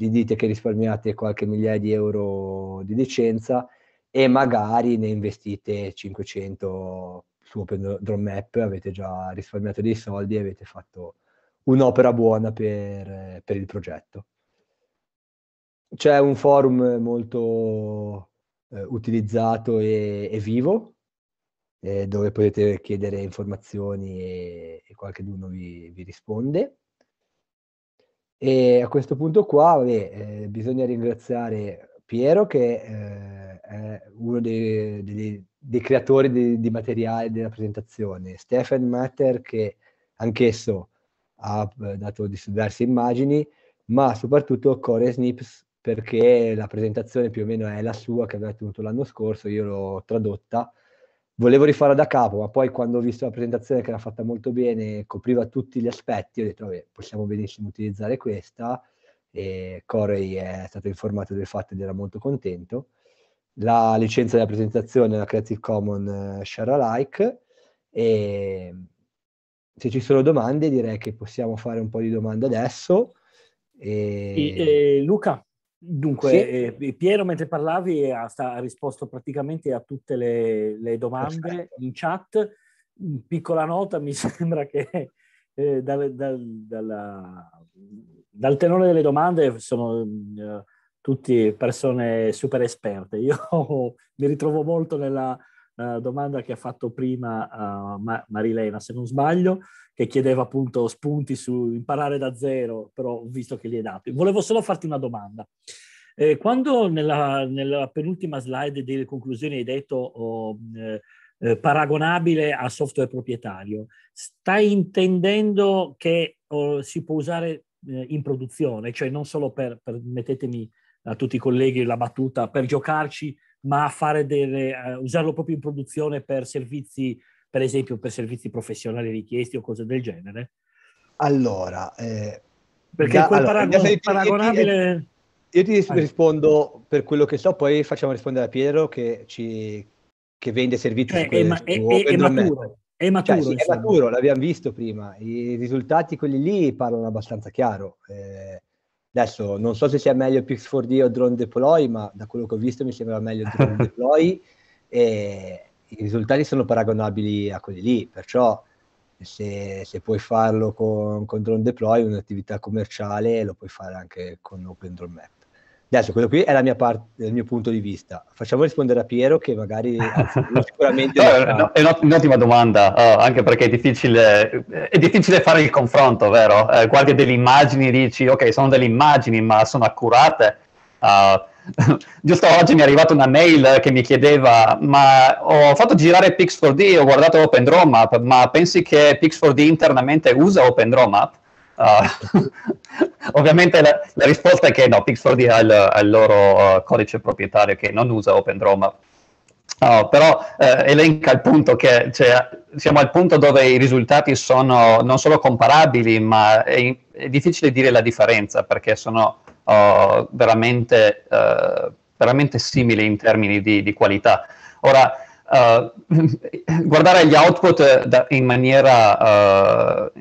gli dite che risparmiate qualche migliaia di euro di licenza e magari ne investite 500 su Open OpenDROM Map, avete già risparmiato dei soldi e avete fatto un'opera buona per, per il progetto. C'è un forum molto eh, utilizzato e, e vivo, eh, dove potete chiedere informazioni e, e qualcheduno vi, vi risponde. E a questo punto qua, vabbè, eh, bisogna ringraziare Piero che eh, è uno dei, dei, dei creatori di, di, materiale della presentazione, Stefan Matter che anch'esso ha eh, dato di studiarsi immagini, ma soprattutto Core Snips perché la presentazione più o meno è la sua che aveva tenuto l'anno scorso, io l'ho tradotta volevo rifarla da capo, ma poi quando ho visto la presentazione che era fatta molto bene, copriva tutti gli aspetti, ho detto, vabbè, possiamo benissimo utilizzare questa, e Corey è stato informato del fatto ed era molto contento. La licenza della presentazione è la Creative Commons eh, Share Alike e se ci sono domande direi che possiamo fare un po' di domande adesso. E... E, e Luca, Dunque, sì. eh, Piero, mentre parlavi, ha, sta, ha, risposto praticamente a tutte le, le domande Perfetto. in chat. Mm, piccola nota, mi sembra che eh, dal, dal, dalla, dal, tenore delle domande sono mm, eh, tutte persone super esperte. Io mi ritrovo molto nella, eh, domanda che ha fatto prima uh, Ma- Marilena, se non sbaglio, che chiedeva appunto spunti su imparare da zero, però visto che li hai dati. Volevo solo farti una domanda. Eh, quando nella, nella, penultima slide delle conclusioni hai detto oh, eh, eh paragonabile a software proprietario, stai intendendo che oh, si può usare in produzione, cioè non solo per, permettetemi a tutti i colleghi la battuta, per giocarci ma delle, uh, usarlo proprio in produzione per servizi, per esempio per servizi professionali richiesti o cose del genere? Allora, eh, perché da, quel allora, paragon- io paragonabile... Io ti ah, rispondo per quello che so, poi facciamo rispondere a Piero che, ci, che vende servizi. Cioè, è, ma, è, è, è maturo, è cioè, maturo, cioè, sì, è maturo, l'abbiamo visto prima. I risultati, quelli lì, parlano abbastanza chiaro. Eh, Adesso non so se sia meglio Pix4D o Drone Deploy, ma da quello che ho visto mi sembra meglio Drone Deploy e i risultati sono paragonabili a quelli lì, perciò se, se puoi farlo con, con Drone Deploy, un'attività commerciale, lo puoi fare anche con Open Drone Map. Adesso, quello qui è parte, il mio punto di vista. Facciamo rispondere a Piero che magari anzi, sicuramente... no, no, è un'ottima domanda, oh, anche perché è difficile, è difficile, fare il confronto, vero? Eh, guardi delle immagini e dici, ok, sono delle immagini, ma sono accurate. Uh, giusto oggi mi è arrivata una mail che mi chiedeva, ma ho fatto girare Pix4D, ho guardato Open Map, ma pensi che Pix4D internamente usa Open Map? Uh, ovviamente la, la, risposta è che no, Pixford ha il, il, loro uh, codice proprietario che non usa OpenDROMA. Oh, però eh, elenca il punto che cioè, siamo al punto dove i risultati sono non solo comparabili, ma è, è difficile dire la differenza perché sono oh, veramente, eh, veramente, simili in termini di, di qualità. Ora, eh, guardare gli output da, in maniera eh,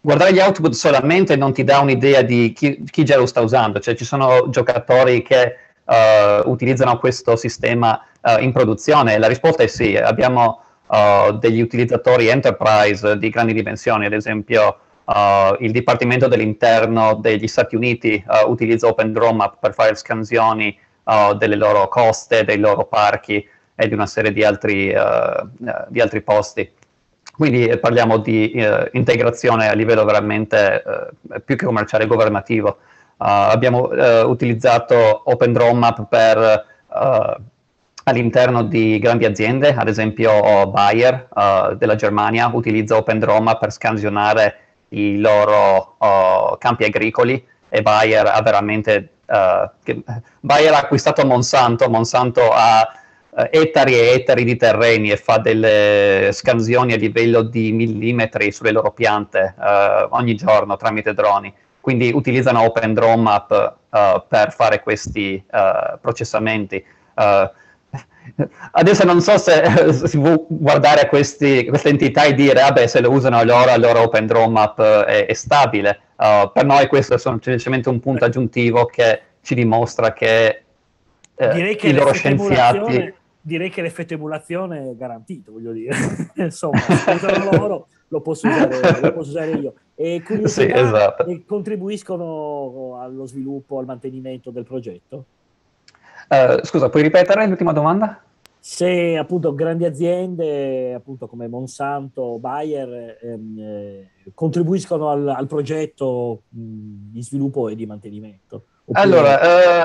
guardare gli output solamente non ti dà un'idea di chi, chi già lo sta usando, cioè ci sono giocatori che uh, utilizzano questo sistema uh, in produzione? La risposta è sì, abbiamo uh, degli utilizzatori enterprise di grandi dimensioni, ad esempio il Dipartimento dell'Interno degli Stati Uniti utilizza Open Drone per fare scansioni delle loro coste, dei loro parchi e di una serie di altri, di altri posti. Quindi eh, parliamo di eh, integrazione a livello veramente eh, più che commerciale governativo. Uh, abbiamo uh, utilizzato Open Roadmap per, uh, all'interno di grandi aziende, ad esempio Bayer della Germania utilizza Open Roadmap per scansionare i loro oh, campi agricoli e Bayer ha veramente... Che, Bayer ha acquistato Monsanto, Monsanto ha eh, ettari e ettari di terreni e fa delle scansioni a livello di millimetri sulle loro piante eh, ogni giorno tramite droni. Quindi utilizzano Open Drone Map eh, per fare questi eh, processamenti. Eh, adesso non so se si può guardare queste entità e dire, vabbè, se lo usano allora, allora Open Drone Map è, eh, è stabile. per noi questo è semplicemente un punto aggiuntivo che ci dimostra che Direi che i loro scienziati direi che l'effetto emulazione è garantito, voglio dire. Insomma, usano loro, lo posso, usare, lo posso usare, io. E sì, esatto. contribuiscono allo sviluppo, al mantenimento del progetto? Uh, scusa, puoi ripetere l'ultima domanda? Se appunto grandi aziende, appunto come Monsanto, Bayer, ehm, eh, contribuiscono al, al progetto mh, di sviluppo e di mantenimento. Allora,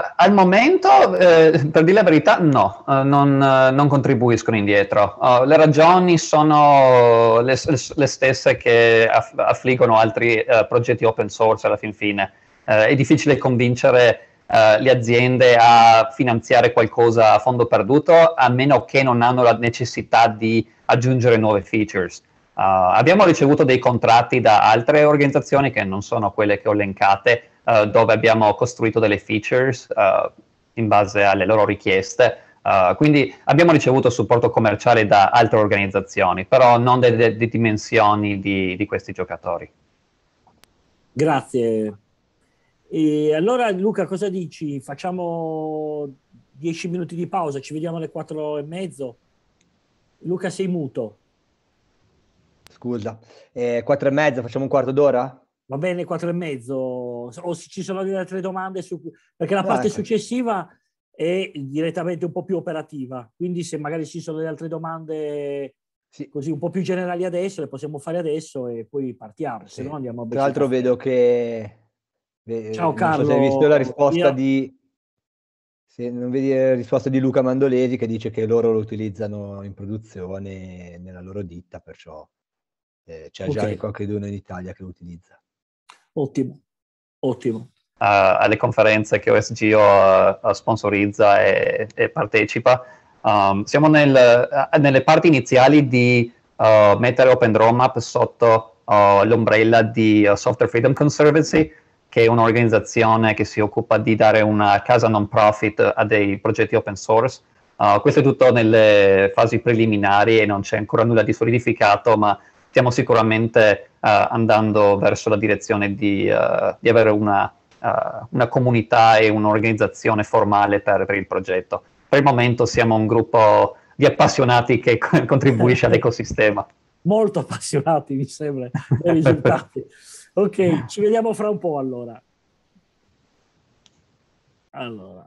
eh, al momento, eh, per dire la verità, no, eh, non, eh, non, contribuiscono indietro. Uh, le ragioni sono le, le stesse che aff- affliggono altri eh, progetti open source alla fin fine. è difficile convincere le aziende a finanziare qualcosa a fondo perduto, a meno che non hanno la necessità di aggiungere nuove features. Uh, abbiamo ricevuto dei contratti da altre organizzazioni che non sono quelle che ho elencate, eh, dove abbiamo costruito delle features uh, in base alle loro richieste. Uh, quindi abbiamo ricevuto supporto commerciale da altre organizzazioni, però non delle de dimensioni di, di questi giocatori. Grazie. E allora Luca, cosa dici? Facciamo 10 minuti di pausa, ci vediamo alle 4 e mezzo. Luca, sei muto. Scusa, eh, 4 e mezzo, facciamo un quarto d'ora? Va bene, quattro e mezzo. O se ci sono delle altre domande, su... perché la parte ecco. successiva è direttamente un po' più operativa. Quindi se magari ci sono delle altre domande sì. così un po' più generali adesso, le possiamo fare adesso e poi partiamo. Sì. Se no andiamo a Tra l'altro vedo che... Eh, Ciao Carlo. Non so hai visto la risposta Io... di... Se non vedi la risposta di Luca Mandolesi che dice che loro lo utilizzano in produzione nella loro ditta, perciò eh, c'è okay. già qualche dono in Italia che lo utilizza. Ottimo, ottimo. Uh, alle conferenze che OSGO uh, uh, sponsorizza e, e partecipa. Um, siamo nel, uh, nelle parti iniziali di uh, mettere Open Roadmap sotto uh, l'ombrella di Software Freedom Conservancy, che è un'organizzazione che si occupa di dare una casa non profit a dei progetti open source. questo è tutto nelle fasi preliminari e non c'è ancora nulla di solidificato, ma stiamo sicuramente eh, andando verso la direzione di, eh, di avere una, eh, una, comunità e un'organizzazione formale per, per il progetto. Per il momento siamo un gruppo di appassionati che contribuisce all'ecosistema. Molto appassionati, mi sembra, dei risultati. Ok, ci vediamo fra un po' allora. Allora.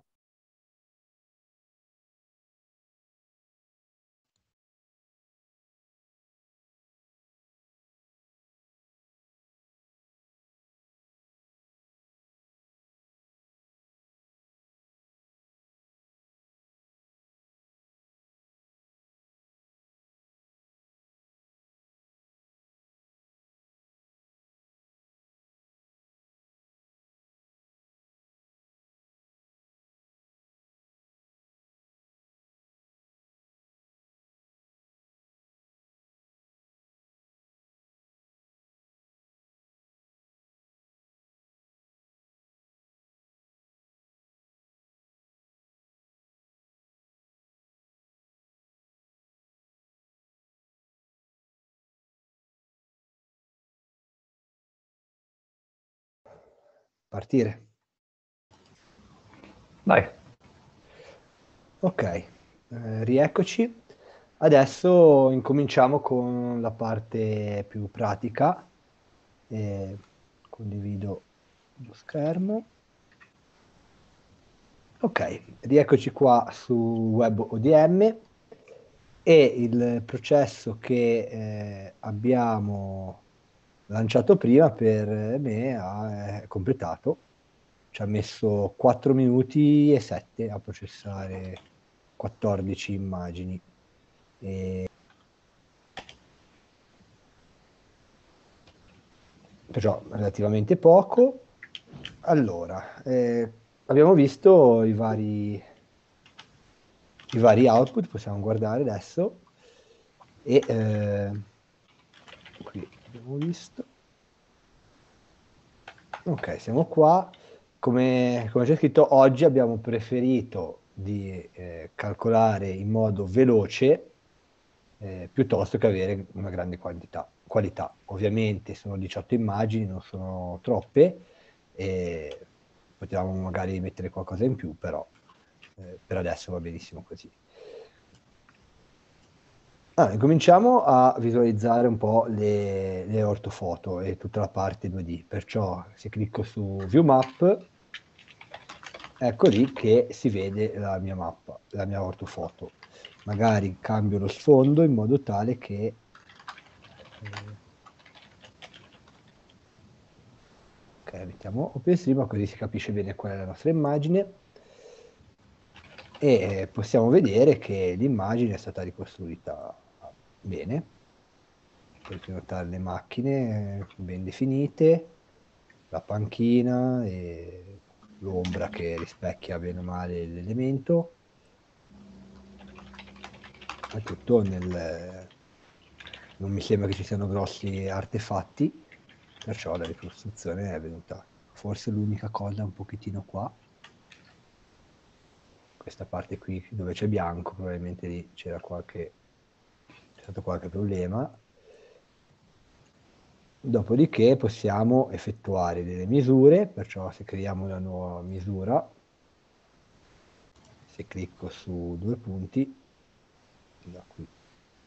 partire. Dai. Ok, eh, rieccoci. Adesso incominciamo con la parte più pratica. Eh, condivido lo schermo. Ok, rieccoci qua su Web ODM e il processo che eh, abbiamo lanciato prima per me ha completato, ci ha messo 4 minuti e 7 a processare 14 immagini. E... Perciò relativamente poco. Allora, eh, abbiamo visto i vari, i vari output, possiamo guardare adesso. E eh, qui avevo visto. Ok, siamo qua. Come, come c'è scritto, oggi abbiamo preferito di eh, calcolare in modo veloce eh, piuttosto che avere una grande quantità, qualità. Ovviamente sono 18 immagini, non sono troppe, e potevamo magari mettere qualcosa in più, però eh, per adesso va benissimo così. Ah, cominciamo a visualizzare un po' le, le, ortofoto e tutta la parte 2D, perciò se clicco su View Map, ecco lì che si vede la mia mappa, la mia ortofoto. Magari cambio lo sfondo in modo tale che... Ok, mettiamo OpenStream, così si capisce bene qual è la nostra immagine e possiamo vedere che l'immagine è stata ricostruita bene potete notare le macchine ben definite la panchina e l'ombra che rispecchia bene o male l'elemento è tutto nel non mi sembra che ci siano grossi artefatti perciò la ricostruzione è venuta forse l'unica cosa un pochettino qua questa parte qui dove c'è bianco probabilmente lì c'era qualche stato qualche problema. Dopodiché possiamo effettuare delle misure, perciò se creiamo una nuova misura, se clicco su due punti, da qui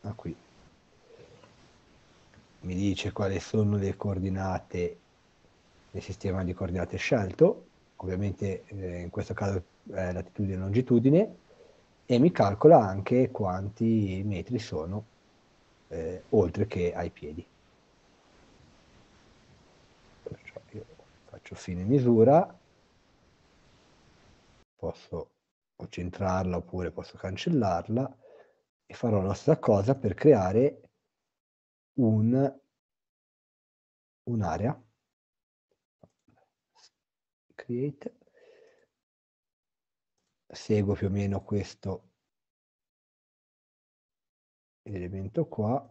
a qui, mi dice quali sono le coordinate del sistema di coordinate scelto, ovviamente eh, in questo caso eh, latitudine e longitudine, e mi calcola anche quanti metri sono eh, oltre che ai piedi. Perciò io faccio fine misura, posso o centrarla oppure posso cancellarla e farò la stessa cosa per creare un, un'area. Create. Seguo più o meno questo elemento qua.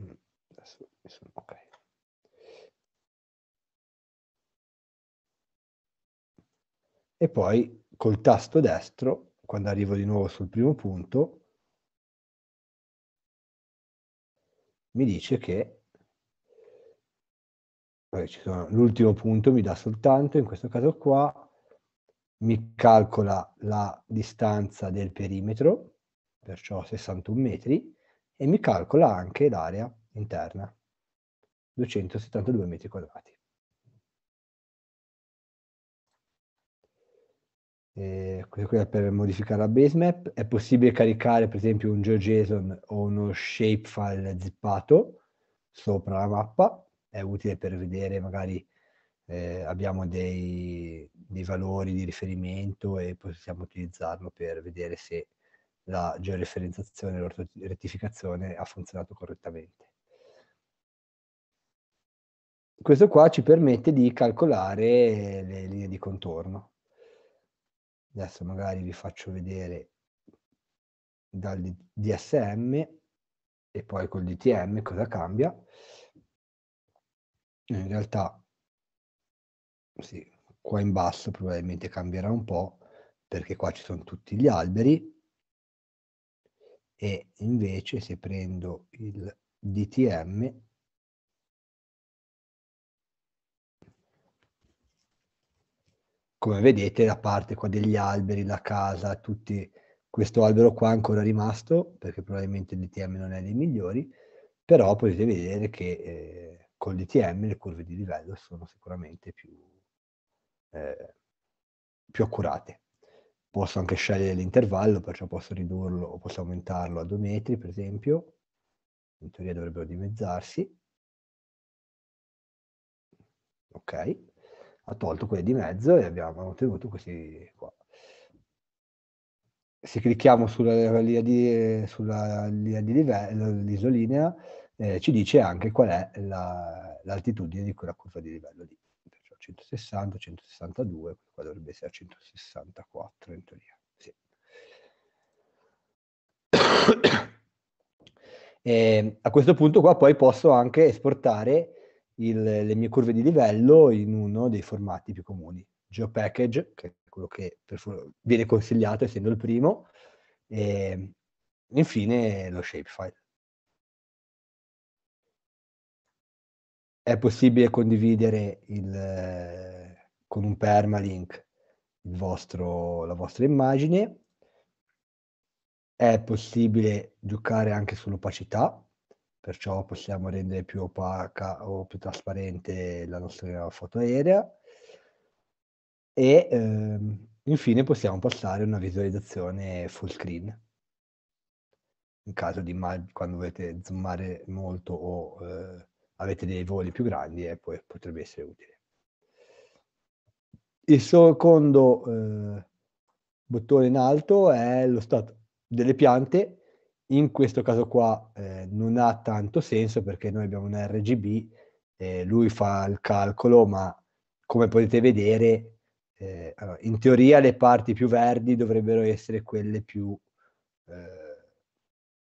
Mm, adesso ok. E poi col tasto destro, quando arrivo di nuovo sul primo punto, mi dice che l'ultimo punto mi dà soltanto, in questo caso qua, mi calcola la distanza del perimetro, perciò 61 metri, e mi calcola anche l'area interna, 272 metri quadrati. Eh, questo è per modificare la base map. È possibile caricare per esempio un GeoJSON o uno shapefile zippato sopra la mappa. È utile per vedere magari eh, abbiamo dei, dei, valori di riferimento e possiamo utilizzarlo per vedere se la georeferenziazione e l'ortorettificazione ha funzionato correttamente. Questo qua ci permette di calcolare le linee di contorno. Adesso magari vi faccio vedere dal DSM e poi col DTM cosa cambia. In realtà sì, qua in basso probabilmente cambierà un po', perché qua ci sono tutti gli alberi, e invece se prendo il DTM, come vedete la parte qua degli alberi, la casa, tutti, questo albero qua è ancora rimasto, perché probabilmente il DTM non è dei migliori, però potete vedere che eh, il DTM le curve di livello sono sicuramente più, eh, più accurate. Posso anche scegliere l'intervallo, perciò posso ridurlo o posso aumentarlo a 2 metri, per esempio. In teoria dovrebbero dimezzarsi. Ok. Ha tolto quelli di mezzo e abbiamo ottenuto questi qua se clicchiamo sulla linea di, sulla linea di livello, l'isolinea, eh, ci dice anche qual è l'altitudine di quella curva di livello lì. 160, 162, qua dovrebbe essere 164 in teoria. Sì. E ehm, a questo punto qua poi posso anche esportare il, le mie curve di livello in uno dei formati più comuni. GeoPackage, che è quello che viene consigliato essendo il primo, e ehm, infine lo shapefile. è possibile condividere il, con un permalink vostro, la vostra immagine, è possibile giocare anche sull'opacità, perciò possiamo rendere più opaca o più trasparente la nostra foto aerea e ehm, infine possiamo passare a una visualizzazione full screen in caso di quando volete zoomare molto o eh, avete dei voli più grandi e poi potrebbe essere utile. Il secondo eh, bottone in alto è lo stato delle piante, in questo caso qua eh, non ha tanto senso perché noi abbiamo un RGB, eh, lui fa il calcolo, ma come potete vedere eh, allora, in teoria le parti più verdi dovrebbero essere quelle più, eh,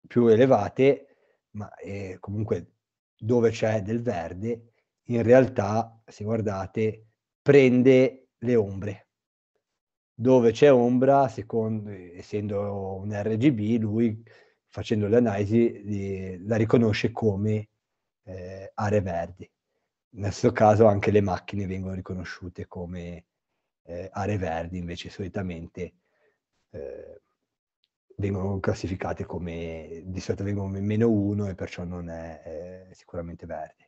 più elevate, ma eh, comunque dove c'è del verde, in realtà, se guardate, prende le ombre. Dove c'è ombra, secondo, essendo un RGB, lui facendo le analisi la riconosce come eh, aree verdi. Nel suo caso anche le macchine vengono riconosciute come eh, aree verdi, invece solitamente eh, vengono classificate come, di solito vengono meno 1 e perciò non è eh, sicuramente verde.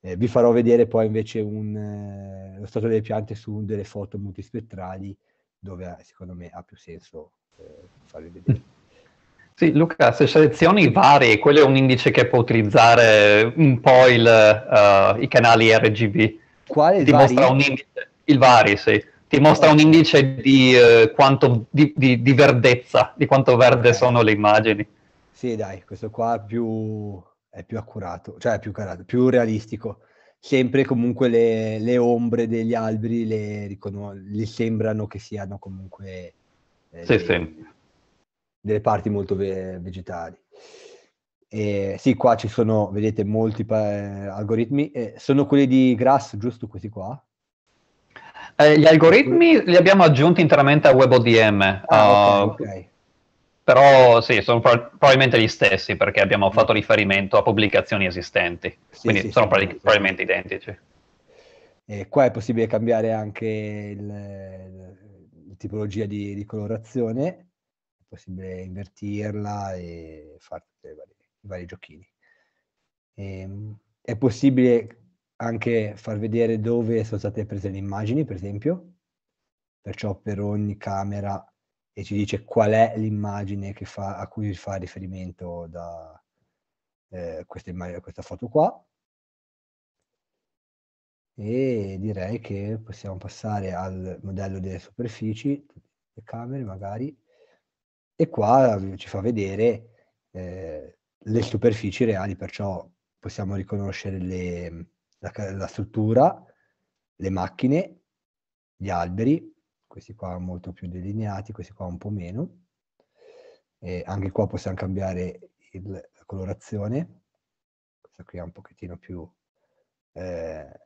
Eh, vi farò vedere poi invece un, eh, lo stato delle piante su delle foto multispettrali dove eh, secondo me ha più senso eh, farvi vedere. Sì, Luca, se selezioni vari, quello è un indice che può utilizzare un po' il, uh, i canali RGB. Quale? Dimostra vari? un indice, il vari, sì ti mostra un indice di, eh, quanto, di, di, di, verdezza, di quanto verde sono le immagini. Sì, dai, questo qua è più, è più accurato, cioè è più, carato, più realistico. Sempre comunque le, le ombre degli alberi le, ricono- le, sembrano che siano comunque eh, sì, le, sì. delle parti molto ve- vegetali. E sì, qua ci sono, vedete, molti pa- algoritmi. Eh, sono quelli di Grass, giusto questi qua? Eh, gli algoritmi li abbiamo aggiunti interamente a WebODM. Ah, uh, okay, ah, okay. Però sì, sono pro- probabilmente gli stessi perché abbiamo mm. fatto riferimento a pubblicazioni esistenti, sì, quindi sì, sono sì, pra- probabilmente identici. E qua è possibile cambiare anche la tipologia di, di, colorazione, è possibile invertirla e fare i vari giochini. E, ehm, è possibile anche far vedere dove sono state prese le immagini, per esempio, perciò per ogni camera e ci dice qual è l'immagine fa, a cui fa riferimento da, eh, questa, immagine, questa foto qua. E direi che possiamo passare al modello delle superfici, le camere magari, e qua ci fa vedere eh, le superfici reali, perciò possiamo riconoscere le, la, la struttura, le macchine, gli alberi, questi qua molto più delineati, questi qua un po' meno. E anche qua possiamo cambiare il, la colorazione, questa qui ha un pochettino più eh,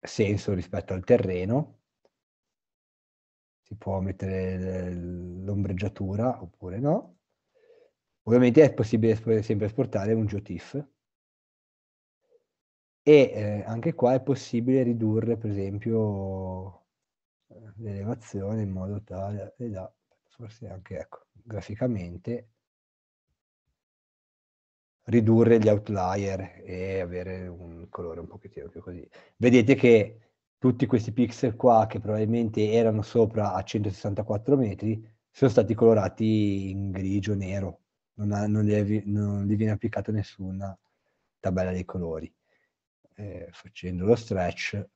senso rispetto al terreno. Si può mettere l'ombreggiatura oppure no. Ovviamente è possibile sempre esportare un GeoTIFF, e eh, anche qua è possibile ridurre per esempio eh, l'elevazione in modo tale da forse anche ecco, graficamente ridurre gli outlier e avere un colore un pochettino più così. Vedete che tutti questi pixel qua che probabilmente erano sopra a 164 metri sono stati colorati in grigio nero, non, ha, non, gli, non gli viene applicata nessuna tabella dei colori eh, facendo lo stretch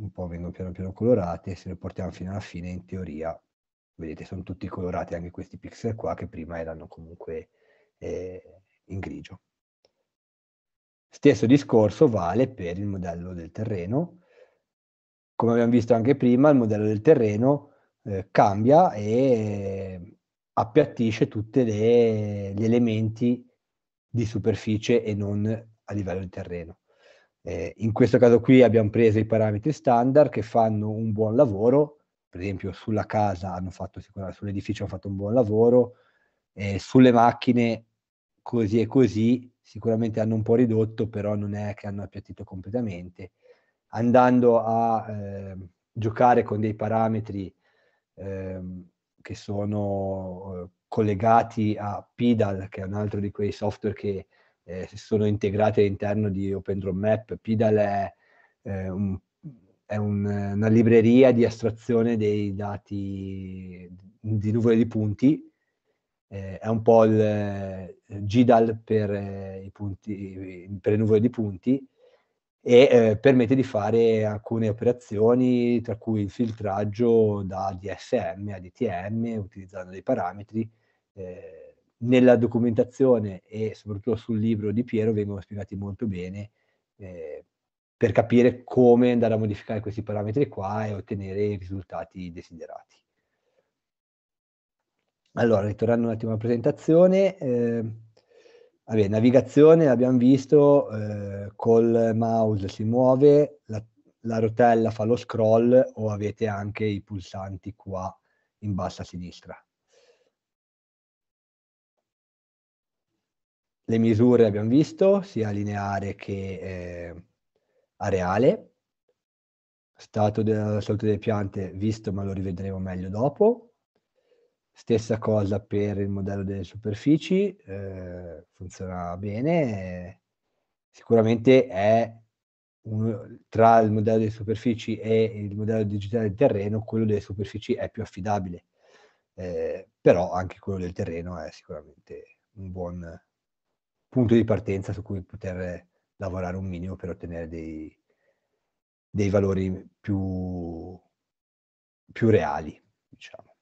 un po' vengono piano piano colorate, se le portiamo fino alla fine in teoria, vedete sono tutti colorati anche questi pixel qua che prima erano comunque eh, in grigio. Stesso discorso vale per il modello del terreno. Come abbiamo visto anche prima, il modello del terreno eh, cambia e appiattisce tutti gli elementi di superficie e non a livello di terreno. Eh, in questo caso qui abbiamo preso i parametri standard che fanno un buon lavoro, per esempio sulla casa hanno fatto sicuramente, sull'edificio hanno fatto un buon lavoro, eh, sulle macchine così e così sicuramente hanno un po' ridotto, però non è che hanno appiattito completamente. Andando a eh, giocare con dei parametri ehm, che sono eh, collegati a PIDAL, che è un altro di quei software che eh, sono integrate all'interno di Open Drone Map. PIDAL è, eh, un, è un, una libreria di astrazione dei dati di nuvole di punti, eh, è un po' il eh, GDAL per, eh, i punti, per le nuvole di punti e eh, permette di fare alcune operazioni, tra cui il filtraggio da DSM a DTM, utilizzando dei parametri. Eh, nella documentazione e soprattutto sul libro di Piero vengono spiegati molto bene eh, per capire come andare a modificare questi parametri qua e ottenere i risultati desiderati. Allora, ritornando un attimo alla presentazione, eh, vabbè, navigazione abbiamo visto, eh, col mouse si muove, la, la rotella fa lo scroll o avete anche i pulsanti qua in basso a sinistra. Le misure abbiamo visto, sia lineare che eh, areale. Stato della salute delle piante visto, ma lo rivedremo meglio dopo. Stessa cosa per il modello delle superfici, eh, funziona bene. Sicuramente è un, tra il modello delle superfici e il modello digitale del terreno, quello delle superfici è più affidabile. Eh, però anche quello del terreno è sicuramente un buon, punto di partenza su cui poter lavorare un minimo per ottenere dei, dei valori più, più reali, diciamo.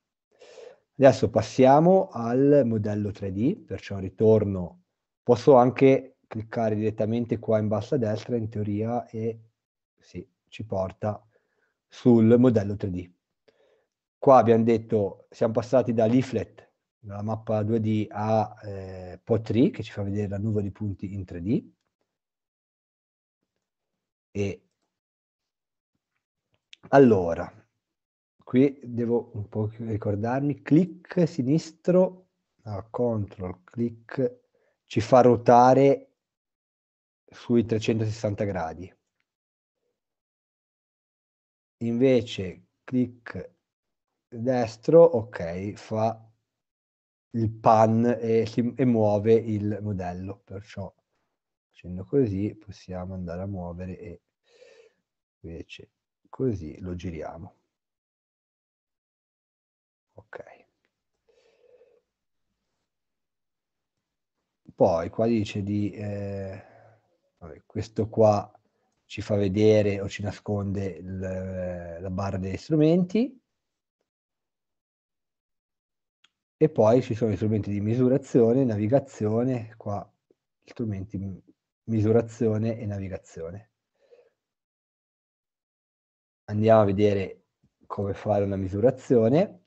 Adesso passiamo al modello 3D, perciò ritorno, posso anche cliccare direttamente qua in basso a destra in teoria e sì, ci porta sul modello 3D. Qua abbiamo detto, siamo passati da leaflet la mappa 2D a eh, POT3 che ci fa vedere la nuvola di punti in 3D e allora qui devo un po' ricordarmi clic sinistro a control click ci fa ruotare sui 360 gradi invece clic destro ok fa il pan e, si, e muove il modello, perciò facendo così possiamo andare a muovere e invece così lo giriamo. Ok. Poi qua dice di... Eh, vabbè, questo qua ci fa vedere o ci nasconde il, eh, la barra degli strumenti E poi ci sono gli strumenti di misurazione, navigazione, qua strumenti misurazione e navigazione. Andiamo a vedere come fare una misurazione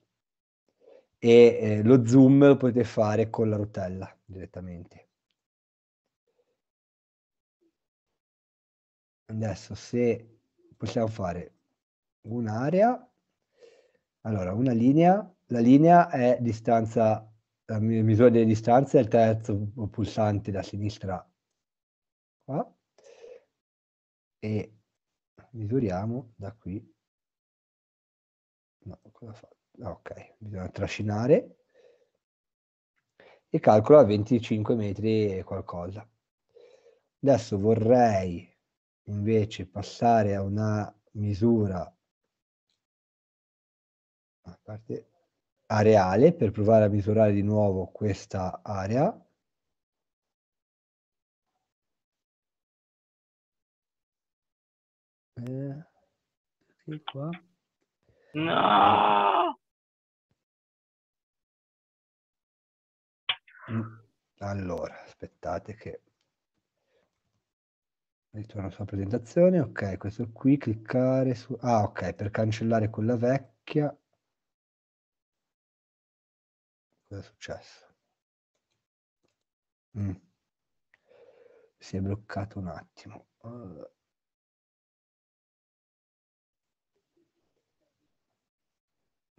e eh, lo zoom lo potete fare con la rotella direttamente. Adesso se possiamo fare un'area allora, una linea, la linea è distanza, la misura delle distanze è il terzo pulsante da sinistra qua e misuriamo da qui. No, cosa fa? Ah, ok, bisogna trascinare e calcola 25 metri e qualcosa. Adesso vorrei invece passare a una misura parte areale per provare a misurare di nuovo questa area. Eh, qua. No! Mm, allora, aspettate che ritorno sulla presentazione. Ok, questo qui, cliccare su... Ah, ok, per cancellare quella vecchia Cosa è successo? Mm. Si è bloccato un attimo. Uh.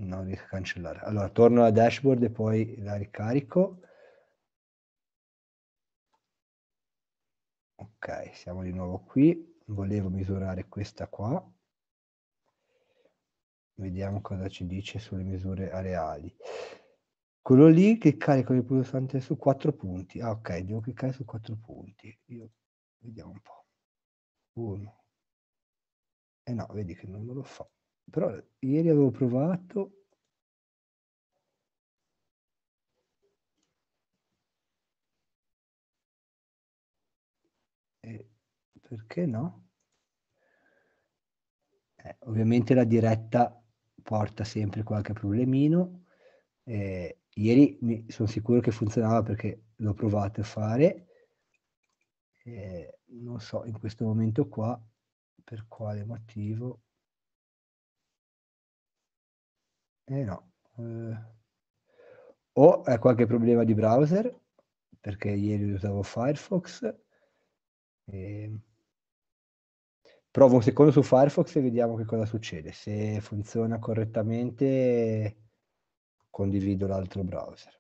Non riesco a cancellare. Allora, torno alla dashboard e poi la ricarico. Ok, siamo di nuovo qui. Volevo misurare questa qua. Vediamo cosa ci dice sulle misure areali quello lì che carico il pulsante su quattro punti. Ah, ok, devo cliccare su quattro punti. Io, vediamo un po'. 1. E eh no, vedi che non me lo fa. Però ieri avevo provato. E perché no? Eh, ovviamente la diretta porta sempre qualche problemino. Eh, ieri mi, sono sicuro che funzionava perché l'ho provato a fare. Eh, non so in questo momento qua per quale motivo. Eh no. Eh, o è qualche problema di browser perché ieri usavo Firefox. Eh, provo un secondo su Firefox e vediamo che cosa succede. Se funziona correttamente condivido l'altro browser.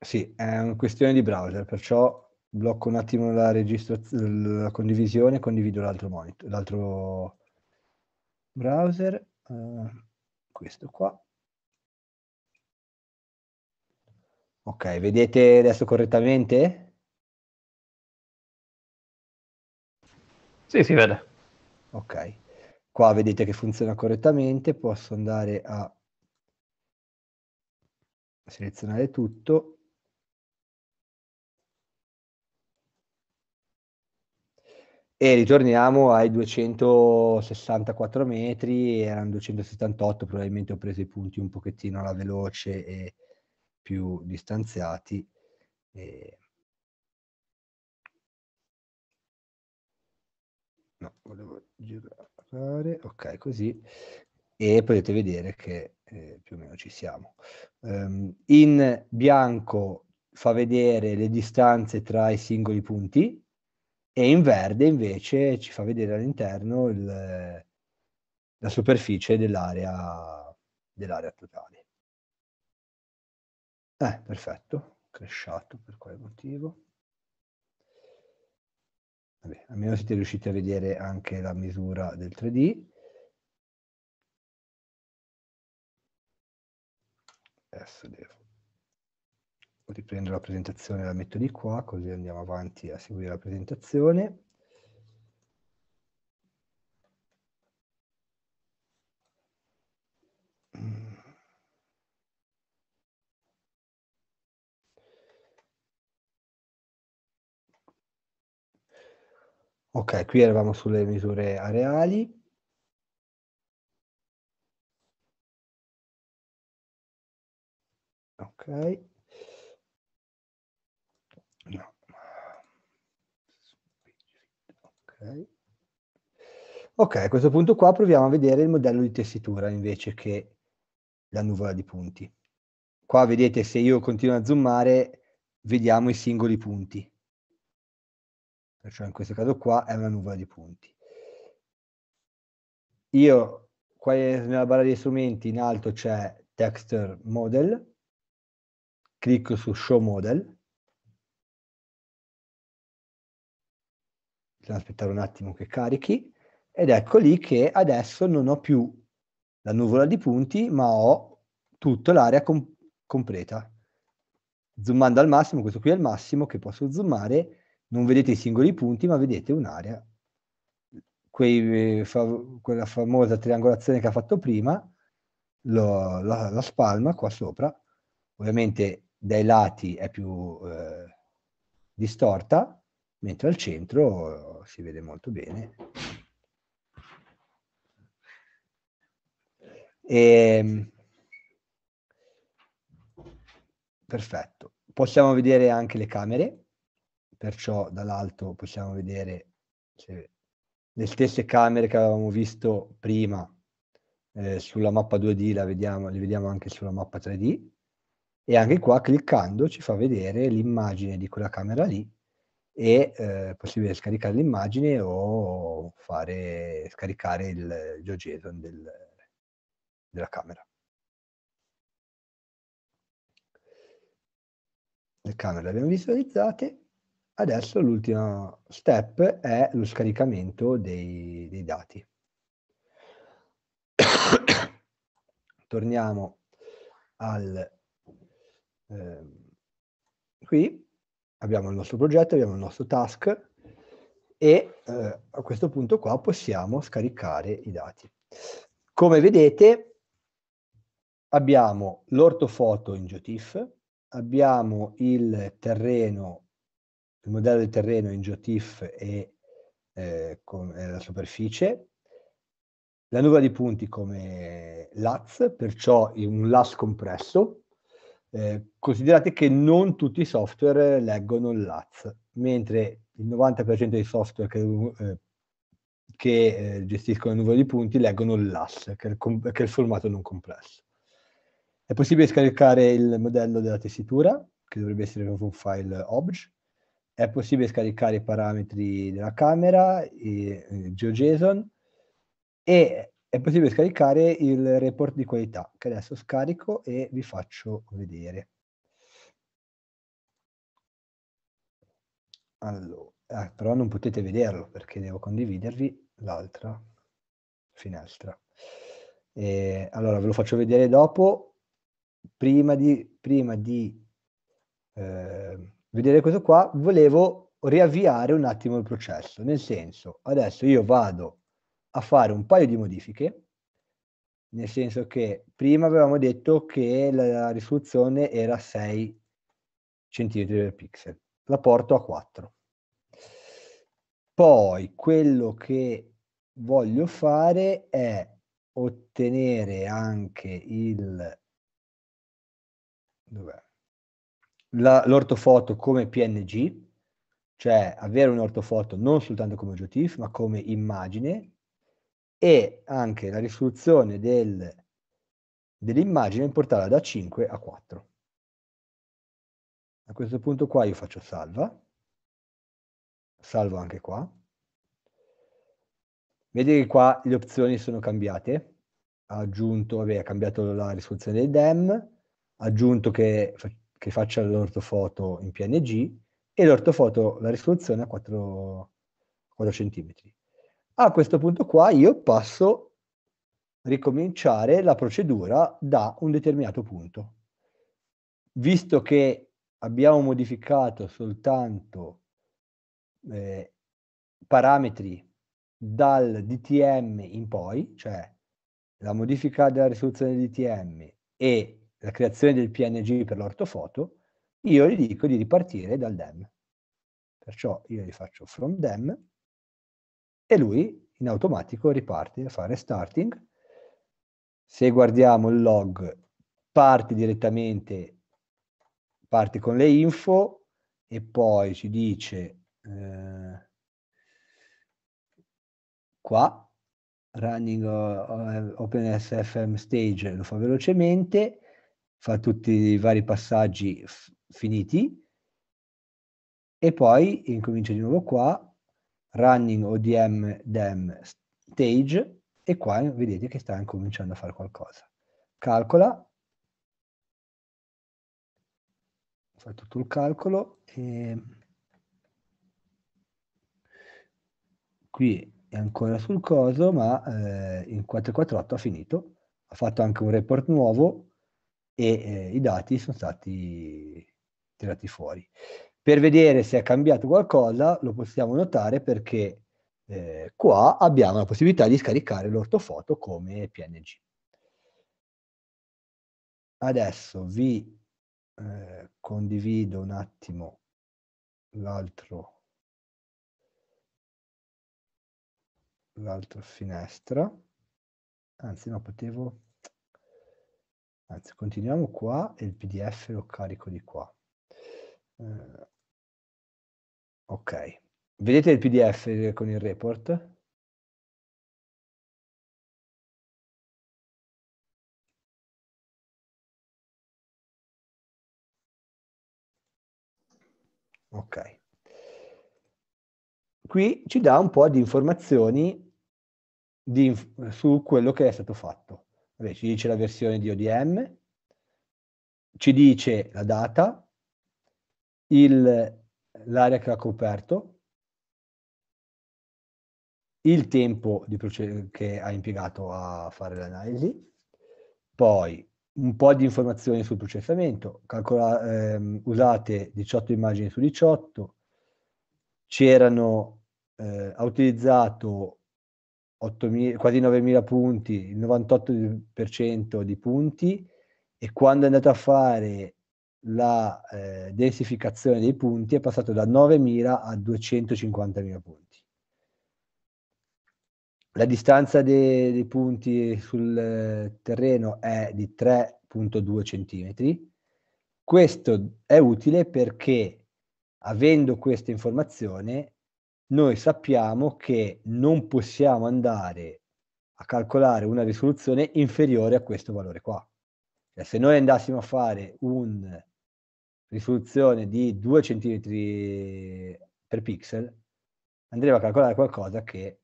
Sì, è una questione di browser, perciò blocco un attimo la, la condivisione e condivido l'altro l'altro browser. Eh, questo qua. Ok, vedete adesso correttamente? Sì, si vede. Ok, qua vedete che funziona correttamente, posso andare a selezionare tutto E ritorniamo ai 264 metri, erano 278, probabilmente ho preso i punti un pochettino alla veloce e più distanziati. E... No, volevo girare, ok, così. E potete vedere che eh, più o meno ci siamo. Um, in bianco fa vedere le distanze tra i singoli punti, e in verde invece ci fa vedere all'interno il, la superficie dell'area, dell'area totale. Eh, perfetto, cresciato per quale motivo? Vabbè, almeno siete riusciti a vedere anche la misura del 3D. Adesso devo riprendo la presentazione e la metto di qua, così andiamo avanti a seguire la presentazione. Ok, qui eravamo sulle misure areali. Ok. Okay. ok, a questo punto qua proviamo a vedere il modello di tessitura invece che la nuvola di punti. Qua vedete se io continuo a zoomare, vediamo i singoli punti. Perciò in questo caso qua è una nuvola di punti. Io, qua nella barra dei strumenti, in alto c'è Texture Model, clicco su Show Model, bisogna aspettare un attimo che carichi ed ecco lì che adesso non ho più la nuvola di punti ma ho tutta l'area com- completa. Zoomando al massimo, questo qui è il massimo che posso zoomare, non vedete i singoli punti ma vedete un'area, Quei, eh, fa- quella famosa triangolazione che ha fatto prima, lo, la, la, spalma qua sopra, ovviamente dai lati è più eh, distorta, mentre al centro eh, si vede molto bene. E, ehm, perfetto. Possiamo vedere anche le camere, perciò dall'alto possiamo vedere cioè, le stesse camere che avevamo visto prima eh, sulla mappa 2D, vediamo, le vediamo anche sulla mappa 3D. E anche qua cliccando ci fa vedere l'immagine di quella camera lì e eh, è possibile scaricare l'immagine o fare, scaricare il GeoJSON del, della camera. Le camere le abbiamo visualizzate, adesso l'ultimo step è lo scaricamento dei, dei dati. Torniamo al... Eh, qui abbiamo il nostro progetto, abbiamo il nostro task e eh, a questo punto qua possiamo scaricare i dati. Come vedete abbiamo l'ortofoto in GeoTIFF, abbiamo il terreno, il modello del terreno in GeoTIFF e eh, con eh, la superficie, la nuvola di punti come LATS, perciò un LAS compresso, eh, considerate che non tutti i software leggono il LATS, mentre il 90% dei software che, eh, che eh, gestiscono il numero di punti leggono il LAS, che è il, che è il formato non complesso. È possibile scaricare il modello della tessitura, che dovrebbe essere proprio un file obj. È possibile scaricare i parametri della camera, il eh, GeoJSON, e è possibile scaricare il report di qualità che adesso scarico e vi faccio vedere. Allora, eh, però non potete vederlo perché devo condividervi l'altra finestra. E, allora ve lo faccio vedere dopo. Prima di, prima di eh, vedere questo qua, volevo riavviare un attimo il processo. Nel senso, adesso io vado a fare un paio di modifiche, nel senso che prima avevamo detto che la risoluzione era 6 cm per pixel, la porto a 4. Poi quello che voglio fare è ottenere anche il dov'è? La, l'ortofoto come PNG, cioè avere un ortofoto non soltanto come GTIF, ma come immagine e anche la risoluzione del, dell'immagine portarla da 5 a 4. A questo punto qua io faccio salva, salvo anche qua. Vedete che qua le opzioni sono cambiate, ha aggiunto, vabbè, ha cambiato la risoluzione dei DEM, ha aggiunto che, che faccia l'ortofoto in PNG e l'ortofoto, la risoluzione a 4, 4 cm. A questo punto qua io posso ricominciare la procedura da un determinato punto. Visto che abbiamo modificato soltanto eh, parametri dal DTM in poi, cioè la modifica della risoluzione del DTM e la creazione del PNG per l'ortofoto, io gli dico di ripartire dal DEM. Perciò io gli faccio from DEM e lui in automatico riparte a fare starting. Se guardiamo il log, parte direttamente, parte con le info e poi ci dice eh, qua, running uh, OpenSFM stage, lo fa velocemente, fa tutti i vari passaggi finiti e poi incomincia di nuovo qua running odm dem stage e qua vedete che sta incominciando a fare qualcosa. Calcola, Ho fatto tutto il calcolo e qui è ancora sul coso ma eh, in 448 ha finito, ha fatto anche un report nuovo e eh, i dati sono stati tirati fuori. Per vedere se è cambiato qualcosa lo possiamo notare perché eh, qua abbiamo la possibilità di scaricare l'ortofoto come PNG. Adesso vi eh, condivido un attimo l'altro l'altra finestra anzi no potevo anzi continuiamo qua e il pdf lo carico di qua eh, Ok. Vedete il PDF con il report? Ok. Qui ci dà un po' di informazioni di, su quello che è stato fatto. Vabbè, ci dice la versione di ODM, ci dice la data, il l'area che ha coperto, il tempo che ha impiegato a fare l'analisi, poi un po' di informazioni sul processamento, calcola, ehm, usate 18 immagini su 18, c'erano, eh, ha utilizzato 8.000, quasi 9.000 punti, il 98% di punti, e quando è andato a fare la eh, densificazione dei punti è passato da 9.000 a 250.000 punti. La distanza dei, dei punti sul eh, terreno è di 3.2 cm. Questo è utile perché avendo questa informazione noi sappiamo che non possiamo andare a calcolare una risoluzione inferiore a questo valore qua. Cioè, se noi andassimo a fare un risoluzione di 2 cm per pixel, andremo a calcolare qualcosa che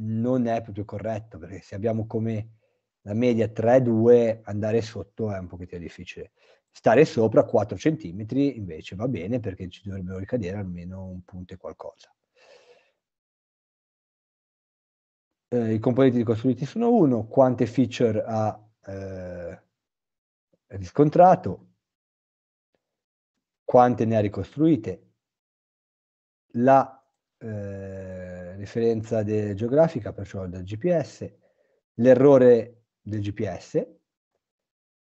non è proprio corretto, perché se abbiamo come la media 3,2, andare sotto è un pochettino difficile. Stare sopra 4 cm invece va bene perché ci dovrebbero ricadere almeno un punto e qualcosa. Eh, I componenti costruiti sono 1, quante feature ha eh, riscontrato, quante ne ha ricostruite. La eh, referenza de- geografica, perciò del GPS, l'errore del GPS,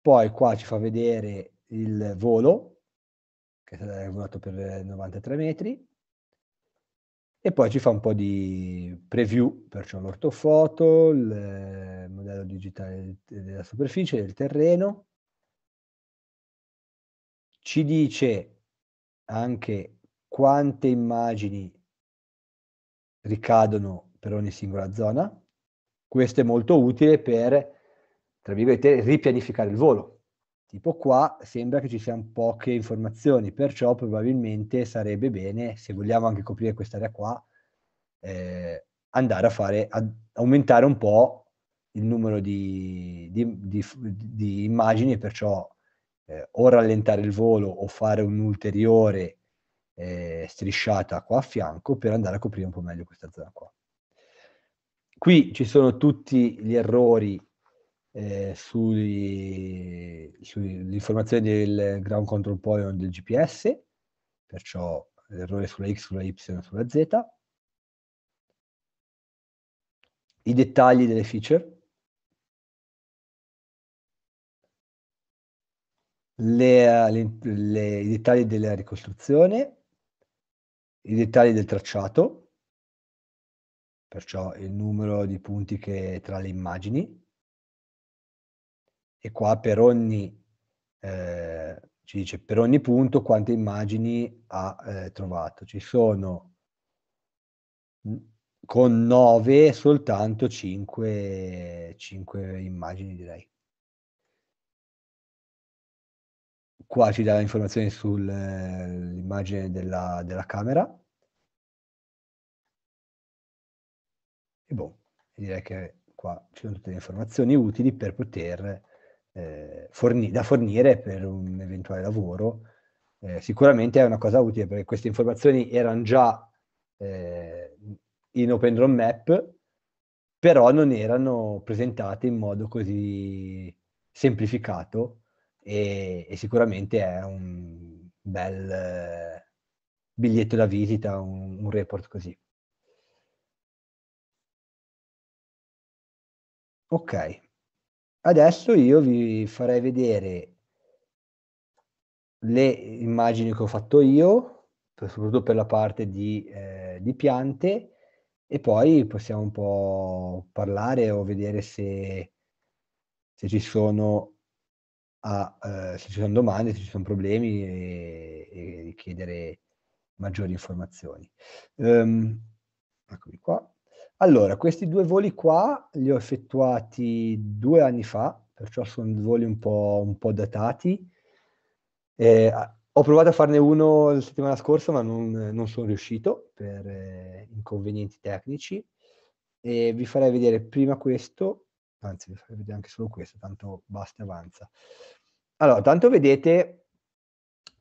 poi qua ci fa vedere il volo, che è volato per 93 metri, e poi ci fa un po' di preview, perciò l'ortofoto, il eh, modello digitale della superficie, del terreno, ci dice anche quante immagini ricadono per ogni singola zona. Questo è molto utile per, tra virgolette, ripianificare il volo. Tipo qua sembra che ci siano poche informazioni, perciò probabilmente sarebbe bene, se vogliamo anche coprire quest'area qua, eh, andare a fare, ad aumentare un po' il numero di, di, di, di immagini e perciò eh, o rallentare il volo o fare un'ulteriore eh, strisciata qua a fianco per andare a coprire un po' meglio questa zona qua. Qui ci sono tutti gli errori eh, sull'informazione del ground control point del GPS, perciò l'errore sulla X, sulla Y, sulla Z, i dettagli delle feature, le, le, le, i dettagli della ricostruzione, i dettagli del tracciato, perciò il numero di punti che tra le immagini, e qua per ogni, eh, ci dice per ogni punto quante immagini ha eh, trovato. Ci sono con 9 soltanto 5, 5 immagini direi. qua ci dà informazioni sull'immagine della, della camera. E boh, direi che qua ci sono tutte le informazioni utili per poter eh, forni da fornire per un eventuale lavoro. Eh, sicuramente è una cosa utile perché queste informazioni erano già eh, in Open Drone Map, però non erano presentate in modo così semplificato e, e sicuramente è un bel eh, biglietto da visita, un, un report così. Ok, adesso io vi farei vedere le immagini che ho fatto io, soprattutto per la parte di, eh, di piante, e poi possiamo un po' parlare o vedere se, se ci sono a, eh, se ci sono domande, se ci sono problemi e, e richiedere maggiori informazioni. Um, eccomi qua. Allora, questi due voli qua li ho effettuati due anni fa, perciò sono voli un po', un po datati. Eh, ho provato a farne uno la settimana scorsa, ma non, non sono riuscito per eh, inconvenienti tecnici. E vi farei vedere prima questo, anzi vi farei vedere anche solo questo, tanto basta e avanza. Allora, tanto vedete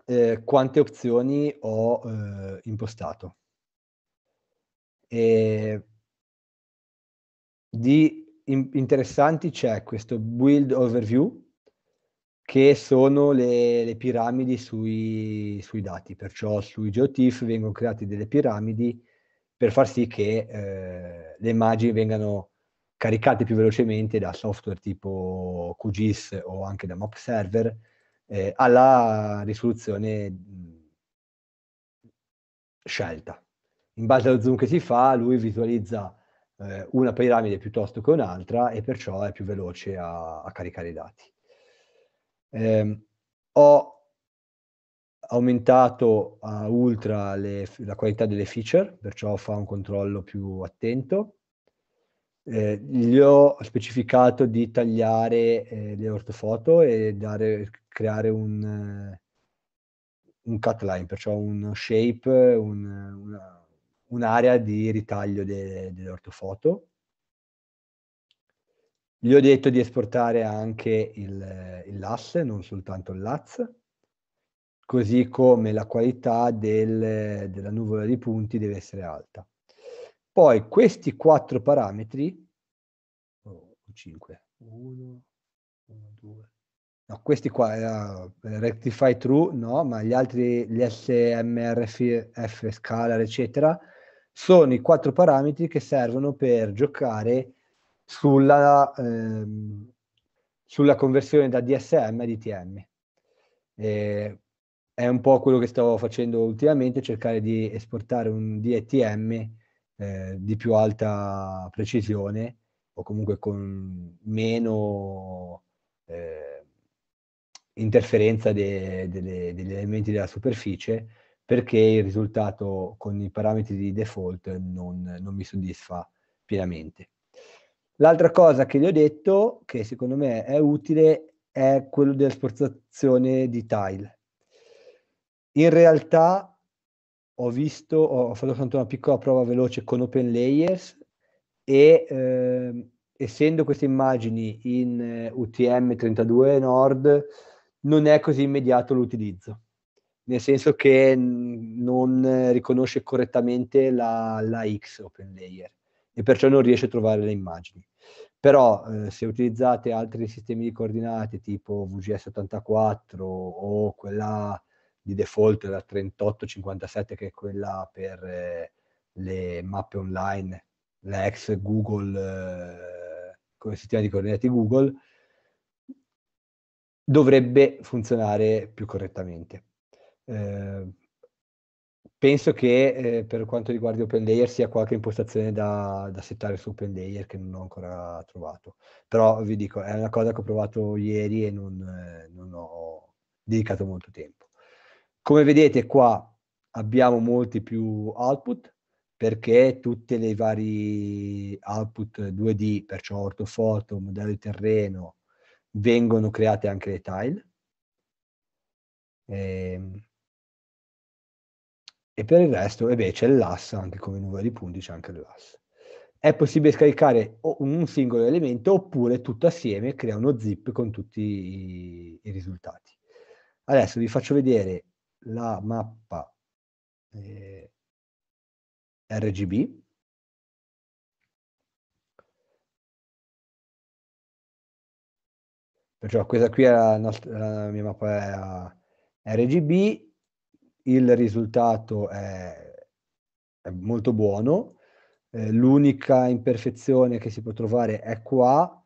eh, quante opzioni ho eh, impostato. E di in- interessanti c'è questo build overview, che sono le, le piramidi sui, sui, dati, perciò sui GeoTIFF vengono create delle piramidi per far sì che eh, le immagini vengano caricate più velocemente da software tipo QGIS o anche da map server eh, alla risoluzione mm, scelta. In base allo zoom che si fa, lui visualizza eh, una piramide piuttosto che un'altra e perciò è più veloce a, a caricare i dati. Eh, ho aumentato a ultra le, la qualità delle feature, perciò fa un controllo più attento eh, gli ho specificato di tagliare eh, le ortofoto e dare, creare un, eh, un cut line, perciò uno shape, un, una, un'area di ritaglio de, delle ortofoto. Gli ho detto di esportare anche il, il LAS, non soltanto il LATS, così come la qualità del, della nuvola di punti deve essere alta. Poi questi quattro parametri, oh, 5, 1, 1, 2, no, questi qua, uh, rectify true, no, ma gli altri, gli SMRF, F, scalar, eccetera, sono i quattro parametri che servono per giocare sulla, ehm, sulla conversione da DSM a DTM. E è un po' quello che stavo facendo ultimamente, cercare di esportare un DTM eh, di più alta precisione o comunque con meno eh, interferenza de, de, de, degli elementi della superficie perché il risultato con i parametri di default non, non mi soddisfa pienamente. L'altra cosa che gli ho detto, che secondo me è utile, è quello della sporzazione di tile. In realtà ho visto, ho fatto soltanto una piccola prova veloce con Open Layers e eh, essendo queste immagini in eh, UTM 32 Nord non è così immediato l'utilizzo, nel senso che n- non riconosce correttamente la, la, X Open Layer e perciò non riesce a trovare le immagini. Però eh, se utilizzate altri sistemi di coordinate tipo VGS84 o quella di default la 3857 che è quella per eh, le mappe online, la ex Google, eh, come sistema di coordinati Google, dovrebbe funzionare più correttamente. Eh, penso che eh, per quanto riguarda OpenLayer sia qualche impostazione da, da settare su OpenLayer che non ho ancora trovato. Però vi dico, è una cosa che ho provato ieri e non, eh, non ho dedicato molto tempo. Come vedete qua abbiamo molti più output perché tutti i vari output 2D, perciò ortofoto, modello di terreno, vengono create anche le tile. E, ehm, e per il resto e beh, c'è l'AS, anche come numero di punti c'è anche l'AS. È possibile scaricare un singolo elemento oppure tutto assieme crea uno zip con tutti i, i risultati. Adesso vi faccio vedere la mappa eh, RGB Perciò questa qui è la, nostra, la mia mappa RGB, il risultato è, è molto buono, eh, l'unica imperfezione che si può trovare è qua,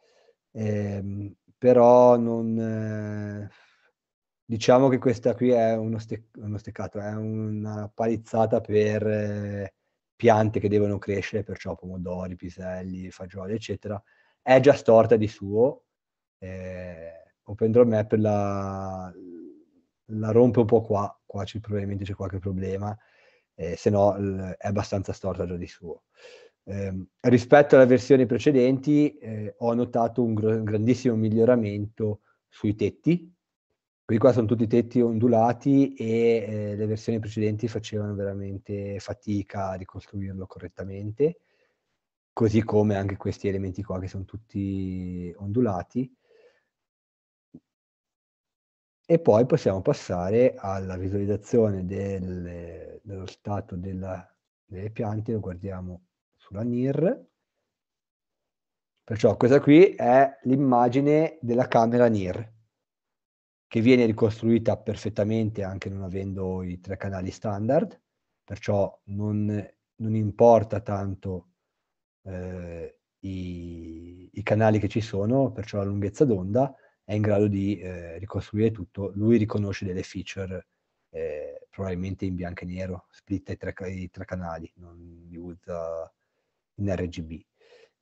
ehm, però non, eh, Diciamo che questa qui è uno, ste- uno steccato, è una palizzata per eh, piante che devono crescere, perciò pomodori, piselli, fagioli, eccetera. È già storta di suo. Eh, Open Draw Map la, la rompe un po' qua, qua c'è, probabilmente c'è qualche problema, eh, se no l- è abbastanza storta già di suo. Eh, rispetto alle versioni precedenti eh, ho notato un, gr- grandissimo miglioramento sui tetti, Qui qua sono tutti tetti ondulati e eh, le versioni precedenti facevano veramente fatica a ricostruirlo correttamente, così come anche questi elementi qua che sono tutti ondulati. E poi possiamo passare alla visualizzazione del, dello stato della, delle piante, lo guardiamo sulla NIR. Perciò questa qui è l'immagine della camera NIR che viene ricostruita perfettamente anche non avendo i tre canali standard, perciò non, non importa tanto eh, i, i, canali che ci sono, perciò la lunghezza d'onda è in grado di eh, ricostruire tutto. Lui riconosce delle feature eh, probabilmente in bianco e nero, splitta i tre, i tre canali, non li usa in RGB.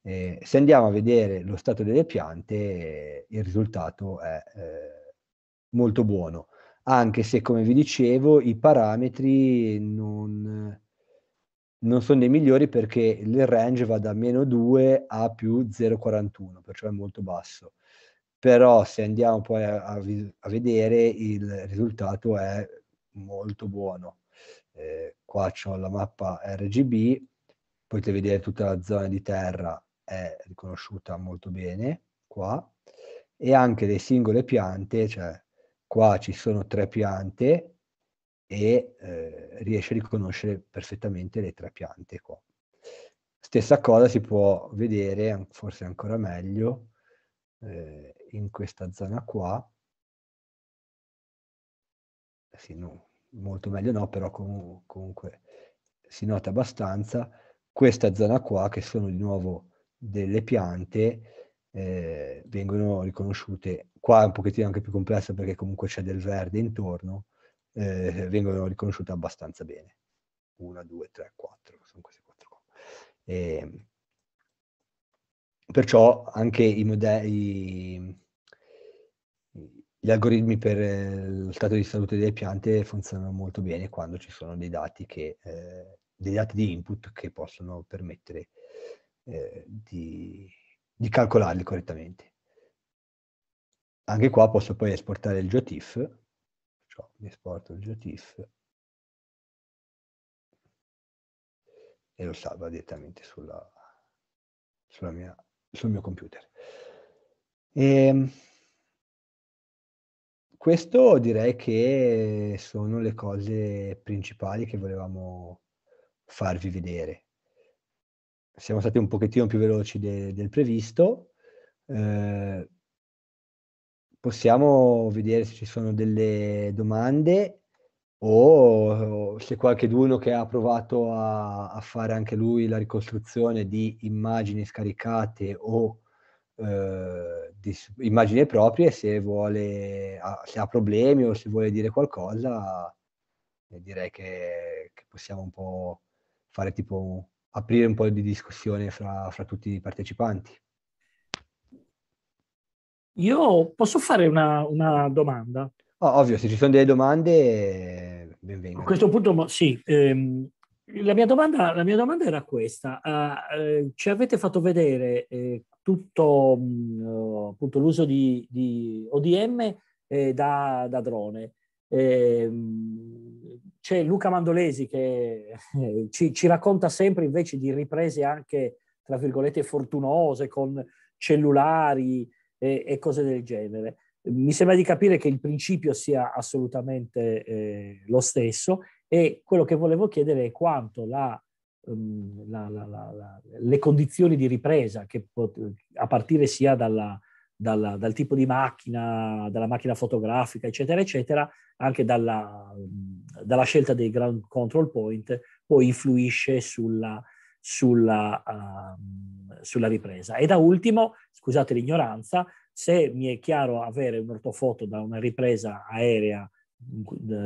Eh, se andiamo a vedere lo stato delle piante, il risultato è eh, molto buono, anche se come vi dicevo i parametri non, non sono dei migliori perché il range va da meno 2 a più 0,41, perciò è molto basso. Però se andiamo poi a, a vedere il risultato è molto buono. Eh, qua ho la mappa RGB, potete vedere tutta la zona di terra è riconosciuta molto bene qua e anche le singole piante, cioè qua ci sono tre piante e eh, riesce a riconoscere perfettamente le tre piante qua. Stessa cosa si può vedere, forse ancora meglio, eh, in questa zona qua. Sì, no, molto meglio no, però com comunque si nota abbastanza questa zona qua che sono di nuovo delle piante eh, vengono riconosciute, qua è un pochettino anche più complessa perché comunque c'è del verde intorno, eh, vengono riconosciute abbastanza bene. 1, 2, 3, 4, sono queste quattro qua. E, ehm, perciò anche i modelli, gli algoritmi per eh, lo stato di salute delle piante funzionano molto bene quando ci sono dei dati, che, eh, dei dati di input che possono permettere eh, di di calcolarli correttamente. Anche qua posso poi esportare il GeoTIFF, mi esporto il GeoTIFF e lo salva direttamente sulla, sulla mia, sul mio computer. E ehm, questo direi che sono le cose principali che volevamo farvi vedere siamo stati un pochettino più veloci de- del previsto. Eh, possiamo vedere se ci sono delle domande o, o se qualcheduno che ha provato a, a, fare anche lui la ricostruzione di immagini scaricate o eh, di immagini proprie, se, vuole, se ha problemi o se vuole dire qualcosa, eh, direi che, che possiamo un po' fare tipo aprire un po' di discussione fra, fra tutti i partecipanti. Io posso fare una, una domanda? Oh, ovvio, se ci sono delle domande, benvenuto. A questo punto sì. Ehm, la, mia domanda, la, mia domanda, era questa. Uh, eh, ci avete fatto vedere eh, tutto mh, mm, oh, appunto, l'uso di, di ODM eh, da, da, drone. Ehm, c'è Luca Mandolesi che eh, ci, ci, racconta sempre invece di riprese anche, tra virgolette, fortunose con cellulari e, e cose del genere. Mi sembra di capire che il principio sia assolutamente eh, lo stesso e quello che volevo chiedere è quanto la, um, la, la, le condizioni di ripresa, pot- a partire sia dalla, dalla, dal tipo di macchina, dalla macchina fotografica, eccetera, eccetera, anche dalla, mm, dalla scelta dei ground control point poi influisce sulla, sulla, uh, sulla ripresa. E da ultimo, scusate l'ignoranza, se mi è chiaro avere un'ortofoto da una ripresa aerea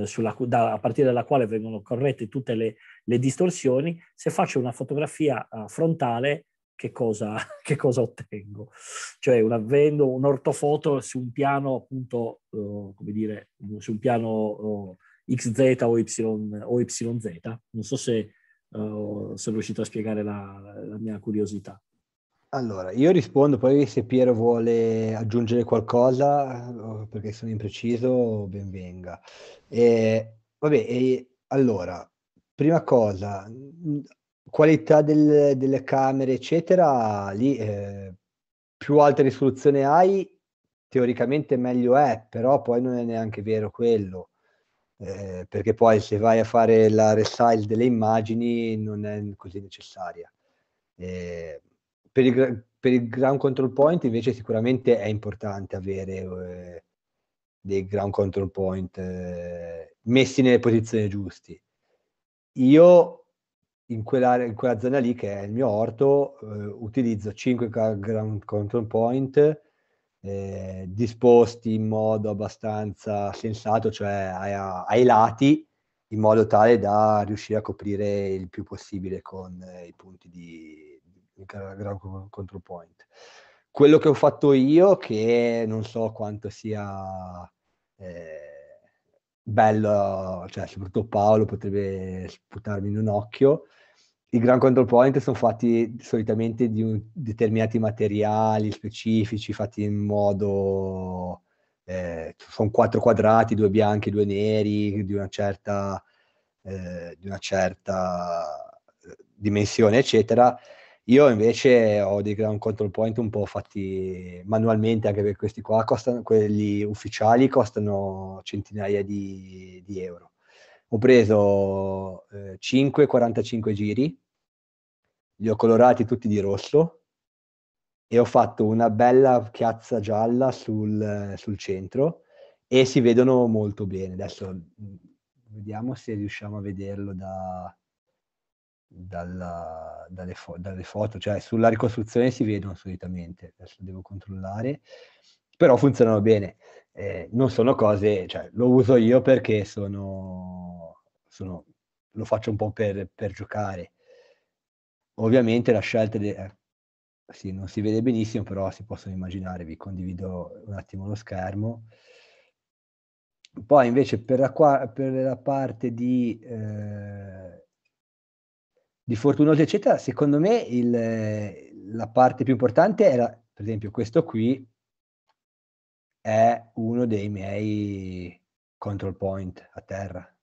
sulla, da, a partire dalla quale vengono corrette tutte le, le distorsioni, se faccio una fotografia uh, frontale, che cosa, che cosa, ottengo? Cioè, un, avendo un'ortofoto su un piano, appunto, uh, come dire, su un piano uh, XZ o, y, o YZ. Non so se eh, sono riuscito a spiegare la, la mia curiosità. Allora, io rispondo, poi se Piero vuole aggiungere qualcosa, eh, perché sono impreciso, ben venga. E, vabbè, e, allora, prima cosa, qualità del, delle camere, eccetera, lì eh, più alta risoluzione hai, teoricamente meglio è, però poi non è neanche vero quello. Eh, perché poi se vai a fare la resize delle immagini non è così necessaria. Eh, per, il, per, il, ground control point invece sicuramente è importante avere eh, dei ground control point eh, messi nelle posizioni giuste. Io in quella, in quella, zona lì che è il mio orto eh, utilizzo 5 ground control point eh, disposti in modo abbastanza sensato, cioè ai, ai, lati, in modo tale da riuscire a coprire il più possibile con eh, i punti di, di ground control point. Quello che ho fatto io, che non so quanto sia eh, bello, cioè soprattutto Paolo potrebbe sputarmi in un occhio, i ground control point sono fatti solitamente di un, determinati materiali specifici, fatti in modo... Eh, sono quattro quadrati, due bianchi, due neri, di una certa, eh, di una certa eh, dimensione, eccetera. Io invece ho dei ground control point un po' fatti manualmente, anche perché questi qua costano, quelli ufficiali costano centinaia di, di euro ho preso eh, 5 45 giri, li ho colorati tutti di rosso e ho fatto una bella chiazza gialla sul, sul centro e si vedono molto bene. Adesso mm, vediamo se riusciamo a vederlo da, dalla, dalle, fo- dalle, foto, cioè sulla ricostruzione si vedono solitamente, adesso devo controllare, però funzionano bene eh, non sono cose, cioè, lo uso io perché sono, sono lo faccio un po' per, per giocare. Ovviamente la scelta, de- eh, sì, non si vede benissimo, però si possono immaginare, vi condivido un attimo lo schermo. Poi invece per la, qua- per la parte di, eh, di Fortunoso eccetera, secondo me il, la parte più importante era per esempio questo qui, è uno dei miei control point a terra.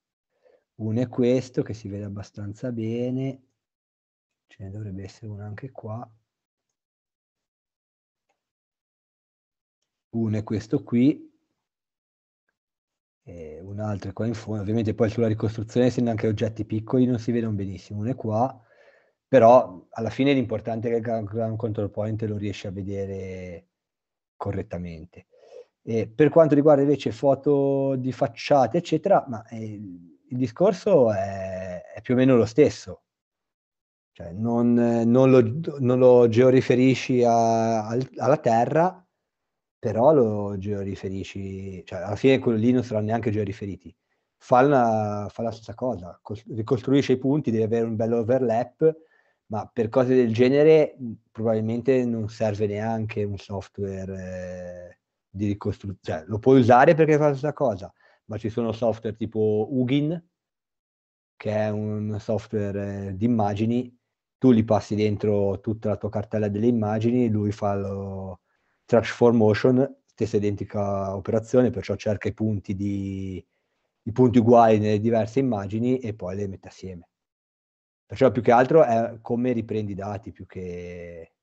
Uno è questo che si vede abbastanza bene, ce ne dovrebbe essere uno anche qua. Uno è questo qui, e un altro è qua in fondo. Ovviamente poi sulla ricostruzione, essendo anche oggetti piccoli, non si vedono benissimo. Uno è qua, però alla fine l'importante è che il ground control point lo riesci a vedere correttamente. Eh, per quanto riguarda invece foto di facciate, eccetera, ma eh, il discorso è, è, più o meno lo stesso. Cioè, non, non, lo, non lo, georiferisci a, al, alla Terra, però lo georiferisci, cioè alla fine quello lì non saranno neanche georiferiti. Fa, una, fa la stessa cosa, ricostruisce i punti, devi avere un bello overlap, ma per cose del genere probabilmente non serve neanche un software. Eh, di ricostruzione, cioè, lo puoi usare perché fa la stessa cosa, ma ci sono software tipo Ugin, che è un software eh, di immagini, tu gli passi dentro tutta la tua cartella delle immagini, lui fa lo motion, stessa identica operazione, perciò cerca i punti, di, i punti uguali nelle diverse immagini e poi le mette assieme. Perciò più che altro è come riprendi i dati, più che,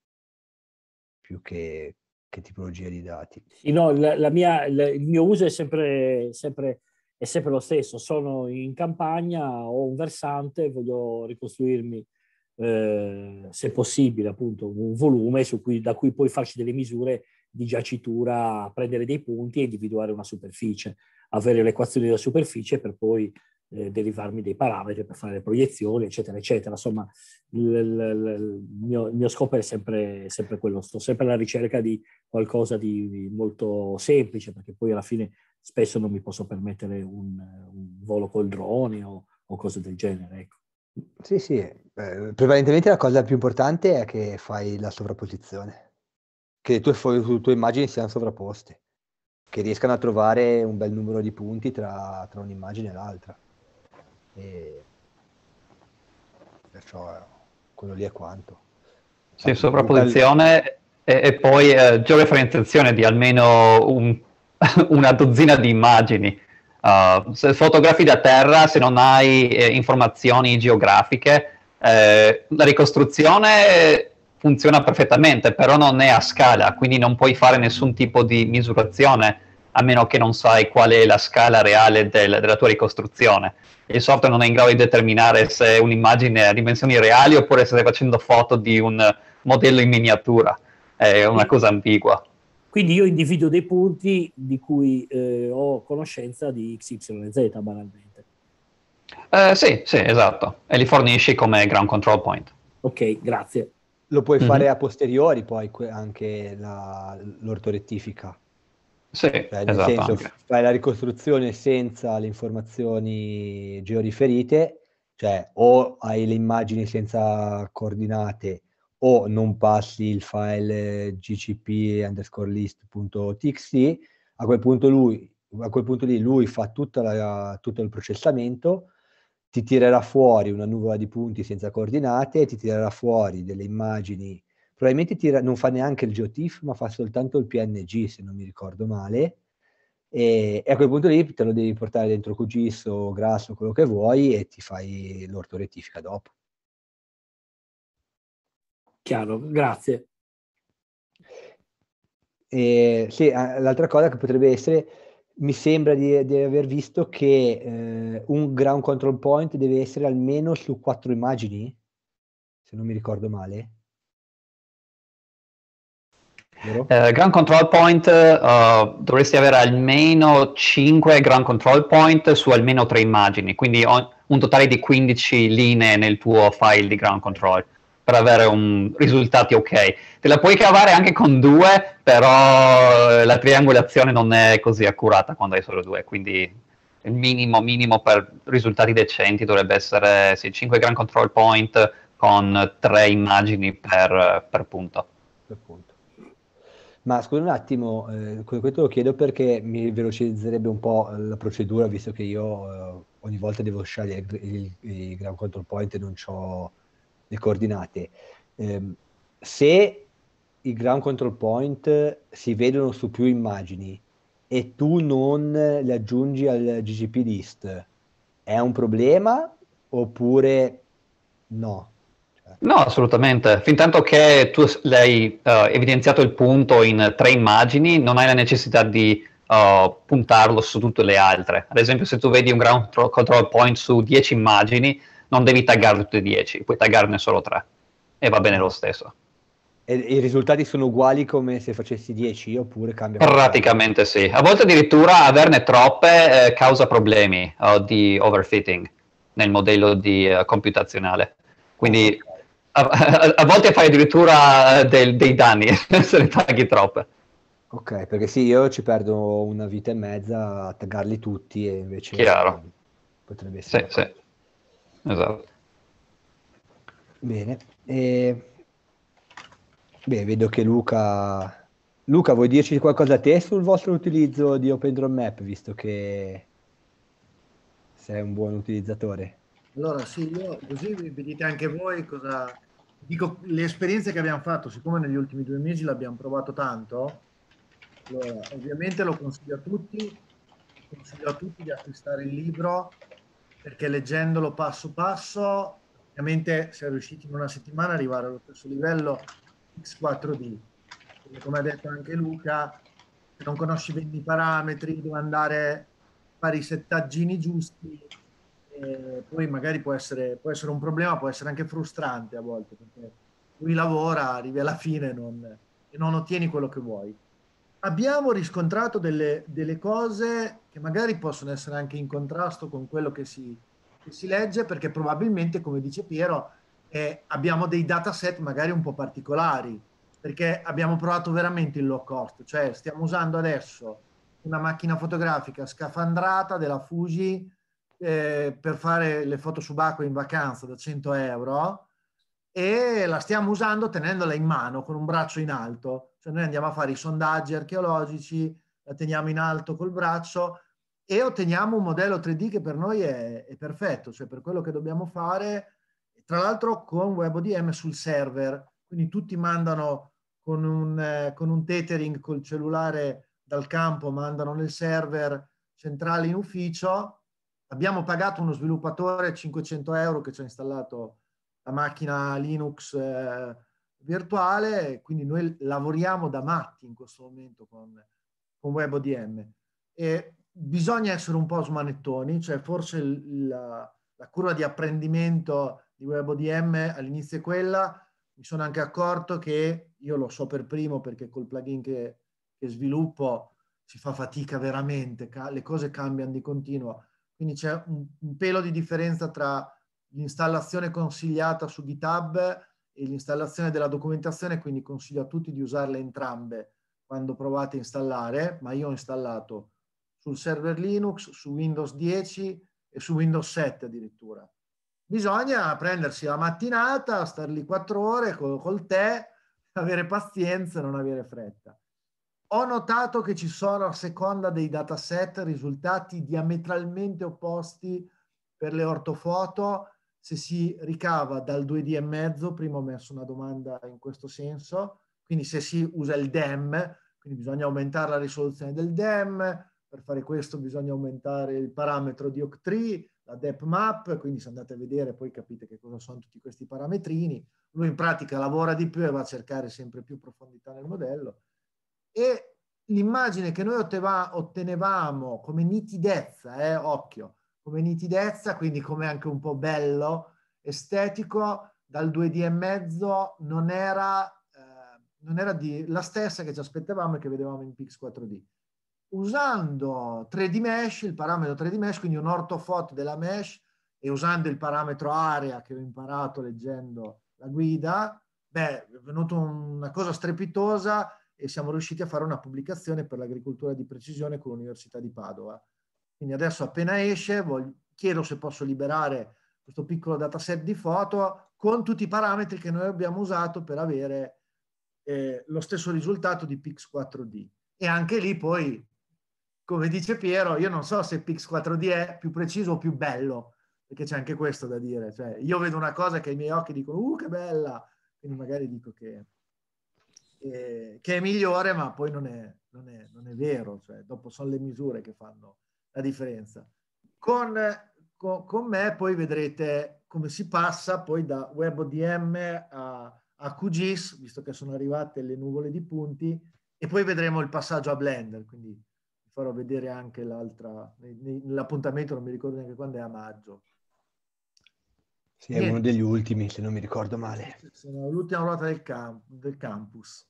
più che che tipologia di dati? No, la, la mia, la, il mio uso è sempre, sempre, è sempre, lo stesso. Sono in campagna, ho un versante, voglio ricostruirmi, eh, se possibile, appunto, un volume cui, da cui poi farci delle misure di giacitura, prendere dei punti e individuare una superficie, avere le equazioni della superficie per poi eh, derivarmi dei parametri per fare le proiezioni, eccetera, eccetera. Insomma, il, il, mio, il mio, scopo è sempre, sempre, quello, sto sempre alla ricerca di qualcosa di molto semplice, perché poi alla fine spesso non mi posso permettere un, un volo col drone o, o cose del genere. Ecco. Sì, sì, eh, prevalentemente la cosa più importante è che fai la sovrapposizione, che le tue, le tue immagini siano sovrapposte, che riescano a trovare un bel numero di punti tra, tra un'immagine e l'altra. E perciò eh, quello lì è quanto. Sì, ah, sovrapposizione e, e, poi eh, georeferenziazione di almeno un, una dozzina di immagini. Uh, se fotografi da terra, se non hai eh, informazioni geografiche, eh, la ricostruzione funziona perfettamente, però non è a scala, quindi non puoi fare nessun tipo di misurazione a meno che non sai qual è la scala reale del, della tua ricostruzione. Il software non è in grado di determinare se è un'immagine a dimensioni reali oppure se stai facendo foto di un modello in miniatura. È una cosa ambigua. Quindi io individuo dei punti di cui eh, ho conoscenza di XYZ banalmente. Eh, sì, sì, esatto. E li fornisci come ground control point. Ok, grazie. Lo puoi mm-hmm. fare mhm. a posteriori poi anche la, l'ortorettifica. Sì, cioè, nel esatto, senso, anche. fai la ricostruzione senza le informazioni georiferite, cioè o hai le immagini senza coordinate o non passi il file gcp underscore list.txt, a quel punto lui a quel punto lì lui fa la, tutto il processamento, ti tirerà fuori una nuvola di punti senza coordinate, ti tirerà fuori delle immagini probabilmente tira, non fa neanche il GeoTIFF, ma fa soltanto il PNG, se non mi ricordo male, e, e a quel punto lì te lo devi portare dentro QGIS o grasso, o quello che vuoi e ti fai l'ortorettifica dopo. Chiaro, grazie. E, sì, l'altra cosa che potrebbe essere, mi sembra di, di aver visto che eh, un ground control point deve essere almeno su quattro immagini, se non mi ricordo male eh, Grand Control Point uh, dovresti avere almeno 5 Grand Control Point su almeno 3 immagini, quindi on- un totale di 15 linee nel tuo file di Ground Control per avere un, risultati ok. Te la puoi cavare anche con due, però eh, la triangolazione non è così accurata quando hai solo due, quindi il minimo, minimo per risultati decenti dovrebbe essere sì, 5 Grand Control Point con 3 immagini per, per punto. Per punto. Ma scusa un attimo, eh, questo lo chiedo perché mi velocizzerebbe un po' la procedura, visto che io eh, ogni volta devo scegliere i ground control point e non ho le coordinate. Eh, se i ground control point si vedono su più immagini e tu non le aggiungi al GCP list, è un problema oppure no? No, assolutamente. Fin tanto che tu l'hai uh, eh, evidenziato il punto in tre immagini, non hai la necessità di uh, puntarlo su tutte le altre. Ad esempio, se tu vedi un ground control point su dieci immagini, non devi taggarle tutte e 10, puoi taggarne solo tre. e va bene lo stesso. E i risultati sono uguali come se facessi 10 oppure cambia? Praticamente sì. A volte addirittura averne troppe eh, causa problemi uh, di overfitting nel modello di, uh, computazionale. Quindi a, a, a volte fai addirittura del, dei danni se ne paghi troppe. Ok, perché sì, io ci perdo una vita e mezza a taggarli tutti e invece Chiaro. potrebbe essere. Sì, sì. Esatto. Bene. E... Beh, vedo che Luca... Luca, vuoi dirci qualcosa a te sul vostro utilizzo di Open Drone Map, visto che sei un buon utilizzatore? Allora sì, io così vi dite anche voi cosa, dico le esperienze che abbiamo fatto, siccome negli ultimi due mesi l'abbiamo provato tanto, allora, ovviamente lo consiglio a tutti, consiglio a tutti di acquistare il libro perché leggendolo passo passo, ovviamente siamo riusciti in una settimana ad arrivare allo stesso livello X4D. Quindi, come ha detto anche Luca, se non conosci bene i parametri, devi andare a fare i settaggini giusti, eh, poi magari può essere, può essere, un problema, può essere anche frustrante a volte, perché lui lavora, arrivi alla fine non, e non ottieni quello che vuoi. Abbiamo riscontrato delle, delle, cose che magari possono essere anche in contrasto con quello che si, che si legge, perché probabilmente, come dice Piero, eh, abbiamo dei dataset magari un po' particolari, perché abbiamo provato veramente il low cost, cioè stiamo usando adesso una macchina fotografica scafandrata della Fuji eh, per fare le foto subacquee in vacanza da 100 euro e la stiamo usando tenendola in mano con un braccio in alto. Cioè noi andiamo a fare i sondaggi archeologici, la teniamo in alto col braccio e otteniamo un modello 3D che per noi è, è perfetto, cioè per quello che dobbiamo fare, tra l'altro con WebODM sul server, quindi tutti mandano con un, eh, con un tethering col cellulare dal campo, mandano nel server centrale in ufficio abbiamo pagato uno sviluppatore 500 euro che ci ha installato la macchina Linux eh, virtuale, quindi noi lavoriamo da matti in questo momento con, con WebODM. E bisogna essere un po' smanettoni, cioè forse il, la, la curva di apprendimento di WebODM all'inizio è quella, mi sono anche accorto che io lo so per primo perché col plugin che, che sviluppo si fa fatica veramente, le cose cambiano di continuo quindi c'è un, un pelo di differenza tra l'installazione consigliata su GitHub e l'installazione della documentazione, quindi consiglio a tutti di usarle entrambe quando provate a installare, ma io ho installato sul server Linux, su Windows 10 e su Windows 7 addirittura. Bisogna prendersi la mattinata, star lì quattro ore col, col tè, avere pazienza e non avere fretta. Ho notato che ci sono a seconda dei dataset risultati diametralmente opposti per le ortofoto. Se si ricava dal 2D e mezzo, prima ho messo una domanda in questo senso, quindi se si usa il DEM, quindi bisogna aumentare la risoluzione del DEM, per fare questo bisogna aumentare il parametro di Octree, la DEP map, quindi se andate a vedere poi capite che cosa sono tutti questi parametrini. Lui in pratica lavora di più e va a cercare sempre più profondità nel modello e l'immagine che noi ottenevamo come nitidezza, eh, occhio, come nitidezza, quindi come anche un po' bello, estetico, dal 2D e mezzo non era, eh, non era di, la stessa che ci aspettavamo e che vedevamo in Pix 4D. Usando 3D mesh, il parametro 3D mesh, quindi un ortofoto della mesh, e usando il parametro area che ho imparato leggendo la guida, beh, è venuta una cosa strepitosa e siamo riusciti a fare una pubblicazione per l'agricoltura di precisione con l'Università di Padova. Quindi adesso appena esce voglio, chiedo se posso liberare questo piccolo dataset di foto con tutti i parametri che noi abbiamo usato per avere eh, lo stesso risultato di Pix4D. E anche lì poi, come dice Piero, io non so se Pix4D è più preciso o più bello, perché c'è anche questo da dire. Cioè, io vedo una cosa che i miei occhi dicono, uh, che bella! Quindi magari dico che eh, che è migliore, ma poi non è, non è, non è vero, cioè, dopo sono le misure che fanno la differenza. Con, con, con, me poi vedrete come si passa poi da WebODM a, a QGIS, visto che sono arrivate le nuvole di punti, e poi vedremo il passaggio a Blender, quindi vi farò vedere anche l'altra, l'appuntamento non mi ricordo neanche quando è a maggio. Sì, è uno degli ultimi, se non mi ricordo male. L'ultima ruota del, camp del campus.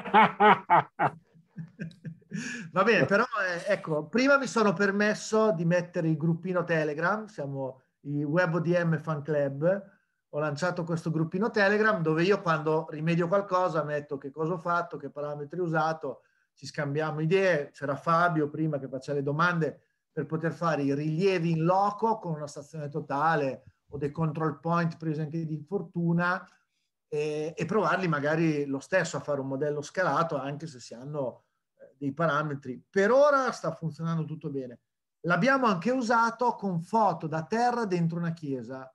Va bene, però eh, ecco, prima mi sono permesso di mettere il gruppino Telegram, siamo i WebODM Fan Club, ho lanciato questo gruppino Telegram dove io quando rimedio qualcosa metto che cosa ho fatto, che parametri ho usato, ci scambiamo idee, c'era Fabio prima che faceva le domande per poter fare i rilievi in loco con una stazione totale o dei control point presi anche di fortuna, e, e, provarli magari lo stesso a fare un modello scalato anche se si hanno eh, dei parametri. Per ora sta funzionando tutto bene. L'abbiamo anche usato con foto da terra dentro una chiesa.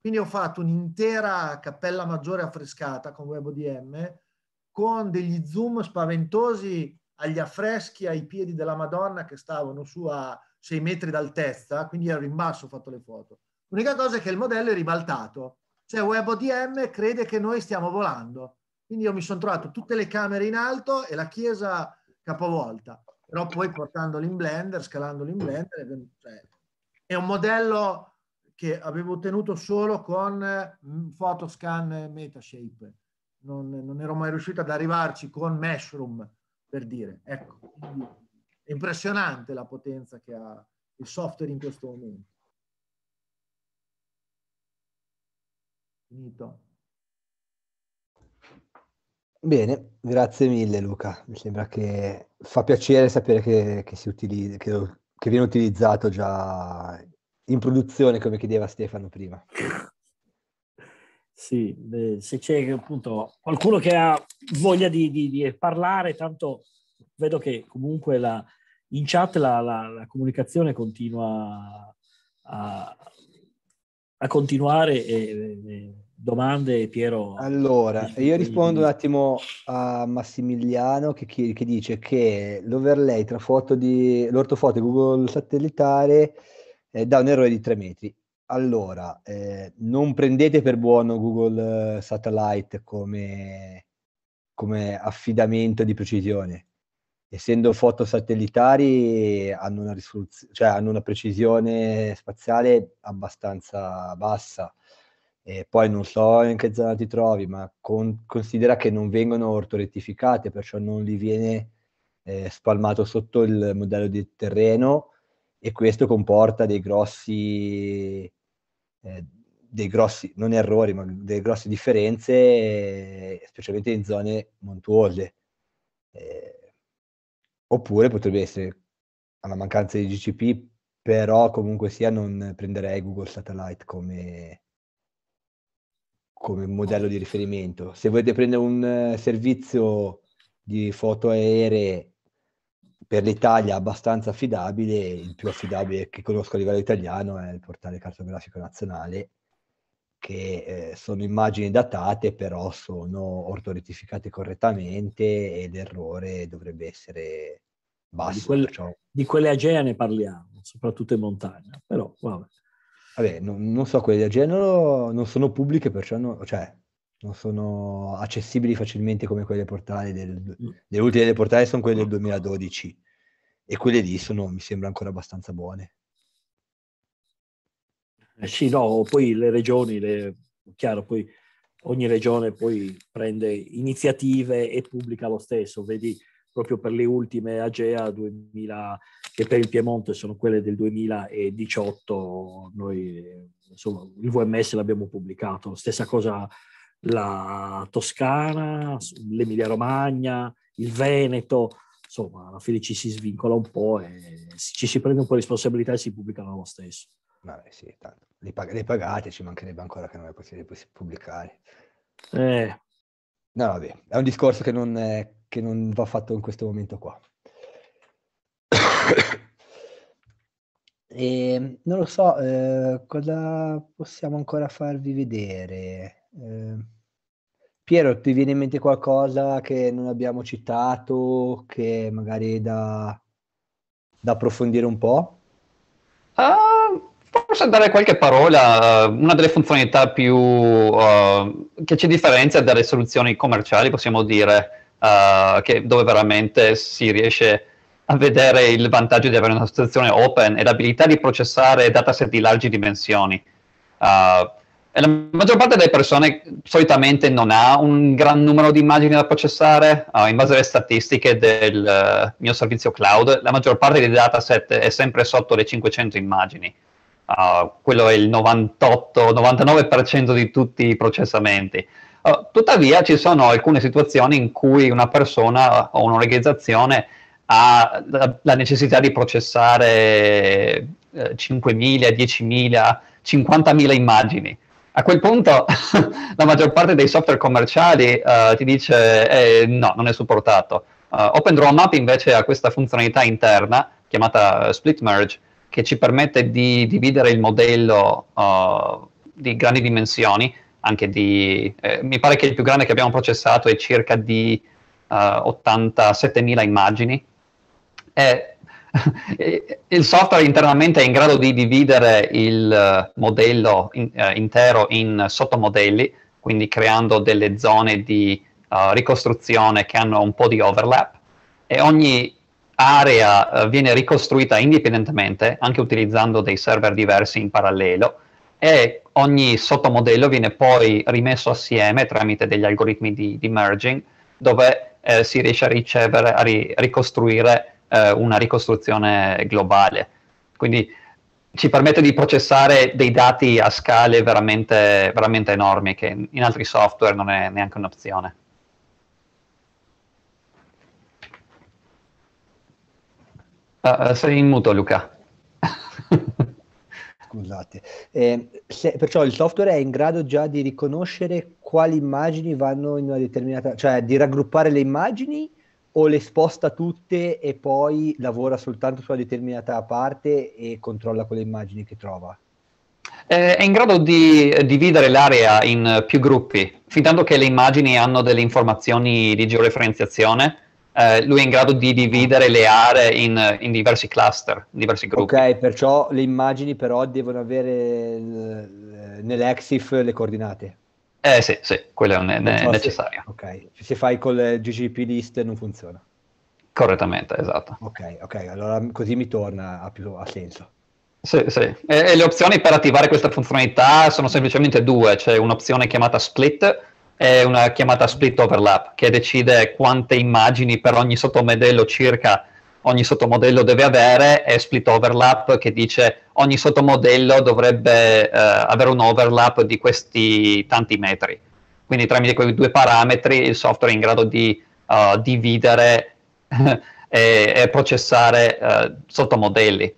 Quindi ho fatto un'intera cappella maggiore affrescata con WebODM con degli zoom spaventosi agli affreschi ai piedi della Madonna che stavano su a 6 metri d'altezza, quindi ero in basso ho fatto le foto. L'unica cosa è che il modello è ribaltato, cioè WebODM crede che noi stiamo volando. Quindi io mi sono trovato tutte le camere in alto e la chiesa capovolta. Però poi portandoli in Blender, scalandoli in Blender, eh, cioè, è un modello che avevo ottenuto solo con mm, Photoscan Metashape. Non, non ero mai riuscito ad arrivarci con Meshroom, per dire. Ecco, è impressionante la potenza che ha il software in questo momento. Finito. Bene, grazie mille Luca. Mi sembra che fa piacere sapere che, che si utilizza, che, che viene utilizzato già in produzione, come chiedeva Stefano prima. Sì, beh, se c'è appunto qualcuno che ha voglia di, di, di parlare, tanto vedo che comunque la, in chat la, la, la comunicazione continua a, a continuare e, e domande Piero. Allora, io rispondo un attimo a Massimiliano che, che dice che l'overlay tra foto di l'ortofoto e Google satellitare eh, dà un errore di 3 metri. Allora, eh, non prendete per buono Google eh, Satellite come, come affidamento di precisione essendo foto satellitari hanno una, risoluz- cioè, hanno una precisione spaziale abbastanza bassa. E poi non so in che zona ti trovi, ma con- considera che non vengono ortorettificate, perciò non li viene eh, spalmato sotto il modello di terreno e questo comporta dei grossi, eh, dei grossi, non errori, ma delle grosse differenze, eh, specialmente in zone montuose. Eh, Oppure potrebbe essere alla mancanza di GCP, però comunque sia non prenderei Google Satellite come, come modello di riferimento. Se volete prendere un eh, servizio di foto aeree per l'Italia abbastanza affidabile, il più affidabile che conosco a livello italiano è il portale cartografico nazionale, che eh, sono immagini datate, però sono ortoretificate correttamente e l'errore dovrebbe essere basso. Di quelle, cioè... di quelle Agea ne parliamo, soprattutto in montagna, però vabbè. Vabbè, non, non so, quelle di Agea non sono pubbliche, perciò no, cioè, non sono accessibili facilmente come quelle portali del, mm. le ultime del portale sono quelle del 2012 e quelle lì sono mi sembra ancora abbastanza buone eh, sì, no, poi le regioni, le, chiaro, poi ogni regione poi prende iniziative e pubblica lo stesso, vedi proprio per le ultime AGEA 2000, che per il Piemonte sono quelle del 2018, noi insomma il VMS l'abbiamo pubblicato, stessa cosa la Toscana, l'Emilia Romagna, il Veneto, insomma alla fine ci si svincola un po' e ci si prende un po' di responsabilità e si pubblicano lo stesso. Vabbè, sì, tanto le, pag- le pagate, ci mancherebbe ancora che non le potete pubblicare. Eh. No, vabbè, è un discorso che non, è, che non va fatto in questo momento qua. E, ehm, non lo so, eh, cosa possiamo ancora farvi vedere? Eh, Piero, ti viene in mente qualcosa che non abbiamo citato, che magari è da, da approfondire un po'? Ah, posso dare qualche parola, eh, una delle funzionalità più uh, che ci differenzia dalle soluzioni commerciali, possiamo dire, uh, che, dove veramente si riesce a vedere il vantaggio di avere una situazione open e l'abilità di processare dataset di larghe dimensioni. Uh, la maggior parte delle persone solitamente non ha un gran numero di immagini da processare, in base alle statistiche del mio servizio cloud, la maggior parte dei dataset è sempre sotto le 500 immagini. Uh, quello è il 98-99% di tutti i processamenti. Uh, tuttavia ci sono alcune situazioni in cui una persona o un'organizzazione ha la, la necessità di processare eh, 5.000, 10.000, 50.000 immagini. A quel punto la maggior parte dei software commerciali uh, ti dice eh, no, non è supportato. Eh, OpenDrawMap invece ha questa funzionalità interna chiamata Split Merge, che ci permette di dividere il modello uh, di grandi dimensioni, anche di, eh, mi pare che il più grande che abbiamo processato è circa di uh, 87.000 immagini. E, il software internamente è in grado di dividere il uh, modello in, eh, intero in sottomodelli, quindi creando delle zone di uh, ricostruzione che hanno un po' di overlap e ogni area eh, viene ricostruita indipendentemente, anche utilizzando dei server diversi in parallelo, e ogni sottomodello viene poi rimesso assieme tramite degli algoritmi di, di merging, dove eh, si riesce a, ricevere, a ri- ricostruire eh, una ricostruzione globale. Quindi ci permette di processare dei dati a scale veramente, veramente enormi, che in altri software non è neanche un'opzione. Uh, sei in muto Luca. Scusate. Eh, se, perciò il software è in grado già di riconoscere quali immagini vanno in una determinata... cioè di raggruppare le immagini o le sposta tutte e poi lavora soltanto su una determinata parte e controlla quelle immagini che trova? Eh, è in grado di dividere l'area in più gruppi, fin tanto che le immagini hanno delle informazioni di georeferenziazione eh, lui è in grado di dividere le aree in, in, diversi cluster, in diversi gruppi. Ok, perciò le immagini però devono avere eh, nell'EXIF le coordinate. Eh sì, sì, quello è, ne- è necessario. Se, ok, se fai col GGP list non funziona. Correttamente, esatto. Ok, ok, allora così mi torna, a più ha senso. Sì, sì. E, e, le opzioni per attivare questa funzionalità sono semplicemente due, c'è un'opzione chiamata split è una chiamata split overlap che decide quante immagini per ogni sottomodello circa ogni sottomodello deve avere e split overlap che dice ogni sottomodello dovrebbe eh, avere un overlap di questi tanti metri. Quindi tramite quei due parametri il software è in grado di uh, dividere e, e, processare uh, sottomodelli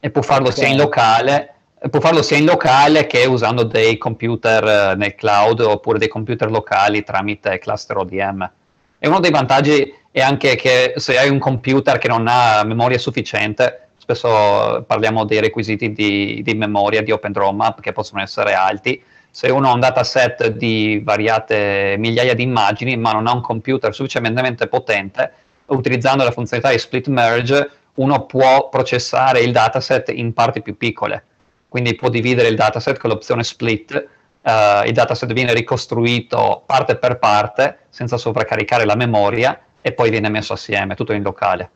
e può farlo okay. sia in locale eh, può farlo sia in locale che usando dei computer eh, nel cloud oppure dei computer locali tramite cluster ODM. E uno dei vantaggi è anche che se hai un computer che non ha memoria sufficiente, spesso parliamo dei requisiti di, di memoria di OpenDROMMAP che possono essere alti, se uno ha un dataset di variate migliaia di immagini ma non ha un computer sufficientemente potente, utilizzando la funzionalità di split merge uno può processare il dataset in parti più piccole quindi può dividere il dataset con l'opzione split, Uh, il dataset viene ricostruito parte per parte senza sovraccaricare la memoria e poi viene messo assieme, tutto in locale.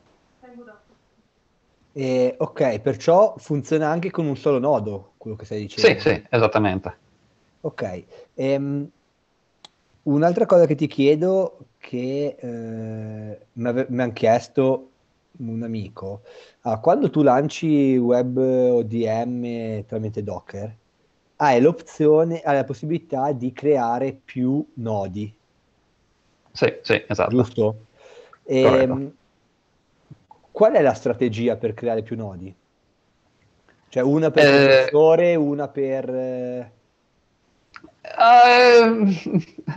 Eh, ok, perciò funziona anche con un solo nodo, quello che stai dicendo. Sì, sì, esattamente. Ok. Um, un'altra cosa che ti chiedo, che eh, mi, ave- mi hanno chiesto un amico, ah, quando tu lanci web ODM tramite Docker, hai l'opzione, hai la possibilità di creare più nodi. Sì, sì, esatto. Giusto? E, ehm, qual è la strategia per creare più nodi? Cioè una per eh... il sensore, una per... Eh, Uh,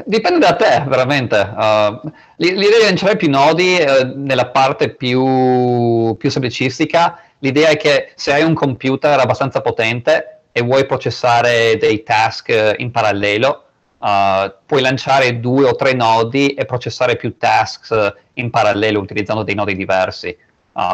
dipende da te, veramente. Uh, l'idea di lanciare più nodi uh, nella parte più, più, semplicistica, l'idea è che se hai un computer abbastanza potente e vuoi processare dei task in parallelo, puoi lanciare due o tre nodi e processare più tasks in parallelo utilizzando dei nodi diversi.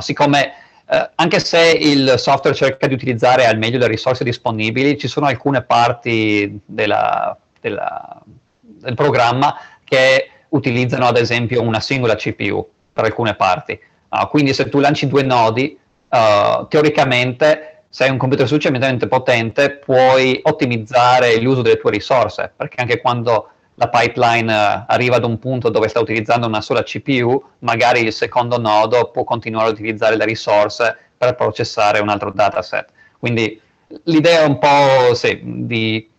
siccome eh, anche se il software cerca di utilizzare al meglio le risorse disponibili, ci sono alcune parti della, della, del programma che utilizzano ad esempio una singola CPU per alcune parti. Uh, quindi se tu lanci due nodi, uh, teoricamente se hai un computer sufficientemente potente puoi ottimizzare l'uso delle tue risorse, perché anche quando la pipeline uh, arriva ad un punto dove sta utilizzando una sola CPU, magari il secondo nodo può continuare a utilizzare le risorse per processare un altro dataset. Quindi l'idea è un po' sì, di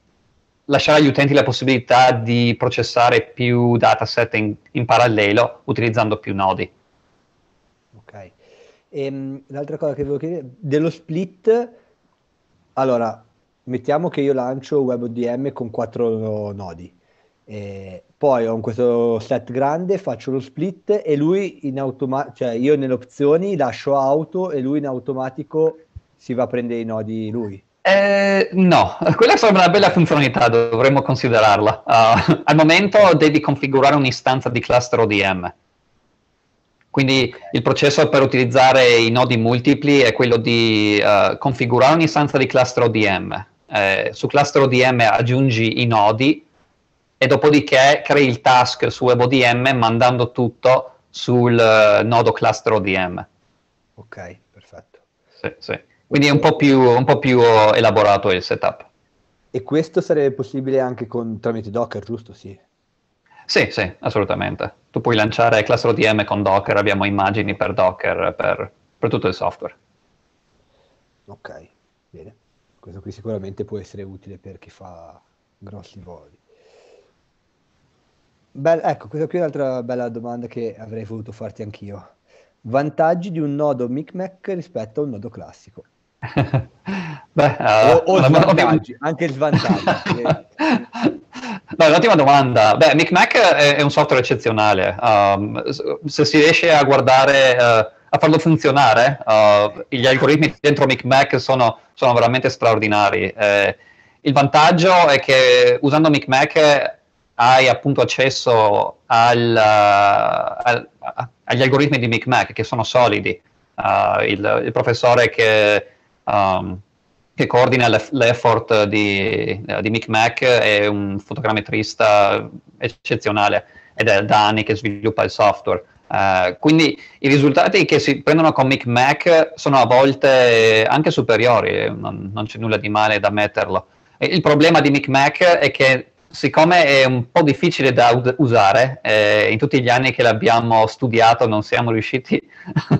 lasciare agli utenti la possibilità di processare più dataset in, in parallelo utilizzando più nodi. Ok. E, ehm, l'altra cosa che volevo chiedere, dello split, allora, mettiamo che io lancio WebODM con quattro nodi eh, poi ho questo set grande, faccio lo split e lui in automatico, cioè io nelle opzioni lascio auto e lui in automatico si va a prendere i nodi lui. Eh, no, quella sarebbe una bella funzionalità, dovremmo considerarla. Uh, al momento devi configurare un'istanza di cluster ODM. Quindi il processo per utilizzare i nodi multipli è quello di uh, configurare un'istanza di cluster ODM. Eh, su cluster ODM aggiungi i nodi e dopodiché crei il task su WebODM mandando tutto sul uh, nodo cluster ODM. Ok, perfetto. Sì, sì. Quindi è un po' più, un po più uh, elaborato il setup. E questo sarebbe possibile anche con, tramite Docker, giusto? Sì. Sì, sì, assolutamente. Tu puoi lanciare cluster ODM con Docker, abbiamo immagini per Docker, per, per tutto il software. Ok, bene. Questo qui sicuramente può essere utile per chi fa grossi voli. Beh, ecco, questa qui è un'altra bella domanda che avrei voluto farti anch'io. Vantaggi di un nodo MicMac rispetto a un nodo classico? Beh, o, o svantaggi, ovviamente... anche svantaggi. che... No, un'ottima domanda. Beh, MicMac è, è un software eccezionale. Um, se si riesce a guardare, uh, a farlo funzionare, uh, gli algoritmi dentro MicMac sono, sono veramente straordinari. Eh, il vantaggio è che usando MicMac hai appunto accesso al, al, agli algoritmi di MicMac che sono solidi. Uh, il, il, professore che, um, che coordina l'ef- l'effort di, uh, di MicMac è un fotogrammetrista eccezionale ed è da anni che sviluppa il software. Uh, quindi i risultati che si prendono con MicMac sono a volte anche superiori, non, non c'è nulla di male da metterlo. E il problema di MicMac è che siccome è un po' difficile da us- usare, eh, in tutti gli anni che l'abbiamo studiato non siamo riusciti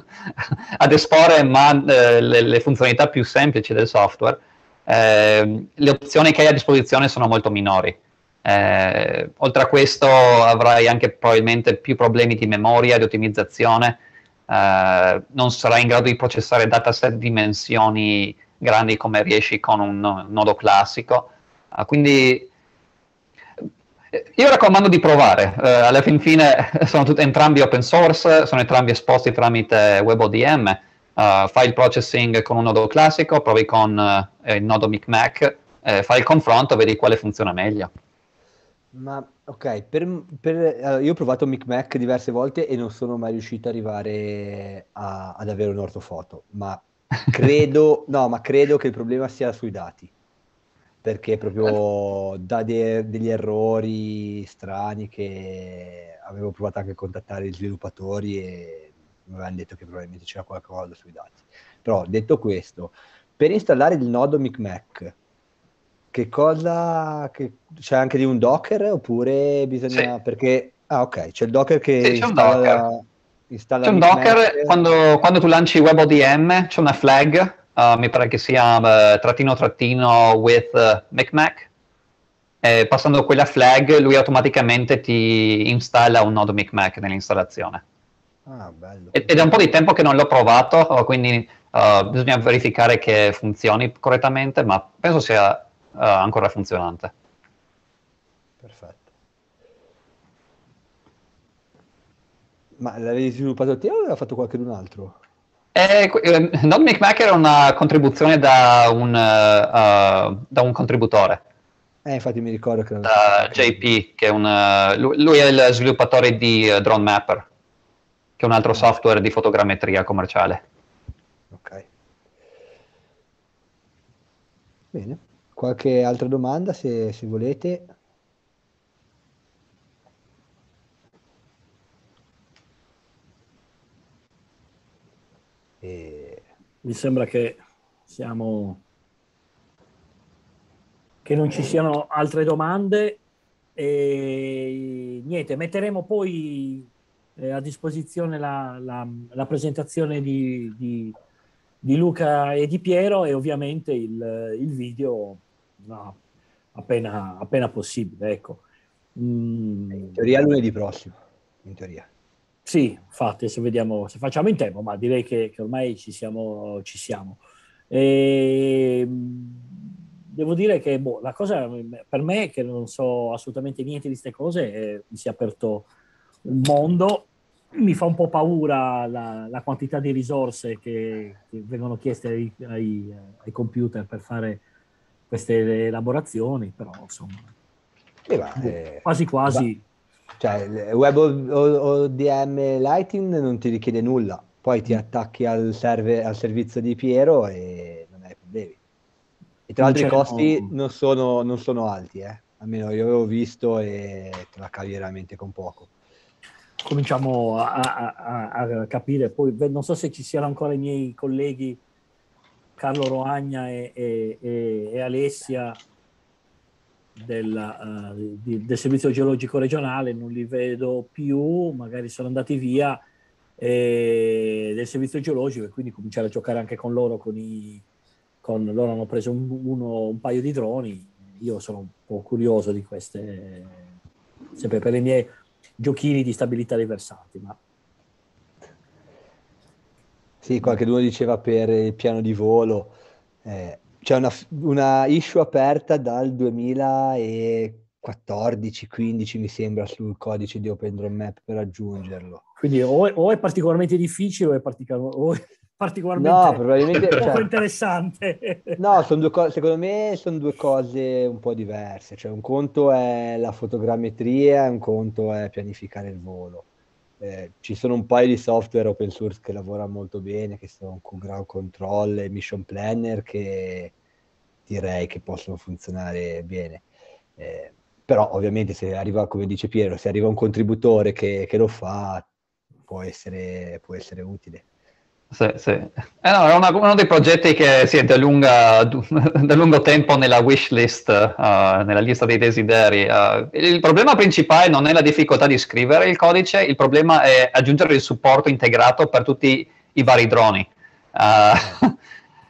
ad esporre ma, eh, le, le, funzionalità più semplici del software, eh, le opzioni che hai a disposizione sono molto minori. Eh, oltre a questo avrai anche probabilmente più problemi di memoria, di ottimizzazione, eh, non sarai in grado di processare dataset di dimensioni grandi come riesci con un nodo classico. Ah, quindi io raccomando di provare, eh, alla fin fine sono tut- entrambi open source, sono entrambi esposti tramite WebODM, uh, eh, fai il processing con un nodo classico, provi con uh, il nodo MicMac, eh, fai il confronto, vedi quale funziona meglio. Ma ok, per, per, allora, io ho provato MicMac diverse volte e non sono mai riuscito ad arrivare a, ad avere un'ortofoto, ma credo, no, ma credo che il problema sia sui dati perché proprio da de- degli errori strani che avevo provato anche a contattare gli sviluppatori e mi avevano detto che probabilmente c'era qualcosa sui dati. Però detto questo, per installare il nodo MicMac, che cosa che... c'è anche di un Docker oppure bisogna sì. perché ah ok, c'è il Docker che sì, installa, c'è un Docker, installa c'è un Docker quando, quando tu lanci WebODM, c'è una flag uh, mi pare che sia uh, eh, trattino trattino with uh, MacMac, eh, passando quella flag lui automaticamente ti installa un nodo MacMac nell'installazione. Ah, ed, ed è un po' di tempo che non l'ho provato, eh, quindi bisogna verificare che funzioni correttamente, ma penso sia ancora funzionante. Perfetto. Ma l'avevi sviluppato te o l'aveva fatto qualcun altro? Eh, Not Make Maker era una contribuzione da un, uh, da un contributore. Eh, infatti mi ricordo che... Da JP, che è un, eh, lui è il sviluppatore di Drone Mapper, che è un altro software di fotogrammetria commerciale. Ok. Bene. Qualche altra domanda, se, se volete? E... Mi sembra che siamo... che non ci siano altre domande e niente, metteremo poi eh, a disposizione la, la, la presentazione di, di, di, Luca e di Piero e ovviamente il, il video no, appena, appena, possibile. Ecco. Mm. In teoria lunedì prossimo, in teoria. Sì, infatti, adesso vediamo se facciamo in tempo, ma direi che, che ormai ci siamo. Ci siamo. E, ehm, devo dire che boh, la cosa per me, che non so assolutamente niente di queste cose, eh, mi si è aperto un mondo. Mi fa un po' paura la, la quantità di risorse che, che vengono chieste ai, ai, ai, computer per fare queste elaborazioni, però insomma, eh, boh, eh quasi quasi. Va cioè, web ODM Lighting non ti richiede nulla, poi ti mm. attacchi al, serve, al servizio di Piero e non hai problemi. E tra l'altro i costi no. non, sono, non sono, alti, eh. almeno io avevo visto e te la cavi veramente con poco. Cominciamo a, a, a capire, poi non so se ci siano ancora i miei colleghi Carlo Roagna e, e, e, e Alessia della, uh, di, del servizio geologico regionale, non li vedo più, magari sono andati via eh, del servizio geologico e quindi cominciare a giocare anche con loro, con i, con, loro hanno preso un, uno, un, paio di droni, io sono un po' curioso di queste, sempre per i miei giochini di stabilità dei versanti. Ma... Sì, qualcuno diceva per il piano di volo. Eh, c'è una, una issue aperta dal 2014-15 mi sembra sul codice di Open Drone Map per aggiungerlo. Quindi o è, o è particolarmente difficile o è, particolar, o è particolarmente no, probabilmente, poco cioè, interessante. No, co- secondo me sono due cose un po' diverse. Cioè, un conto è la fotogrammetria, un conto è pianificare il volo. Eh, ci sono un paio di software open source che lavorano molto bene, che sono con Ground Control e Mission Planner, che direi che possono funzionare bene. Eh, però ovviamente se arriva, come dice Piero, se arriva un contributore che, che lo fa, può essere, può essere utile. Sì, sì. Eh no, è una, uno dei progetti che si è da, lungo tempo nella wish list, uh, eh, nella lista dei desideri. Uh, il problema principale non è la difficoltà di scrivere il codice, il problema è aggiungere il supporto integrato per tutti i vari droni. Uh,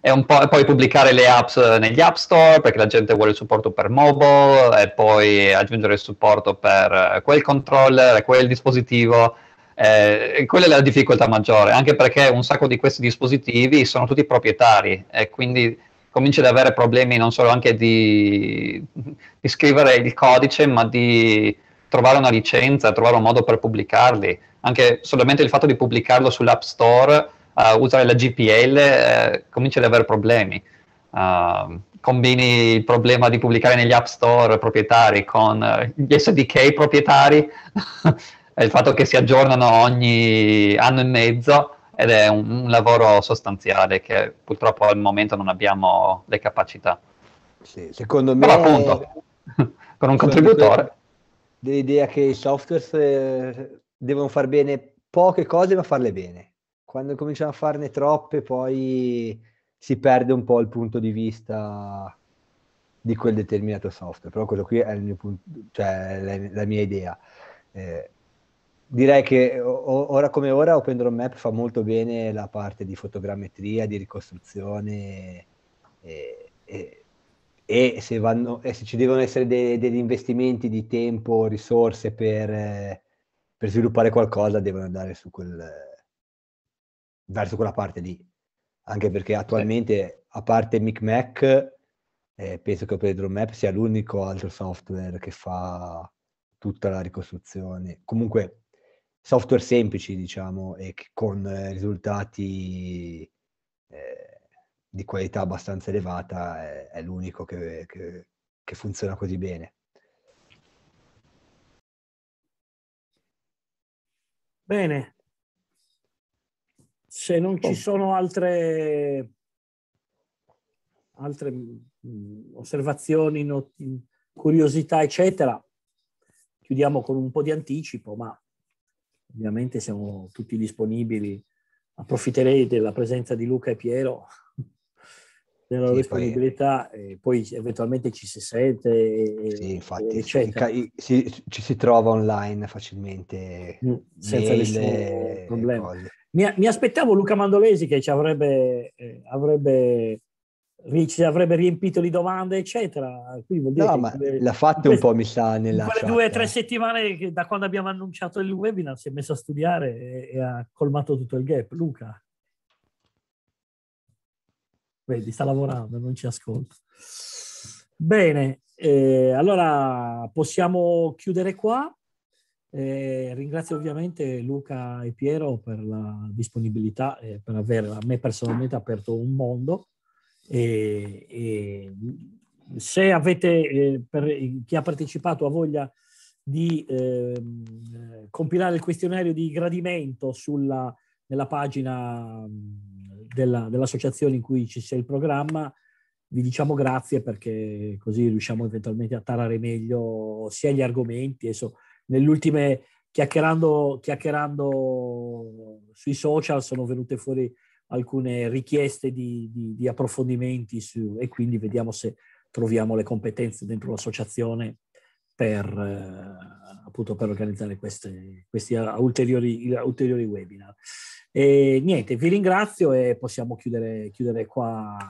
e, e poi pubblicare le apps negli app store perché la gente vuole il supporto per mobile e poi aggiungere il supporto per eh, quel controller, quel dispositivo eh, quella è la difficoltà maggiore, anche perché un sacco di questi dispositivi sono tutti proprietari e quindi cominci ad avere problemi non solo anche di, di scrivere il codice, ma di trovare una licenza, trovare un modo per pubblicarli. Anche solamente il fatto di pubblicarlo sull'App Store, uh, usare la GPL, eh, cominci ad avere problemi. Uh, combini il problema di pubblicare negli app store proprietari con uh, gli SDK proprietari è il fatto che si aggiornano ogni anno e mezzo ed è un, un lavoro sostanziale che purtroppo al momento non abbiamo le capacità. Sì, secondo me... Però appunto, con un contributore... Dell'idea che i software eh, devono far bene poche cose ma farle bene. Quando cominciano a farne troppe poi si perde un po' il punto di vista di quel determinato software, però quello qui è il mio punto, cioè la, la mia idea. Eh, direi che ora come ora Open Map fa molto bene la parte di fotogrammetria, di ricostruzione e, e, e, se, vanno, e se, ci devono essere de, degli investimenti di tempo, risorse per, per sviluppare qualcosa devono andare su, quel, verso quella parte lì. Anche perché attualmente, a parte MicMac, eh, penso che Open Map sia l'unico altro software che fa tutta la ricostruzione. Comunque software semplici, diciamo, e con eh, risultati eh, di qualità abbastanza elevata è, eh, è l'unico che, che, che, funziona così bene. Bene. Se non ci oh. sono altre, altre mm, osservazioni, not- curiosità, eccetera, chiudiamo con un po' di anticipo, ma ovviamente siamo tutti disponibili. Approfitterei della presenza di Luca e Piero, della loro sì, disponibilità, poi, e poi eventualmente ci si sente, e, sì, infatti, si, si, ci si trova online facilmente, mm, senza nessun problema. Mi, mi, aspettavo Luca Mandolesi che ci avrebbe, eh, avrebbe ci avrebbe riempito di domande, eccetera. No, ma che... l'ha fatto un po', mi sa, nella quelle due o tre eh. settimane che, da quando abbiamo annunciato il webinar si è messo a studiare e, e ha colmato tutto il gap. Luca. Vedi, sta lavorando, non ci ascolta. Bene, eh, allora possiamo chiudere qua. Eh, ringrazio ovviamente Luca e Piero per la disponibilità e per aver a me personalmente aperto un mondo e, e se avete, eh, per chi ha partecipato ha voglia di eh, compilare il questionario di gradimento sulla, nella pagina della, dell'associazione in cui ci sia il programma, vi diciamo grazie perché così riusciamo eventualmente a tarare meglio sia gli argomenti. Adesso, nell'ultime chiacchierando, chiacchierando sui social sono venute fuori alcune richieste di, di, di approfondimenti su, e quindi vediamo se troviamo le competenze dentro l'associazione per, eh, appunto per organizzare queste, questi ulteriori, ulteriori webinar. E niente, vi ringrazio e possiamo chiudere, chiudere qua.